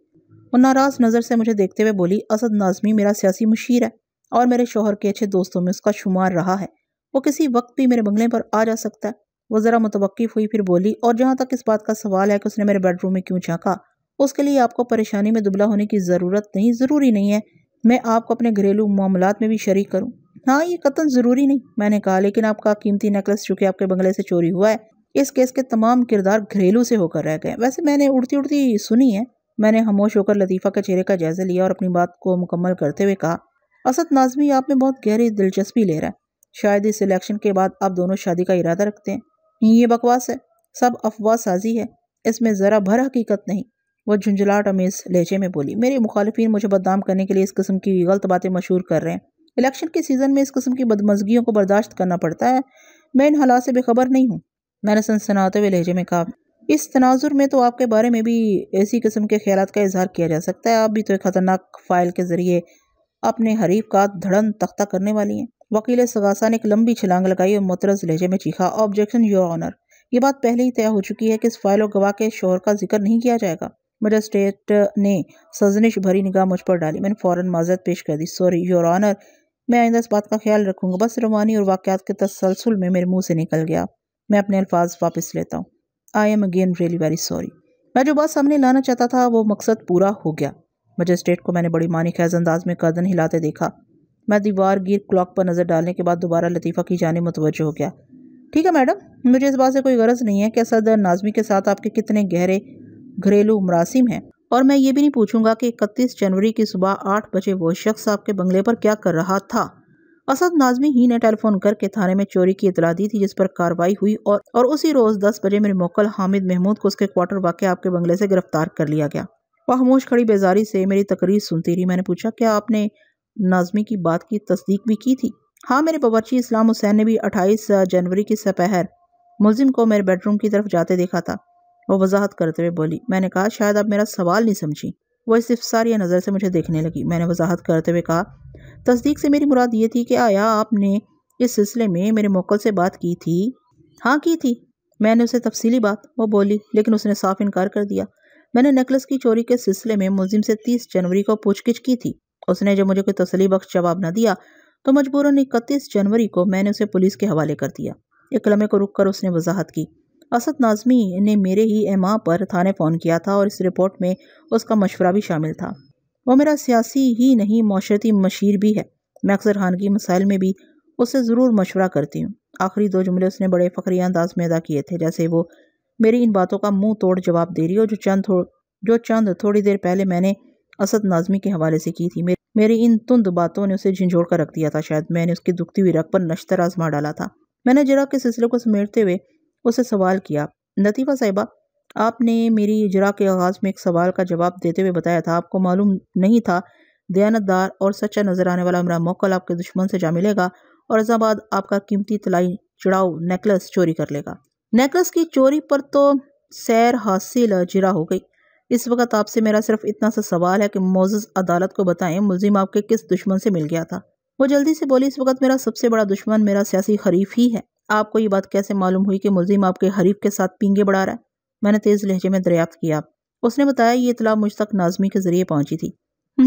वो नाराज़ नज़र से मुझे देखते हुए बोली असद नाजमी मेरा सियासी मुशीर है और मेरे शोहर के अच्छे दोस्तों में उसका शुमार रहा है वो किसी वक्त भी मेरे बंगले पर आ जा सकता है वो ज़रा मुतवक़ हुई फिर बोली और जहाँ तक इस बात का सवाल है कि उसने मेरे बेडरूम में क्यों झाँका उसके लिए आपको परेशानी में दुबला होने की ज़रूरत नहीं ज़रूरी नहीं है मैं आपको अपने घरेलू मामलात में भी शरीक करूँ हाँ ये कतन ज़रूरी नहीं मैंने कहा लेकिन आपका कीमती नेकलेस चूँकि आपके बंगले से चोरी हुआ है इस केस के तमाम किरदार घरेलू से होकर रह गए वैसे मैंने उड़ती उड़ती सुनी है मैंने खामोश होकर लतीफ़ा के चेहरे का जायज़ा लिया और अपनी बात को मुकम्मल करते हुए कहा असद नाजमी आप में बहुत गहरी दिलचस्पी ले रहा है शायद इस इलेक्शन के बाद आप दोनों शादी का इरादा रखते हैं ये बकवास है सब अफवाह साजी है इसमें ज़रा भर हकीकत नहीं वह झुंझलाट अमीज लहजे में बोली मेरे मुखालफी मुझे बदनाम करने के लिए इस किस्म की गलत बातें मशहूर कर रहे हैं इलेक्शन के सीज़न में इस किस्म की बदमजगियों को बर्दाश्त करना पड़ता है मैं इन हालात से बेखबर नहीं हूँ मैंने सनसनाते हुए लहजे में कहा इस तनाजुर में तो आपके बारे में भी ऐसी किस्म के ख्याल का इजहार किया जा सकता है आप भी तो एक ख़तरनाक फ़ाइल के ज़रिए अपने हरीफ का धड़न तख्ता करने वाली हैं वकील सगासा ने एक लंबी छलांग लगाई और मतरज लहजे में चीखा ऑब्जेक्शन योर ऑनर ये बात पहले ही तय हो चुकी है कि इस फाइल और गवाह के शोहर का जिक्र नहीं किया जाएगा मजिस्ट्रेट ने सजनिश भरी निगाह मुझ पर डाली मैंने फ़ौरन माजरत पेश कर दी सॉरी योर ऑनर मैं आइंदा इस बात का ख्याल रखूँगा बस रवानी और वाक़ात के तसलसल में मेरे मुँह से निकल गया मैं अपने अल्फाज वापस लेता हूँ I am again really very sorry मैं जो बात सामने लाना चाहता था वो मकसद पूरा हो गया मजिस्ट्रेट को मैंने बड़ी मानी खैज अंदाज में कदन हिलाते देखा मैं दीवार गिर क्लॉक पर नज़र डालने के बाद दोबारा लतीफ़ा की जाने मुतवज हो गया ठीक है मैडम मुझे इस बात से कोई गरज नहीं है कि सदर नाजमी के साथ आपके कितने गहरे घरेलू मरासिम हैं और मैं ये भी नहीं पूछूंगा कि इकतीस जनवरी की सुबह आठ बजे वो शख्स आपके बंगले पर क्या कर रहा था असद नाजमी ही ने टेलीफोन करके थाने में चोरी की इतला दी थी जिस पर कार्रवाई हुई और, और उसी रोज दस बजे मेरे मोकल हामिद महमूद को उसके क्वार्टर वाक्य आपके बंगले से गिरफ्तार कर लिया गया वह खामोश खड़ी बेजारी से मेरी तकरीर सुनती रही मैंने पूछा क्या आपने नाजमी की बात की तस्दीक भी की थी हाँ मेरे बावरची इस्लाम हुसैन ने भी अट्ठाईस जनवरी की सपहर मुलिम को मेरे बेडरूम की तरफ जाते देखा था वह वजाहत करते हुए बोली मैंने कहा शायद आप मेरा सवाल नहीं समझी वह सारी नज़र से मुझे देखने लगी मैंने वजाहत करते हुए कहा तस्दीक से मेरी मुराद ये थी कि आया आपने इस सिलसिले में मेरे मोकल से बात की थी हाँ की थी मैंने उसे तफसीली बात वो बोली लेकिन उसने साफ इनकार कर दिया मैंने नेकलेस की चोरी के सिलसिले में मुलिम से तीस जनवरी को पूछगिछ की थी उसने जब मुझे कोई तसली बख्श जवाब न दिया तो मजबूरन इकतीस जनवरी को मैंने उसे पुलिस के हवाले कर दिया एक लम्हे को रुक कर उसने वजाहत की असद नाजमी ने मेरे ही एम पर थाने फ़ोन किया था और इस रिपोर्ट में उसका मशवरा भी शामिल था वो मेरा सियासी ही नहीं माशरती मशीर भी है मैं अक्सर खान की मसाइल में भी उससे ज़रूर मशवरा करती हूँ आखिरी दो जुमले उसने बड़े फ़खरी अंदाज में अदा किए थे जैसे वो मेरी इन बातों का मुंह तोड़ जवाब दे रही हो जो चंद जो चंद थोड़ी देर पहले मैंने असद नाजमी के हवाले से की थी मेरी इन तुंद बातों ने उसे झंझोड़ कर रख दिया था शायद मैंने उसकी दुखती हुई रख पर नश्तर आजमा डाला था मैंने जरा के सिलसिले को समेटते हुए उसे सवाल किया लतीफ़ा साहिबा आपने मेरी इजरा के आगाज़ में एक सवाल का जवाब देते हुए बताया था आपको मालूम नहीं था दयानतदार और सच्चा नज़र आने वाला मेरा मोकल आपके दुश्मन से जा मिलेगा और इजाबाद आपका कीमती तलाई चढ़ाओ नेकलेस चोरी कर लेगा नेकलेस की चोरी पर तो सैर हासिल जिरा हो गई इस वक्त आपसे मेरा सिर्फ इतना सा सवाल है कि मोजस अदालत को बताएं मुलिम आपके किस दुश्मन से मिल गया था वो जल्दी से बोली इस वक्त मेरा सबसे बड़ा दुश्मन मेरा सियासी खरीफ ही है आपको ये बात कैसे मालूम हुई कि मुलजिम आपके हरीफ के साथ पींगे बढ़ा रहा है मैंने तेज़ लहजे में दरियाफ्त किया उसने बताया ये इतला मुझ तक नाजमी के ज़रिए पहुंची थी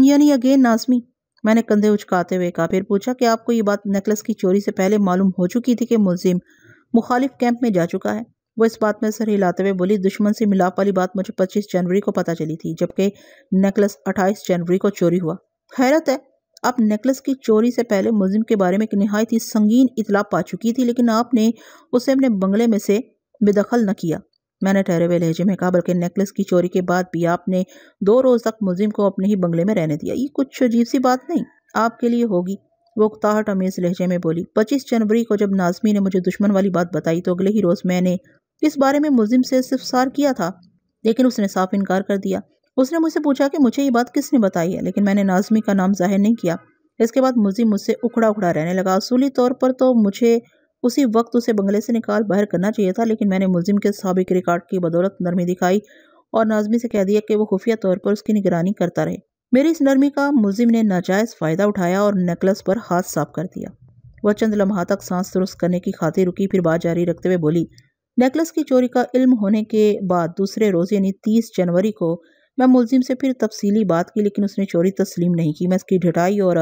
यानी अगेन नाजमी मैंने कंधे उचकाते हुए कहा फिर पूछा कि आपको ये बात नेकलेस की चोरी से पहले मालूम हो चुकी थी कि मुलजिम मुखालिफ कैंप में जा चुका है वो इस बात में सर हिलाते हुए बोली दुश्मन से मिलाप वाली बात मुझे 25 जनवरी को पता चली थी जबकि नेकलेस 28 जनवरी को चोरी हुआ हैरत है आप नेकलेस की चोरी से पहले मुलिम के बारे में एक नहायत ही संगीन इतला पा चुकी थी लेकिन आपने उसे अपने बंगले में से बेदखल न किया मैंने ठहरे हुए लहजे में कहा बल्कि नेकलेस की चोरी के बाद भी आपने दो रोज़ तक मुलिम को अपने ही बंगले में रहने दिया ये कुछ अजीब सी बात नहीं आपके लिए होगी वो उकताहट अमीज लहजे में बोली पच्चीस जनवरी को जब नाजमी ने मुझे दुश्मन वाली बात बताई तो अगले ही रोज़ मैंने इस बारे में मुलिम से सिफसार किया था लेकिन उसने साफ इनकार कर दिया उसने मुझसे पूछा कि मुझे ये बात किसने बताई है लेकिन मैंने नाजमी का नाम जाहिर नहीं किया इसके बाद मुजी मुझसे उखड़ा उखड़ा रहने लगा असूली तौर पर तो मुझे उसी वक्त उसे बंगले से निकाल बाहर करना चाहिए था लेकिन मैंने मुलिम के सबक रिकॉर्ड की बदौलत नरमी दिखाई और नाजमी से कह दिया कि वो खुफिया तौर पर उसकी निगरानी करता रहे मेरी इस नरमी का मुलिम ने नाजायज़ फ़ायदा उठाया और नेकलस पर हाथ साफ कर दिया वह चंद लम्हा तक सांस दुरुस्त करने की खातिर रुकी फिर बात जारी रखते हुए बोली नेकलस की चोरी का इल्म होने के बाद दूसरे रोज़ यानी तीस जनवरी को मैं मुलजिम से फिर तफसीली बात की लेकिन उसने चोरी तस्लीम नहीं की मैं इसकी ढिटाई और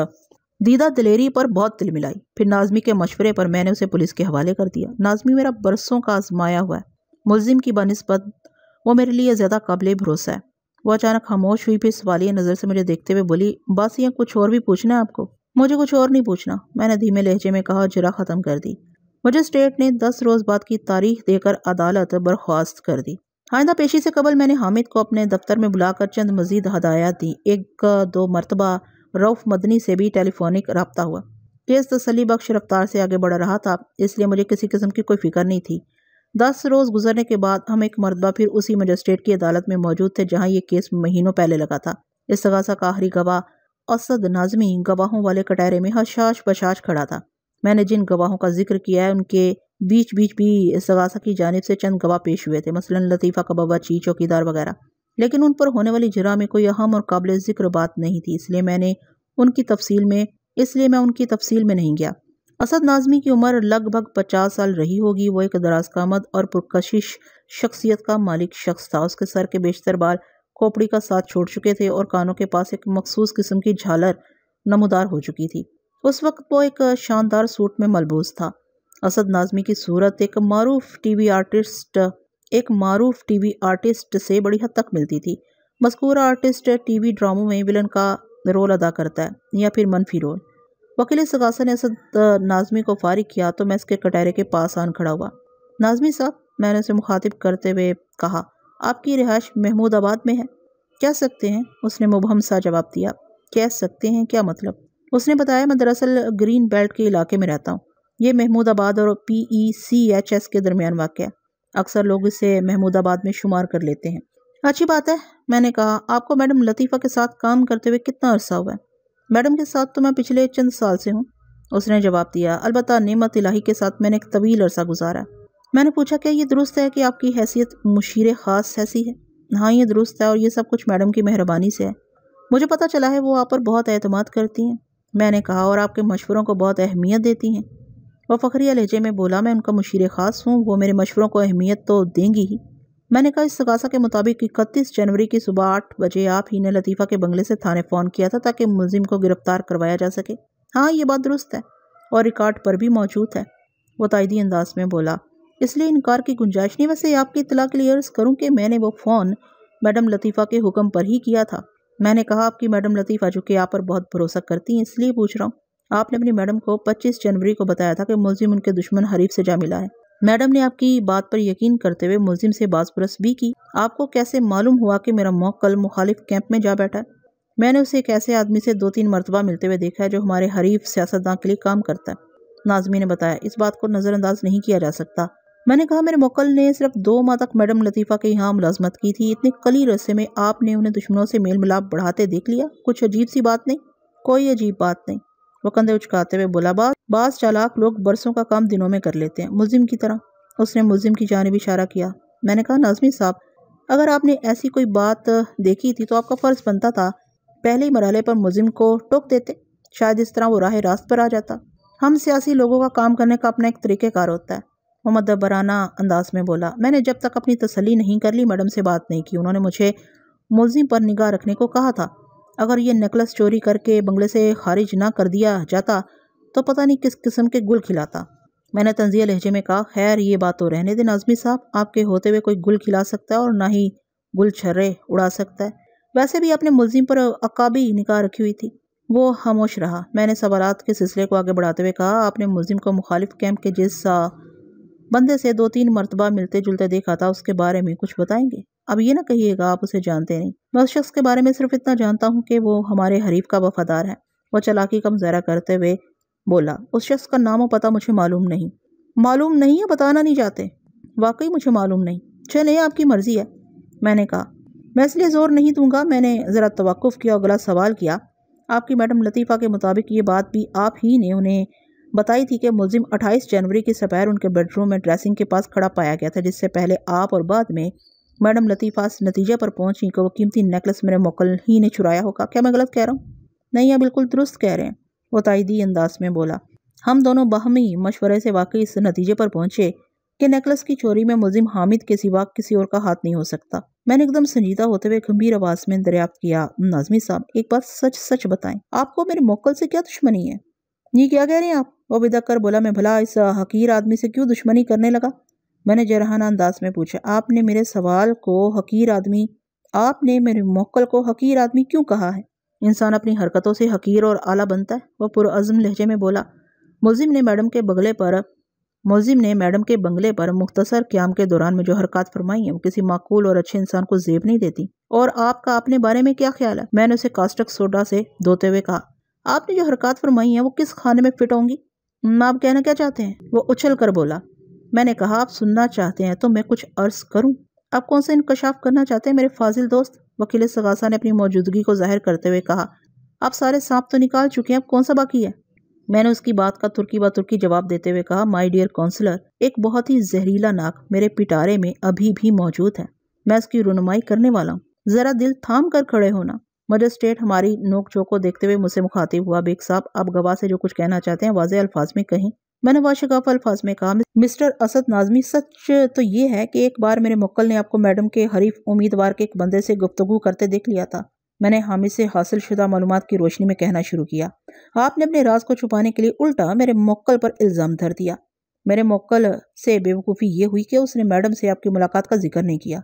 दीदा दिलेरी पर बहुत दिल मिलाई फिर नाजमी के मशवरे पर मैंने उसे पुलिस के हवाले कर दिया नाजमी मेरा बरसों का आजमाया हुआ है मुलजिम की बनस्बत वो मेरे लिए ज़्यादा काबिल भरोसा है वो अचानक खामोश हुई फिर सवालिया नज़र से मुझे देखते हुए बोली बस यहाँ कुछ और भी पूछना है आपको मुझे कुछ और नहीं पूछना मैंने धीमे लहजे में कहा जरा ख़त्म कर दी मुझे स्टेट ने दस रोज़ बाद की तारीख देकर अदालत बर्खास्त कर दी आइंदा पेशी से कबल मैंने हामिद को अपने दफ्तर में बुलाकर चंद मजीद हदायत दी एक दो मरतबा रऊफ मदनी से भी टेलीफोनिक रबता हुआ केस तसली बख्श रफ्तार से आगे बढ़ रहा था इसलिए मुझे किसी किस्म की कोई फिक्र नहीं थी दस रोज़ गुजरने के बाद हम एक मरतबा फिर उसी मजिस्ट्रेट की अदालत में मौजूद थे जहाँ ये केस महीनों पहले लगा था इस तगासा का आखिरी गवाह असद नाजमी गवाहों वाले कटहरे में हशाश बशाश खड़ा था मैंने जिन गवाहों का जिक्र किया है उनके बीच बीच भी सगासा की जानब से चंद गवाह पेश हुए थे मसलन लतीफ़ा कबाबा ची चौकीदार वगैरह लेकिन उन पर होने वाली जरा में कोई अहम और काबिल ज़िक्र बात नहीं थी इसलिए मैंने उनकी तफसील में इसलिए मैं उनकी तफसील में नहीं गया असद नाजमी की उम्र लगभग पचास साल रही होगी वो एक दराज कामद और पुरकशिश शख्सियत का मालिक शख्स था उसके सर के बेशतर बाल खोपड़ी का साथ छोड़ चुके थे और कानों के पास एक मखसूस किस्म की झालर नमदार हो चुकी थी उस वक्त वो एक शानदार सूट में मलबूस था असद नाजमी की सूरत एक मरूफ टीवी आर्टिस्ट एक मरूफ टीवी आर्टिस्ट से बड़ी हद तक मिलती थी मस्कूर आर्टिस्ट टीवी ड्रामों में विलन का रोल अदा करता है या फिर मनफी रोल वकील सगासा ने असद नाजमी को फारिग किया तो मैं इसके कटहरे के पास आन खड़ा हुआ नाजमी साहब मैंने उसे मुखातिब करते हुए कहा आपकी रिहाइश महमूदाबाद में है कह सकते हैं उसने मुबहम सा जवाब दिया कह सकते हैं क्या मतलब उसने बताया मैं दरअसल ग्रीन बेल्ट के इलाके में रहता हूँ ये महमूदाबाद और P E C H S के दरमियान वाक़ है अक्सर लोग इसे महमूदाबाद में शुमार कर लेते हैं अच्छी बात है मैंने कहा आपको मैडम लतीफ़ा के साथ काम करते हुए कितना अरसा हुआ है मैडम के साथ तो मैं पिछले चंद साल से हूँ उसने जवाब दिया अलबत् नमत इलाही के साथ मैंने एक तवील अरसा गुजारा मैंने पूछा क्या ये दुरुस्त है कि आपकी हैसियत मुशीर ख़ास हैसी है हाँ ये दुरुस्त है और ये सब कुछ मैडम की मेहरबानी से है मुझे पता चला है वो आप पर बहुत अहतमाद करती हैं मैंने कहा और आपके मशवरों को बहुत अहमियत देती हैं वह फ़खरिया लहजे में बोला मैं उनका मुशीर ख़ास हूँ वो मेरे मशवरों को अहमियत तो देंगी ही मैंने कहा इस सगासा के मुताबिक इकतीस जनवरी की सुबह आठ बजे आप ही ने लतीफ़ा के बंगले से थाने फ़ोन किया था ताकि मुलिम को गिरफ़्तार करवाया जा सके हाँ ये बात दुरुस्त है और रिकॉर्ड पर भी मौजूद है वह तायदी अंदाज में बोला इसलिए इनकार की गुंजाइश नहीं वैसे आपकी इतला के लिए अर्ज़ करूँ कि मैंने वो फ़ोन मैडम लतीफ़ा के हुक्म पर ही किया था मैंने कहा आपकी मैडम लतीफ़ा जो कि आप पर बहुत भरोसा करती हैं इसलिए पूछ रहा हूँ आपने अपनी मैडम को 25 जनवरी को बताया था कि मुलिम उनके दुश्मन हरीफ से जा मिला है मैडम ने आपकी बात पर यकीन करते हुए मुलिम से बाजपुरस भी की आपको कैसे मालूम हुआ कि मेरा मौ कल मुखालिफ कैंप में जा बैठा है मैंने उसे एक ऐसे आदमी से दो तीन मरतबा मिलते हुए देखा है जो हमारे हरीफ सियासतदान के लिए काम करता है नाजमी ने बताया इस बात को नज़रअंदाज नहीं किया जा सकता मैंने कहा मेरे मोकल ने सिर्फ दो माह तक मैडम लतीफ़ा के यहाँ मुलाजमत की थी इतने कली रस्से में आपने उन्हें दुश्मनों से मेल मिलाप बढ़ाते देख लिया कुछ अजीब सी बात नहीं कोई अजीब बात नहीं वो कंधे उचकाते हुए बोला बास बास चालाक लोग बरसों का काम दिनों में कर लेते हैं मुलिम की तरह उसने मुलिम की जानब इशारा किया मैंने कहा नाजमी साहब अगर आपने ऐसी कोई बात देखी थी तो आपका फ़र्ज़ बनता था पहले मरहले पर मुलिम को टोक देते शायद इस तरह वो राह रास्त पर आ जाता हम सियासी लोगों का काम करने का अपना एक तरीक़ेकार होता है मोहम्मद मदबराना अंदाज में बोला मैंने जब तक अपनी तसली नहीं कर ली मैडम से बात नहीं की उन्होंने मुझे मुलिम पर निगाह रखने को कहा था अगर ये नेकलेस चोरी करके बंगले से खारिज ना कर दिया जाता तो पता नहीं किस किस्म के गुल खिलाता मैंने तंजिया लहजे में कहा खैर ये बात तो रहने दें आज़मी साहब आपके होते हुए कोई गुल खिला सकता है और ना ही गुल छर्रे उड़ा सकता है वैसे भी आपने मुलजिम पर अकाबी निकाह रखी हुई थी वो खामोश रहा मैंने सवालत के सिलसिले को आगे बढ़ाते हुए कहा आपने मुलजिम को मुखालिफ कैंप के जिस बंदे से दो तीन मरतबा मिलते जुलते देखा था उसके बारे में कुछ बताएंगे अब ये ना कहिएगा आप उसे जानते नहीं मैं उस शख्स के बारे में सिर्फ इतना जानता हूँ कि वो हमारे हरीफ का वफादार है वह चलाकी का मुजहरा करते हुए बोला उस शख्स का नाम और पता मुझे मालूम नहीं मालूम नहीं है बताना नहीं चाहते वाकई मुझे मालूम नहीं चले आपकी मर्ज़ी है मैंने कहा मैं इसलिए ज़ोर नहीं दूंगा मैंने ज़रा तवक़ुफ़ किया और गला सवाल किया आपकी मैडम लतीफ़ा के मुताबिक ये बात भी आप ही ने उन्हें बताई थी कि मुलिम 28 जनवरी की सपैर उनके बेडरूम में ड्रेसिंग के पास खड़ा पाया गया था जिससे पहले आप और बाद में मैडम लतीफ़ा इस नतीजे पर पहुंची कि वो कीमती नेकलेस मेरे मोकल ही ने चुराया होगा क्या मैं गलत कह रहा हूँ नहीं यह बिल्कुल दुरुस्त कह रहे हैं वो तायदी अंदाज में बोला हम दोनों बहमी मशवरे से वाकई इस नतीजे पर पहुंचे कि नेकलेस की चोरी में मुलिम हामिद के सिवा किसी और का हाथ नहीं हो सकता मैंने एकदम संजीदा होते हुए गंभीर आवाज में दरियाफ्त किया नाजमी साहब एक बात सच सच बताएं आपको मेरे मोकल से क्या दुश्मनी है ये क्या कह रहे हैं आप वो बिदक कर बोला मैं भला इस हकीर आदमी से क्यों दुश्मनी करने लगा मैंने जरहाना अंदाज में पूछा आपने मेरे सवाल को हकीर आदमी आपने मेरे मोकल को हकीर आदमी क्यों कहा है इंसान अपनी हरकतों से हकीर और आला बनता है वह पुरज़म लहजे में बोला मुलिम ने मैडम के बगले पर मुलिम ने मैडम के बंगले पर मुख्तसर क्याम के दौरान में जो हरकत फरमाई है वो किसी माकूल और अच्छे इंसान को जेब नहीं देती और आपका अपने बारे में क्या ख्याल है मैंने उसे कास्टक सोडा से धोते हुए कहा आपने जो हरकत फरमाई है वो किस खाने में फिट होंगी आप कहना क्या चाहते हैं वो उछल कर बोला मैंने कहा आप सुनना चाहते हैं तो मैं कुछ अर्ज करूं आप कौन सा इंकशाफ करना चाहते हैं मेरे फाजिल दोस्त वकील सगासा ने अपनी मौजूदगी को जाहिर करते हुए कहा आप सारे सांप तो निकाल चुके हैं अब कौन सा बाकी है मैंने उसकी बात का तुर्की बा तुर्की जवाब देते हुए कहा माई डियर काउंसलर एक बहुत ही जहरीला नाक मेरे पिटारे में अभी भी मौजूद है मैं उसकी रुनमाई करने वाला हूँ ज़रा दिल थाम कर खड़े होना मजिस्ट्रेट हमारी नोक चोक को देखते हुए मुझसे मुखातिब हुआ बेग साहब आप गवाह से जो कुछ कहना चाहते हैं वाजे अल्फाज में कहें मैंने बाशिकाफ अल्फाज में कहा मिस्टर असद नाजमी सच तो ये है कि एक बार मेरे मुक्ल ने आपको मैडम के हरीफ उम्मीदवार के एक बंदे से गुफ्तगु करते देख लिया था मैंने हामिद से हासिल शुदा मालूम की रोशनी में कहना शुरू किया आपने अपने राज को छुपाने के लिए उल्टा मेरे मुक्ल पर इल्ज़ाम धर दिया मेरे मुक्ल से बेवकूफ़ी ये हुई कि उसने मैडम से आपकी मुलाकात का जिक्र नहीं किया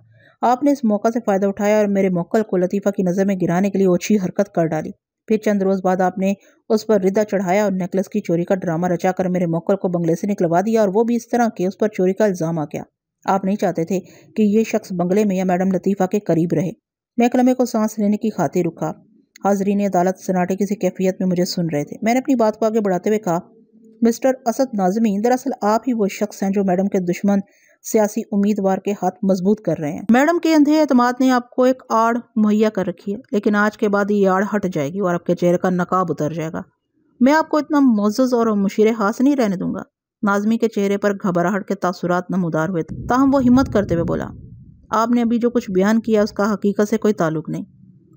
आपने इस मौका से फ़ायदा उठाया और मेरे मुक्ल को लतीफ़ा की नज़र में गिराने के लिए ओछी हरकत कर डाली फिर चंद रोज़ बाद आपने उस पर रिदा चढ़ाया और नेकलेस की चोरी का ड्रामा रचाकर मेरे मोकर को बंगले से निकलवा दिया और वो भी इस तरह के उस पर चोरी का इल्ज़ाम आ गया आप नहीं चाहते थे कि ये शख्स बंगले में या मैडम लतीफ़ा के करीब रहे मैं कलमे को सांस लेने की खातिर रुका हाजरीन अदालत सन्नाटे किसी कैफियत में मुझे सुन रहे थे मैंने अपनी बात को आगे बढ़ाते हुए कहा मिस्टर असद नाजमी दरअसल आप ही वो शख्स हैं जो मैडम के दुश्मन सियासी उम्मीदवार के हाथ मजबूत कर रहे हैं मैडम के अंधे अतमाद ने आपको एक आड़ मुहैया कर रखी है लेकिन आज के बाद ये आड़ हट जाएगी और आपके चेहरे का नकाब उतर जाएगा मैं आपको इतना मोजज़ और मुशीर हास नहीं रहने दूंगा नाजमी के चेहरे पर घबराहट के तासुरात नमदार हुए थे ताहम वो हिम्मत करते हुए बोला आपने अभी जो कुछ बयान किया उसका हकीकत से कोई ताल्लुक नहीं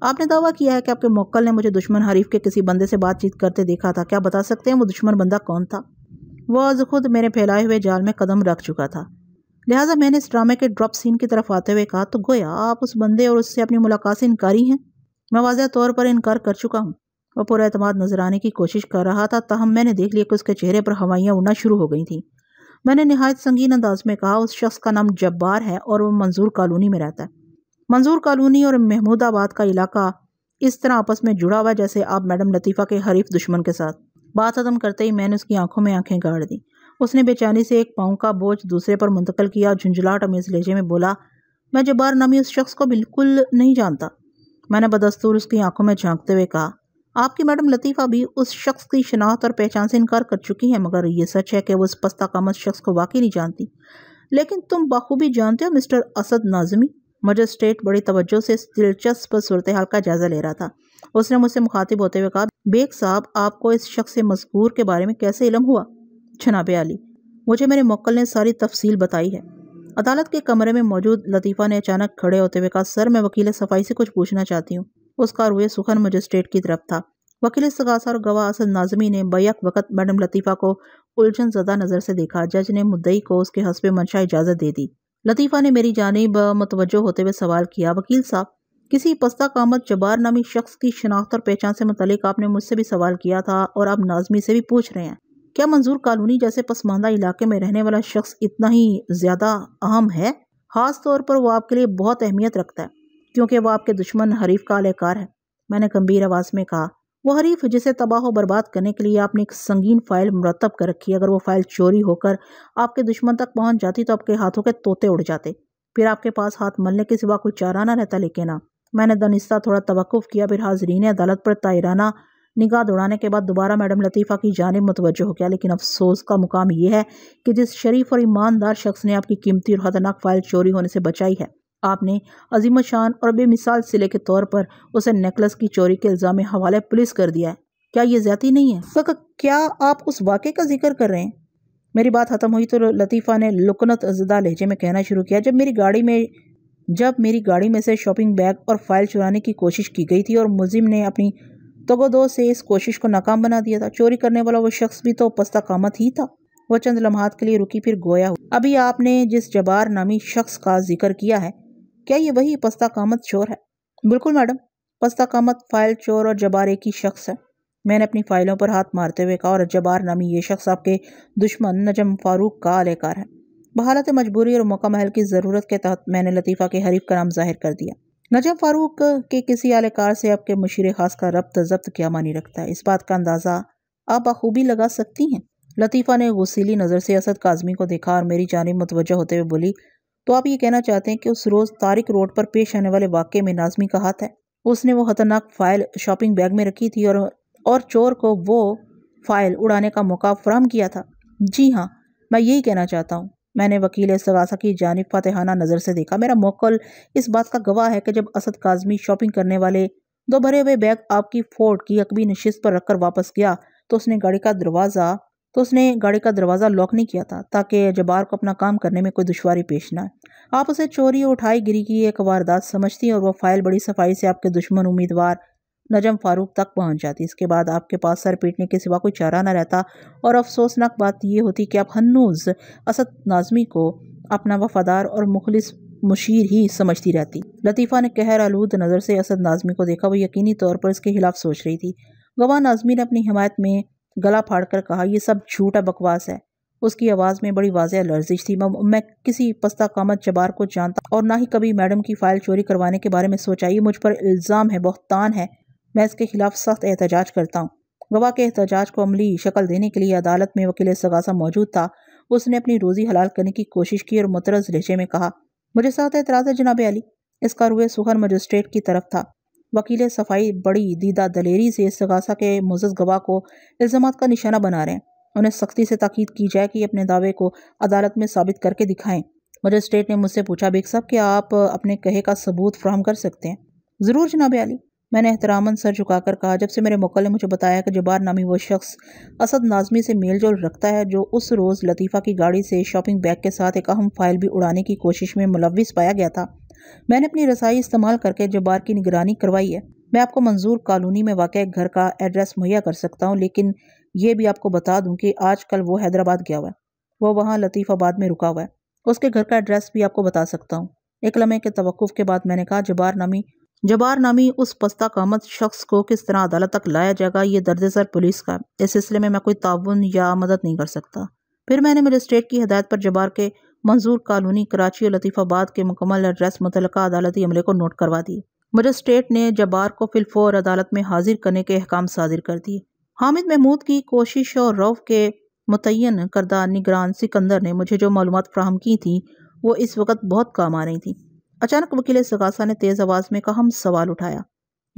आपने दावा किया है कि आपके मोक्ल ने मुझे दुश्मन हरीफ के किसी बंदे से बातचीत करते देखा था क्या बता सकते हैं वो दुश्मन बंदा कौन था वो आज खुद मेरे फैलाए हुए जाल में कदम रख चुका था लिहाजा मैंने इस ड्रामे के ड्रॉप सीन की तरफ आते हुए कहा तो गोया आप उस बंदे और उससे अपनी मुलाकात से इनकारी हैं मैं वाजह तौर पर इनकार कर चुका हूँ वह पूरा अतमाद नजर आने की कोशिश कर रहा था तहम मैंने देख लिया कि उसके चेहरे पर हवाइयाँ उड़ना शुरू हो गई थी मैंने नहायत संगीन अंदाज में कहा उस शख्स का नाम जब्बार है और वह मंजूर कॉलोनी में रहता है मंजूर कॉलोनी और महमूदाबाद का इलाका इस तरह आपस में जुड़ा हुआ जैसे आप मैडम लतीफ़ा के हरीफ दुश्मन के साथ बात ख़त्म करते ही मैंने उसकी आंखों में आंखें गाड़ दी उसने बेचैनी से एक पाँव का बोझ दूसरे पर मुंतकल किया और झुंझलाट अमीज लहजे में बोला मैं जबार नमी उस शख्स को बिल्कुल नहीं जानता मैंने बदस्तूर उसकी आंखों में झांकते हुए कहा आपकी मैडम लतीफ़ा भी उस शख्स की शनाख्त और पहचान से इनकार कर चुकी है मगर यह सच है कि वो उस पस्ता काम शख्स को वाकई नहीं जानती लेकिन तुम बखूबी जानते हो मिस्टर असद नाजमी मजिस्ट्रेट बड़ी तवज्जो से दिलचस्प सूरत हाल का जायज़ा ले रहा था उसने मुझसे मुखातिब होते हुए कहा बेग साहब आपको इस शख्स मजबूर के बारे में कैसे इलम हुआ जनाब अली मुझे मेरे मक्ल ने सारी तफसील बताई है अदालत के कमरे में मौजूद लतीफ़ा ने अचानक खड़े होते हुए कहा सर मैं वकील सफाई से कुछ पूछना चाहती हूँ उसका रुए सुखन मजिस्ट्रेट की तरफ था वकील सगासा और गवाह असद नाजमी ने बैक वक़्त मैडम लतीफ़ा को उलझन जदा नज़र से देखा जज ने मुद्दई को उसके हंसपे मंशा इजाज़त दे दी लतीफ़ा ने मेरी जानब मतवजो होते हुए सवाल किया वकील साहब किसी पस्ता कामत जबार नामी शख्स की शनाख्त और पहचान से मुतलिक आपने मुझसे भी सवाल किया था और आप नाजमी से भी पूछ रहे हैं क्या मंजूर कॉलोनी जैसे पसमानदा इलाके में रहने वाला शख्स इतना ही ज़्यादा अहम है ख़ास तौर पर वो आपके लिए बहुत अहमियत रखता है क्योंकि वो आपके दुश्मन हरीफ का अहलेकार है मैंने गंभीर आवाज़ में कहा वो हरीफ जिसे तबाह बर्बाद करने के लिए आपने एक संगीन फ़ाइल मुरतब कर रखी अगर वो फ़ाइल चोरी होकर आपके दुश्मन तक पहुंच जाती तो आपके हाथों के तोते उड़ जाते फिर आपके पास हाथ मलने के सिवा कोई चारा ना रहता लेकिन ना हाँ, मैंने दनिस्ता थोड़ा तवक़ किया फिर हाजरीन अदालत पर तायराना निगाह दौड़ाने के बाद दोबारा मैडम लतीफ़ा की जानब मतवज हो गया लेकिन अफसोस का मुकाम यह है कि जिस शरीफ और ईमानदार शख्स ने आपकी कीमती और खतरनाक फाइल चोरी होने से बचाई है आपने अजीम शान और बेमिसाल सिले के तौर पर उसे नेकलस की चोरी के इल्ज़ाम हवाले पुलिस कर दिया है क्या ये ज़्यादा नहीं है फ़क क्या आप उस वाक़े का जिक्र कर रहे हैं मेरी बात ख़त्म हुई तो लतीफ़ा ने लुकनत अजदा लहजे में कहना शुरू किया जब मेरी गाड़ी में जब मेरी गाड़ी में से शॉपिंग बैग और फाइल चुराने की कोशिश की गई थी और मुलिम ने अपनी तगोदो से इस कोशिश को नाकाम बना दिया था चोरी करने वाला वो शख्स भी तो पस्ता कामत ही था वह चंद लम्हात के लिए रुकी फिर गोया हुआ अभी आपने जिस जबार नामी शख्स का जिक्र किया है क्या ये वही पस्ता कामत चोर है बिल्कुल मैडम पस्ता कामत फाइल चोर और जबार एक ही शख्स है मैंने अपनी फाइलों पर हाथ मारते हुए कहा और जबार नामी ये शख्स आपके दुश्मन नजम फारूक का अलेकार है बहालत मजबूरी और मौका महल की ज़रूरत के तहत मैंने लतीफ़ा के हरीफ का नाम जाहिर कर दिया नजम फारूक के किसी आलकार से आपके मशीर खास का रब्त जब्त क्या मानी रखता है इस बात का अंदाज़ा आप बखूबी लगा सकती हैं लतीफ़ा ने गुस्सीली नज़र से असद काजमी को देखा और मेरी जानब मतवजह होते हुए बोली तो आप ये कहना चाहते हैं कि उस रोज़ तारिक रोड पर पेश आने वाले वाक़े में नाजमी का हाथ है उसने वो ख़तरनाक फ़ाइल शॉपिंग बैग में रखी थी और और चोर को वो फ़ाइल उड़ाने का मौका फ्राहम किया था जी हाँ मैं यही कहना चाहता हूँ मैंने वकील सगासा की जानब फातहाना नज़र से देखा मेरा मोकल इस बात का गवाह है कि जब असद काजमी शॉपिंग करने वाले दो भरे हुए बैग आपकी फोर्ड की अकबी नशिस्त पर रखकर वापस गया तो उसने गाड़ी का दरवाज़ा तो उसने गाड़ी का दरवाज़ा लॉक नहीं किया था ताकि जबार को अपना काम करने में कोई दुशारी पेश ना आप उसे चोरी और उठाई गिरी की एक वारदात समझती हैं और वह फाइल बड़ी सफाई से आपके दुश्मन उम्मीदवार नजम फ़ारूक तक पहुंच जाती इसके बाद आपके पास सर पीटने के सिवा कोई चारा ना रहता और अफसोसनाक बात यह होती कि आप हन्नूज़ असद नाजमी को अपना वफादार और मुखलिस मुशीर ही समझती रहती लतीफ़ा ने कहर आलूद नज़र से असद नाजमी को देखा वो यकीनी तौर पर इसके खिलाफ सोच रही थी गवाह नाजमी ने अपनी हिमायत में गला फाड़ कर कहा यह सब झूठा बकवास है उसकी आवाज़ में बड़ी वाजह लर्जिश थी मैं किसी पस्ता कामत जबार को जानता और ना ही कभी मैडम की फ़ाइल चोरी करवाने के बारे में सोचा ये मुझ पर इल्ज़ाम है बहुतान है मैं इसके खिलाफ सख्त एहतजाज करता हूँ गवाह के एहतजाज को अमली शक्ल देने के लिए अदालत में वकील सगासा मौजूद था उसने अपनी रोज़ी हलाल करने की कोशिश की और मुतरज लहजे में कहा मुझे साथ एतराज़ है जनाब अली इसका रुए सुखर मजिस्ट्रेट की तरफ था वकील सफाई बड़ी दीदा दलेरी से सगासा के मुजस गवाह को इल्ज़ाम का निशाना बना रहे हैं उन्हें सख्ती से ताकीद की जाए कि अपने दावे को अदालत में साबित करके दिखाएं मजिस्ट्रेट ने मुझसे पूछा बेग साहब कि आप अपने कहे का सबूत फ्राहम कर सकते हैं ज़रूर जनाब अली मैंने एहतरामन सर झुकाकर कहा जब से मेरे मुक्ल ने मुझे बताया कि जुबार नामी वो शख्स असद नाजमी से मेल जोल रखता है जो उस रोज़ लतीफ़ा की गाड़ी से शॉपिंग बैग के साथ एक अहम फाइल भी उड़ाने की कोशिश में मुलविस पाया गया था मैंने अपनी रसाई इस्तेमाल करके जुबार की निगरानी करवाई है मैं आपको मंजूर कॉलोनी में वाक़ घर का एड्रेस मुहैया कर सकता हूँ लेकिन ये भी आपको बता दूँ कि आज कल वो हैदराबाद गया हुआ है वो वहाँ लतीफ़ाबाद में रुका हुआ है उसके घर का एड्रेस भी आपको बता सकता हूँ एक लम्हे के तवक़ के बाद मैंने कहा जबार नामी जबार नामी उस पस्ता कामत शख्स को किस तरह अदालत तक लाया जाएगा ये दर्ज सर पुलिस का इस सिलसिले में मैं कोई ताउन या मदद नहीं कर सकता फिर मैंने मजिस्ट्रेट की हदायत पर जबार के मंजूर कॉलोनी कराची और लतीफ़ाबाद के मुकम्मल एड्रेस मुतल अदालती अमले को नोट करवा दी मजिस्ट्रेट ने जबार को फिलफोर अदालत में हाजिर करने के अहकाम साजिर कर दिए हामिद महमूद की कोशिश और रौफ के मुतन करदा निगरान सिकंदर ने मुझे जो मालूम फ्राहम की थी वो इस वक्त बहुत काम आ रही थी अचानक वकील सगासा ने तेज़ आवाज़ में कहम सवाल उठाया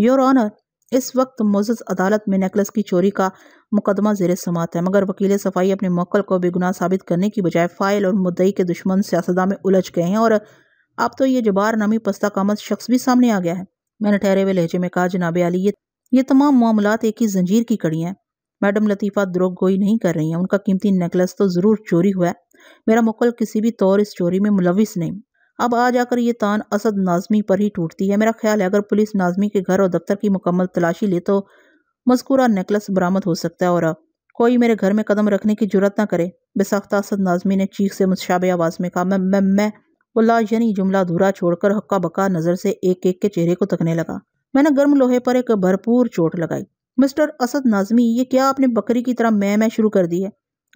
योर ऑनर इस वक्त मोजस अदालत में नेकलेस की चोरी का मुकदमा जेर समात है मगर वकील सफाई अपने मौकल को बेगुनाह साबित करने की बजाय फ़ाइल और मुद्दई के दुश्मन सियासदा में उलझ गए हैं और अब तो ये जबार नामी पस्ता कामत शख्स भी सामने आ गया है मैंने ठहरे हुए लहजे में कहा जनाब आली ये ये तमाम मामला एक ही जंजीर की कड़ी हैं मैडम लतीफ़ा द्रोग गोई नहीं कर रही हैं उनका कीमती नेकलेस तो ज़रूर चोरी हुआ है मेरा मुकल किसी भी तौर इस चोरी में मुलविस नहीं अब आ जाकर ये तान असद नाजमी पर ही टूटती है मेरा ख्याल है अगर पुलिस नाजमी के घर और दफ्तर की मुकम्मल तलाशी ले तो मजकूरा नेकलस बरामद हो सकता है और कोई मेरे घर में कदम रखने की जरूरत ना करे बेसाख्ता असद नाजमी ने चीख से मुशाब आवाज़ में कहा मैं मैं मैं उल्ला यानी जुमला अधूरा छोड़कर हक्का बक्का नज़र से एक एक के चेहरे को तकने लगा मैंने गर्म लोहे पर एक भरपूर चोट लगाई मिस्टर असद नाजमी ये क्या आपने बकरी की तरह मैं मैं शुरू कर दी है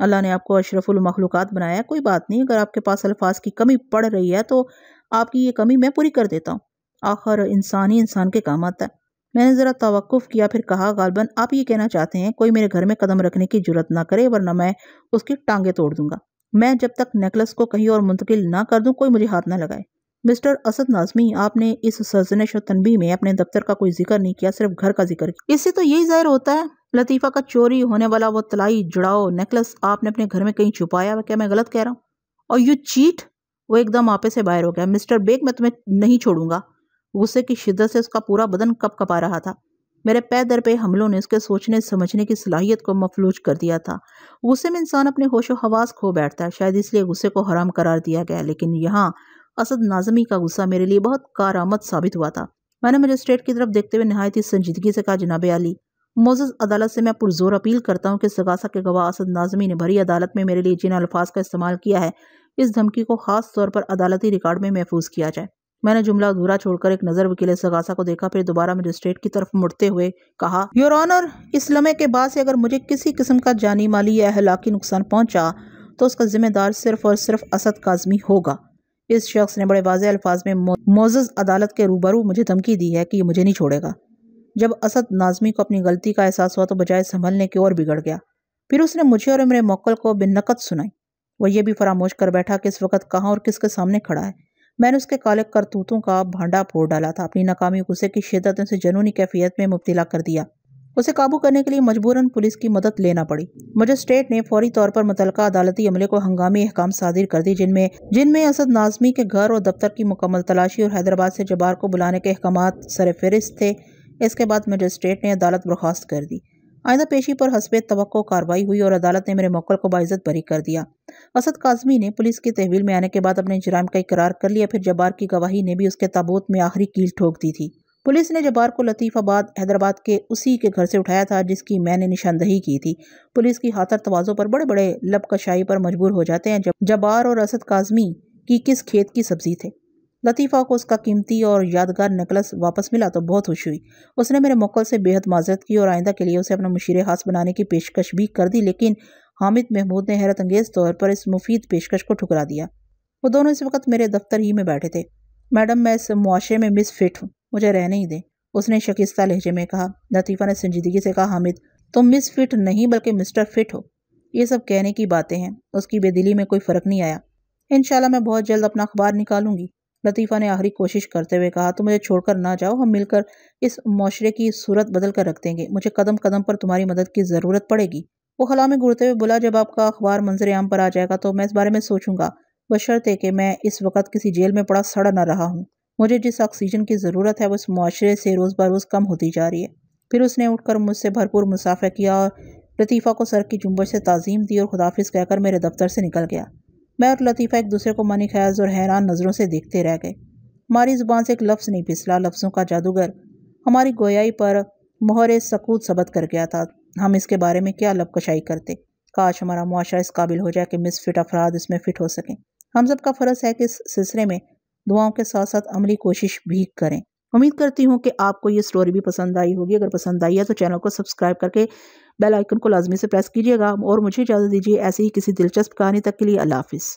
अल्लाह ने आपको अशरफुल मखलूक़ात बनाया कोई बात नहीं अगर आपके पास अल्फाज की कमी पड़ रही है तो आपकी ये कमी मैं पूरी कर देता हूँ आखिर इंसान ही इंसान के काम आता है मैंने ज़रा तोफ़ किया फिर कहा गालबन आप ये कहना चाहते हैं कोई मेरे घर में कदम रखने की जरूरत ना करे वरना मैं उसकी टांगें तोड़ दूंगा मैं जब तक नेकलस को कहीं और मुंतकिल ना कर दूं कोई मुझे हाथ ना लगाए मिस्टर असद नाजमी आपने इस सरजनश और तनबी में अपने दफ्तर का कोई जिक्र नहीं किया सिर्फ घर का जिक्र किया इससे तो यही जाहिर होता है लतीफ़ा का चोरी होने वाला वो तलाई जुड़ाओ नेकलेस आपने अपने घर में कहीं छुपाया क्या मैं गलत कह रहा हूँ और यू चीट वो एकदम आपे से बाहर हो गया मिस्टर बेग मैं तुम्हें नहीं छोड़ूंगा गुस्से की शिद्दत से उसका पूरा बदन कप कपा रहा था मेरे पैर दर पे हमलों ने उसके सोचने समझने की सलाहियत को मफलूज कर दिया था गुस्से में इंसान अपने होशो हवास खो बैठता है शायद इसलिए गुस्से को हराम करार दिया गया लेकिन यहाँ असद नाजमी का गुस्सा मेरे लिए बहुत कारामद साबित हुआ था मैंने मजिस्ट्रेट की तरफ देखते हुए नहायत ही संजीदगी से कहा जनाब आली मोजस अदालत से मैं पुरजोर अपील करता हूँ कि सगासा के गवाह असद नाजमी ने भरी अदालत में मेरे लिए जिन अल्फाज का इस्तेमाल किया है इस धमकी को खास तौर पर अदालती रिकॉर्ड में महफूज किया जाए मैंने जुमला अधूरा छोड़कर एक नज़र वकील सगासा को देखा फिर दोबारा मजिस्ट्रेट की तरफ मुड़ते हुए कहा योर ऑनर इस लम्हे के बाद से अगर मुझे किसी किस्म का जानी माली या अहलाकी नुकसान पहुंचा तो उसका जिम्मेदार सिर्फ और सिर्फ असद काजमी होगा इस शख्स ने बड़े वाज अल्फाज में मोजस अदालत के रूबरू मुझे धमकी दी है कि ये मुझे नहीं छोड़ेगा जब असद नाजमी को अपनी गलती का एहसास हुआ तो बजाय संभलने के और बिगड़ गया फिर उसने मुझे और मेरे मोकल को नक़द सुनाई वह यह भी फरामोश कर बैठा कि इस वक्त कहाँ और किसके सामने खड़ा है मैंने उसके काले करतूतों का भांडा फोड़ डाला था अपनी नाकामी गुस्से की शिदत ने उसे जनूनी कैफियत में मुब्तला कर दिया उसे काबू करने के लिए मजबूरन पुलिस की मदद लेना पड़ी मजिस्ट्रेट ने फौरी तौर पर मुतलका अदालती अमले को हंगामी अहकाम सादिर कर दी जिनमें जिनमें असद नाजमी के घर और दफ्तर की मुकम्मल तलाशी और हैदराबाद से जबार को बुलाने के अहकाम सर फहरिस्त थे इसके बाद मजिस्ट्रेट ने अदालत बर्खास्त कर दी आइंदा पेशी पर हसबे तो कार्रवाई हुई और अदालत ने मेरे मौकल को बाइज़त बरी कर दिया असद काजमी ने पुलिस की तहवील में आने के बाद अपने जराम का इकरार कर लिया फिर जबार की गवाही ने भी उसके ताबूत में आखिरी कील ठोक दी थी पुलिस ने जब्बार को लतीफ़ाबाद हैदराबाद के उसी के घर से उठाया था जिसकी मैंने निशानदही की थी पुलिस की हाथर तोज़ों पर बड़े बड़े लपकशाई पर मजबूर हो जाते हैं जब जब्बार और असद काजमी की किस खेत की सब्जी थे लतीफ़ा को उसका कीमती और यादगार नेकलस वापस मिला तो बहुत खुश हुई उसने मेरे मौक़ल से बेहद माजरत की और आइंदा के लिए उसे अपना मुशीर हाथ बनाने की पेशकश भी कर दी लेकिन हामिद महमूद ने हैरत अंगेज़ तौर पर इस मुफीद पेशकश को ठुकरा दिया वो दोनों इस वक्त मेरे दफ्तर ही में बैठे थे मैडम मैं इस मुआशे में मिस फिट हूँ मुझे रहने ही दें उसने शकिस्ता लहजे में कहा लतीफ़ा ने संजीदगी से कहा हामिद तुम मिस फिट नहीं बल्कि मिस्टर फिट हो ये सब कहने की बातें हैं उसकी बेदिली में कोई फ़र्क नहीं आया इन मैं बहुत जल्द अपना अखबार निकालूंगी लतीफ़ा ने आखिरी कोशिश करते हुए कहा तुम मुझे छोड़कर ना जाओ हम मिलकर इस माशरे की सूरत बदल कर रख देंगे मुझे कदम कदम पर तुम्हारी मदद की ज़रूरत पड़ेगी वो खला में घुड़ते हुए बोला जब आपका अखबार मंजर आम पर आ जाएगा तो मैं इस बारे में सोचूंगा बशर्ते कि मैं इस वक्त किसी जेल में पड़ा सड़ा ना रहा हूँ मुझे जिस ऑक्सीजन की ज़रूरत है वो इस माशरे से रोज़ बरोज़ कम होती जा रही है फिर उसने उठकर मुझसे भरपूर मुसाफा किया और लतीफ़ा को सर की जुम्बर से तज़ीम दी और खुदाफिस कहकर मेरे दफ्तर से निकल गया मैं और लतीफ़ा एक दूसरे को मनी ख्याज और हैरान नज़रों से देखते रह गए हमारी ज़ुबान से एक लफ्ज़ नहीं पिसला लफ्ज़ों का जादूगर हमारी गोयाई पर मोहर सकूत सबत कर गया था हम इसके बारे में क्या लबकशाई करते काश हमारा मुआरा इस काबिल हो जाए कि मिस फिट अफराद इसमें फ़िट हो सकें हम सब का फ़र्ज़ है कि इस सिलसिले में दुआओं के साथ साथ अमली कोशिश भी करें उम्मीद करती हूँ कि आपको ये स्टोरी भी पसंद आई होगी अगर पसंद आई है तो चैनल को सब्सक्राइब करके बेल आइकन को लाजमी से प्रेस कीजिएगा और मुझे इजाज़त दीजिए ऐसी ही किसी दिलचस्प कहानी तक के लिए अल्लाह हाफिज़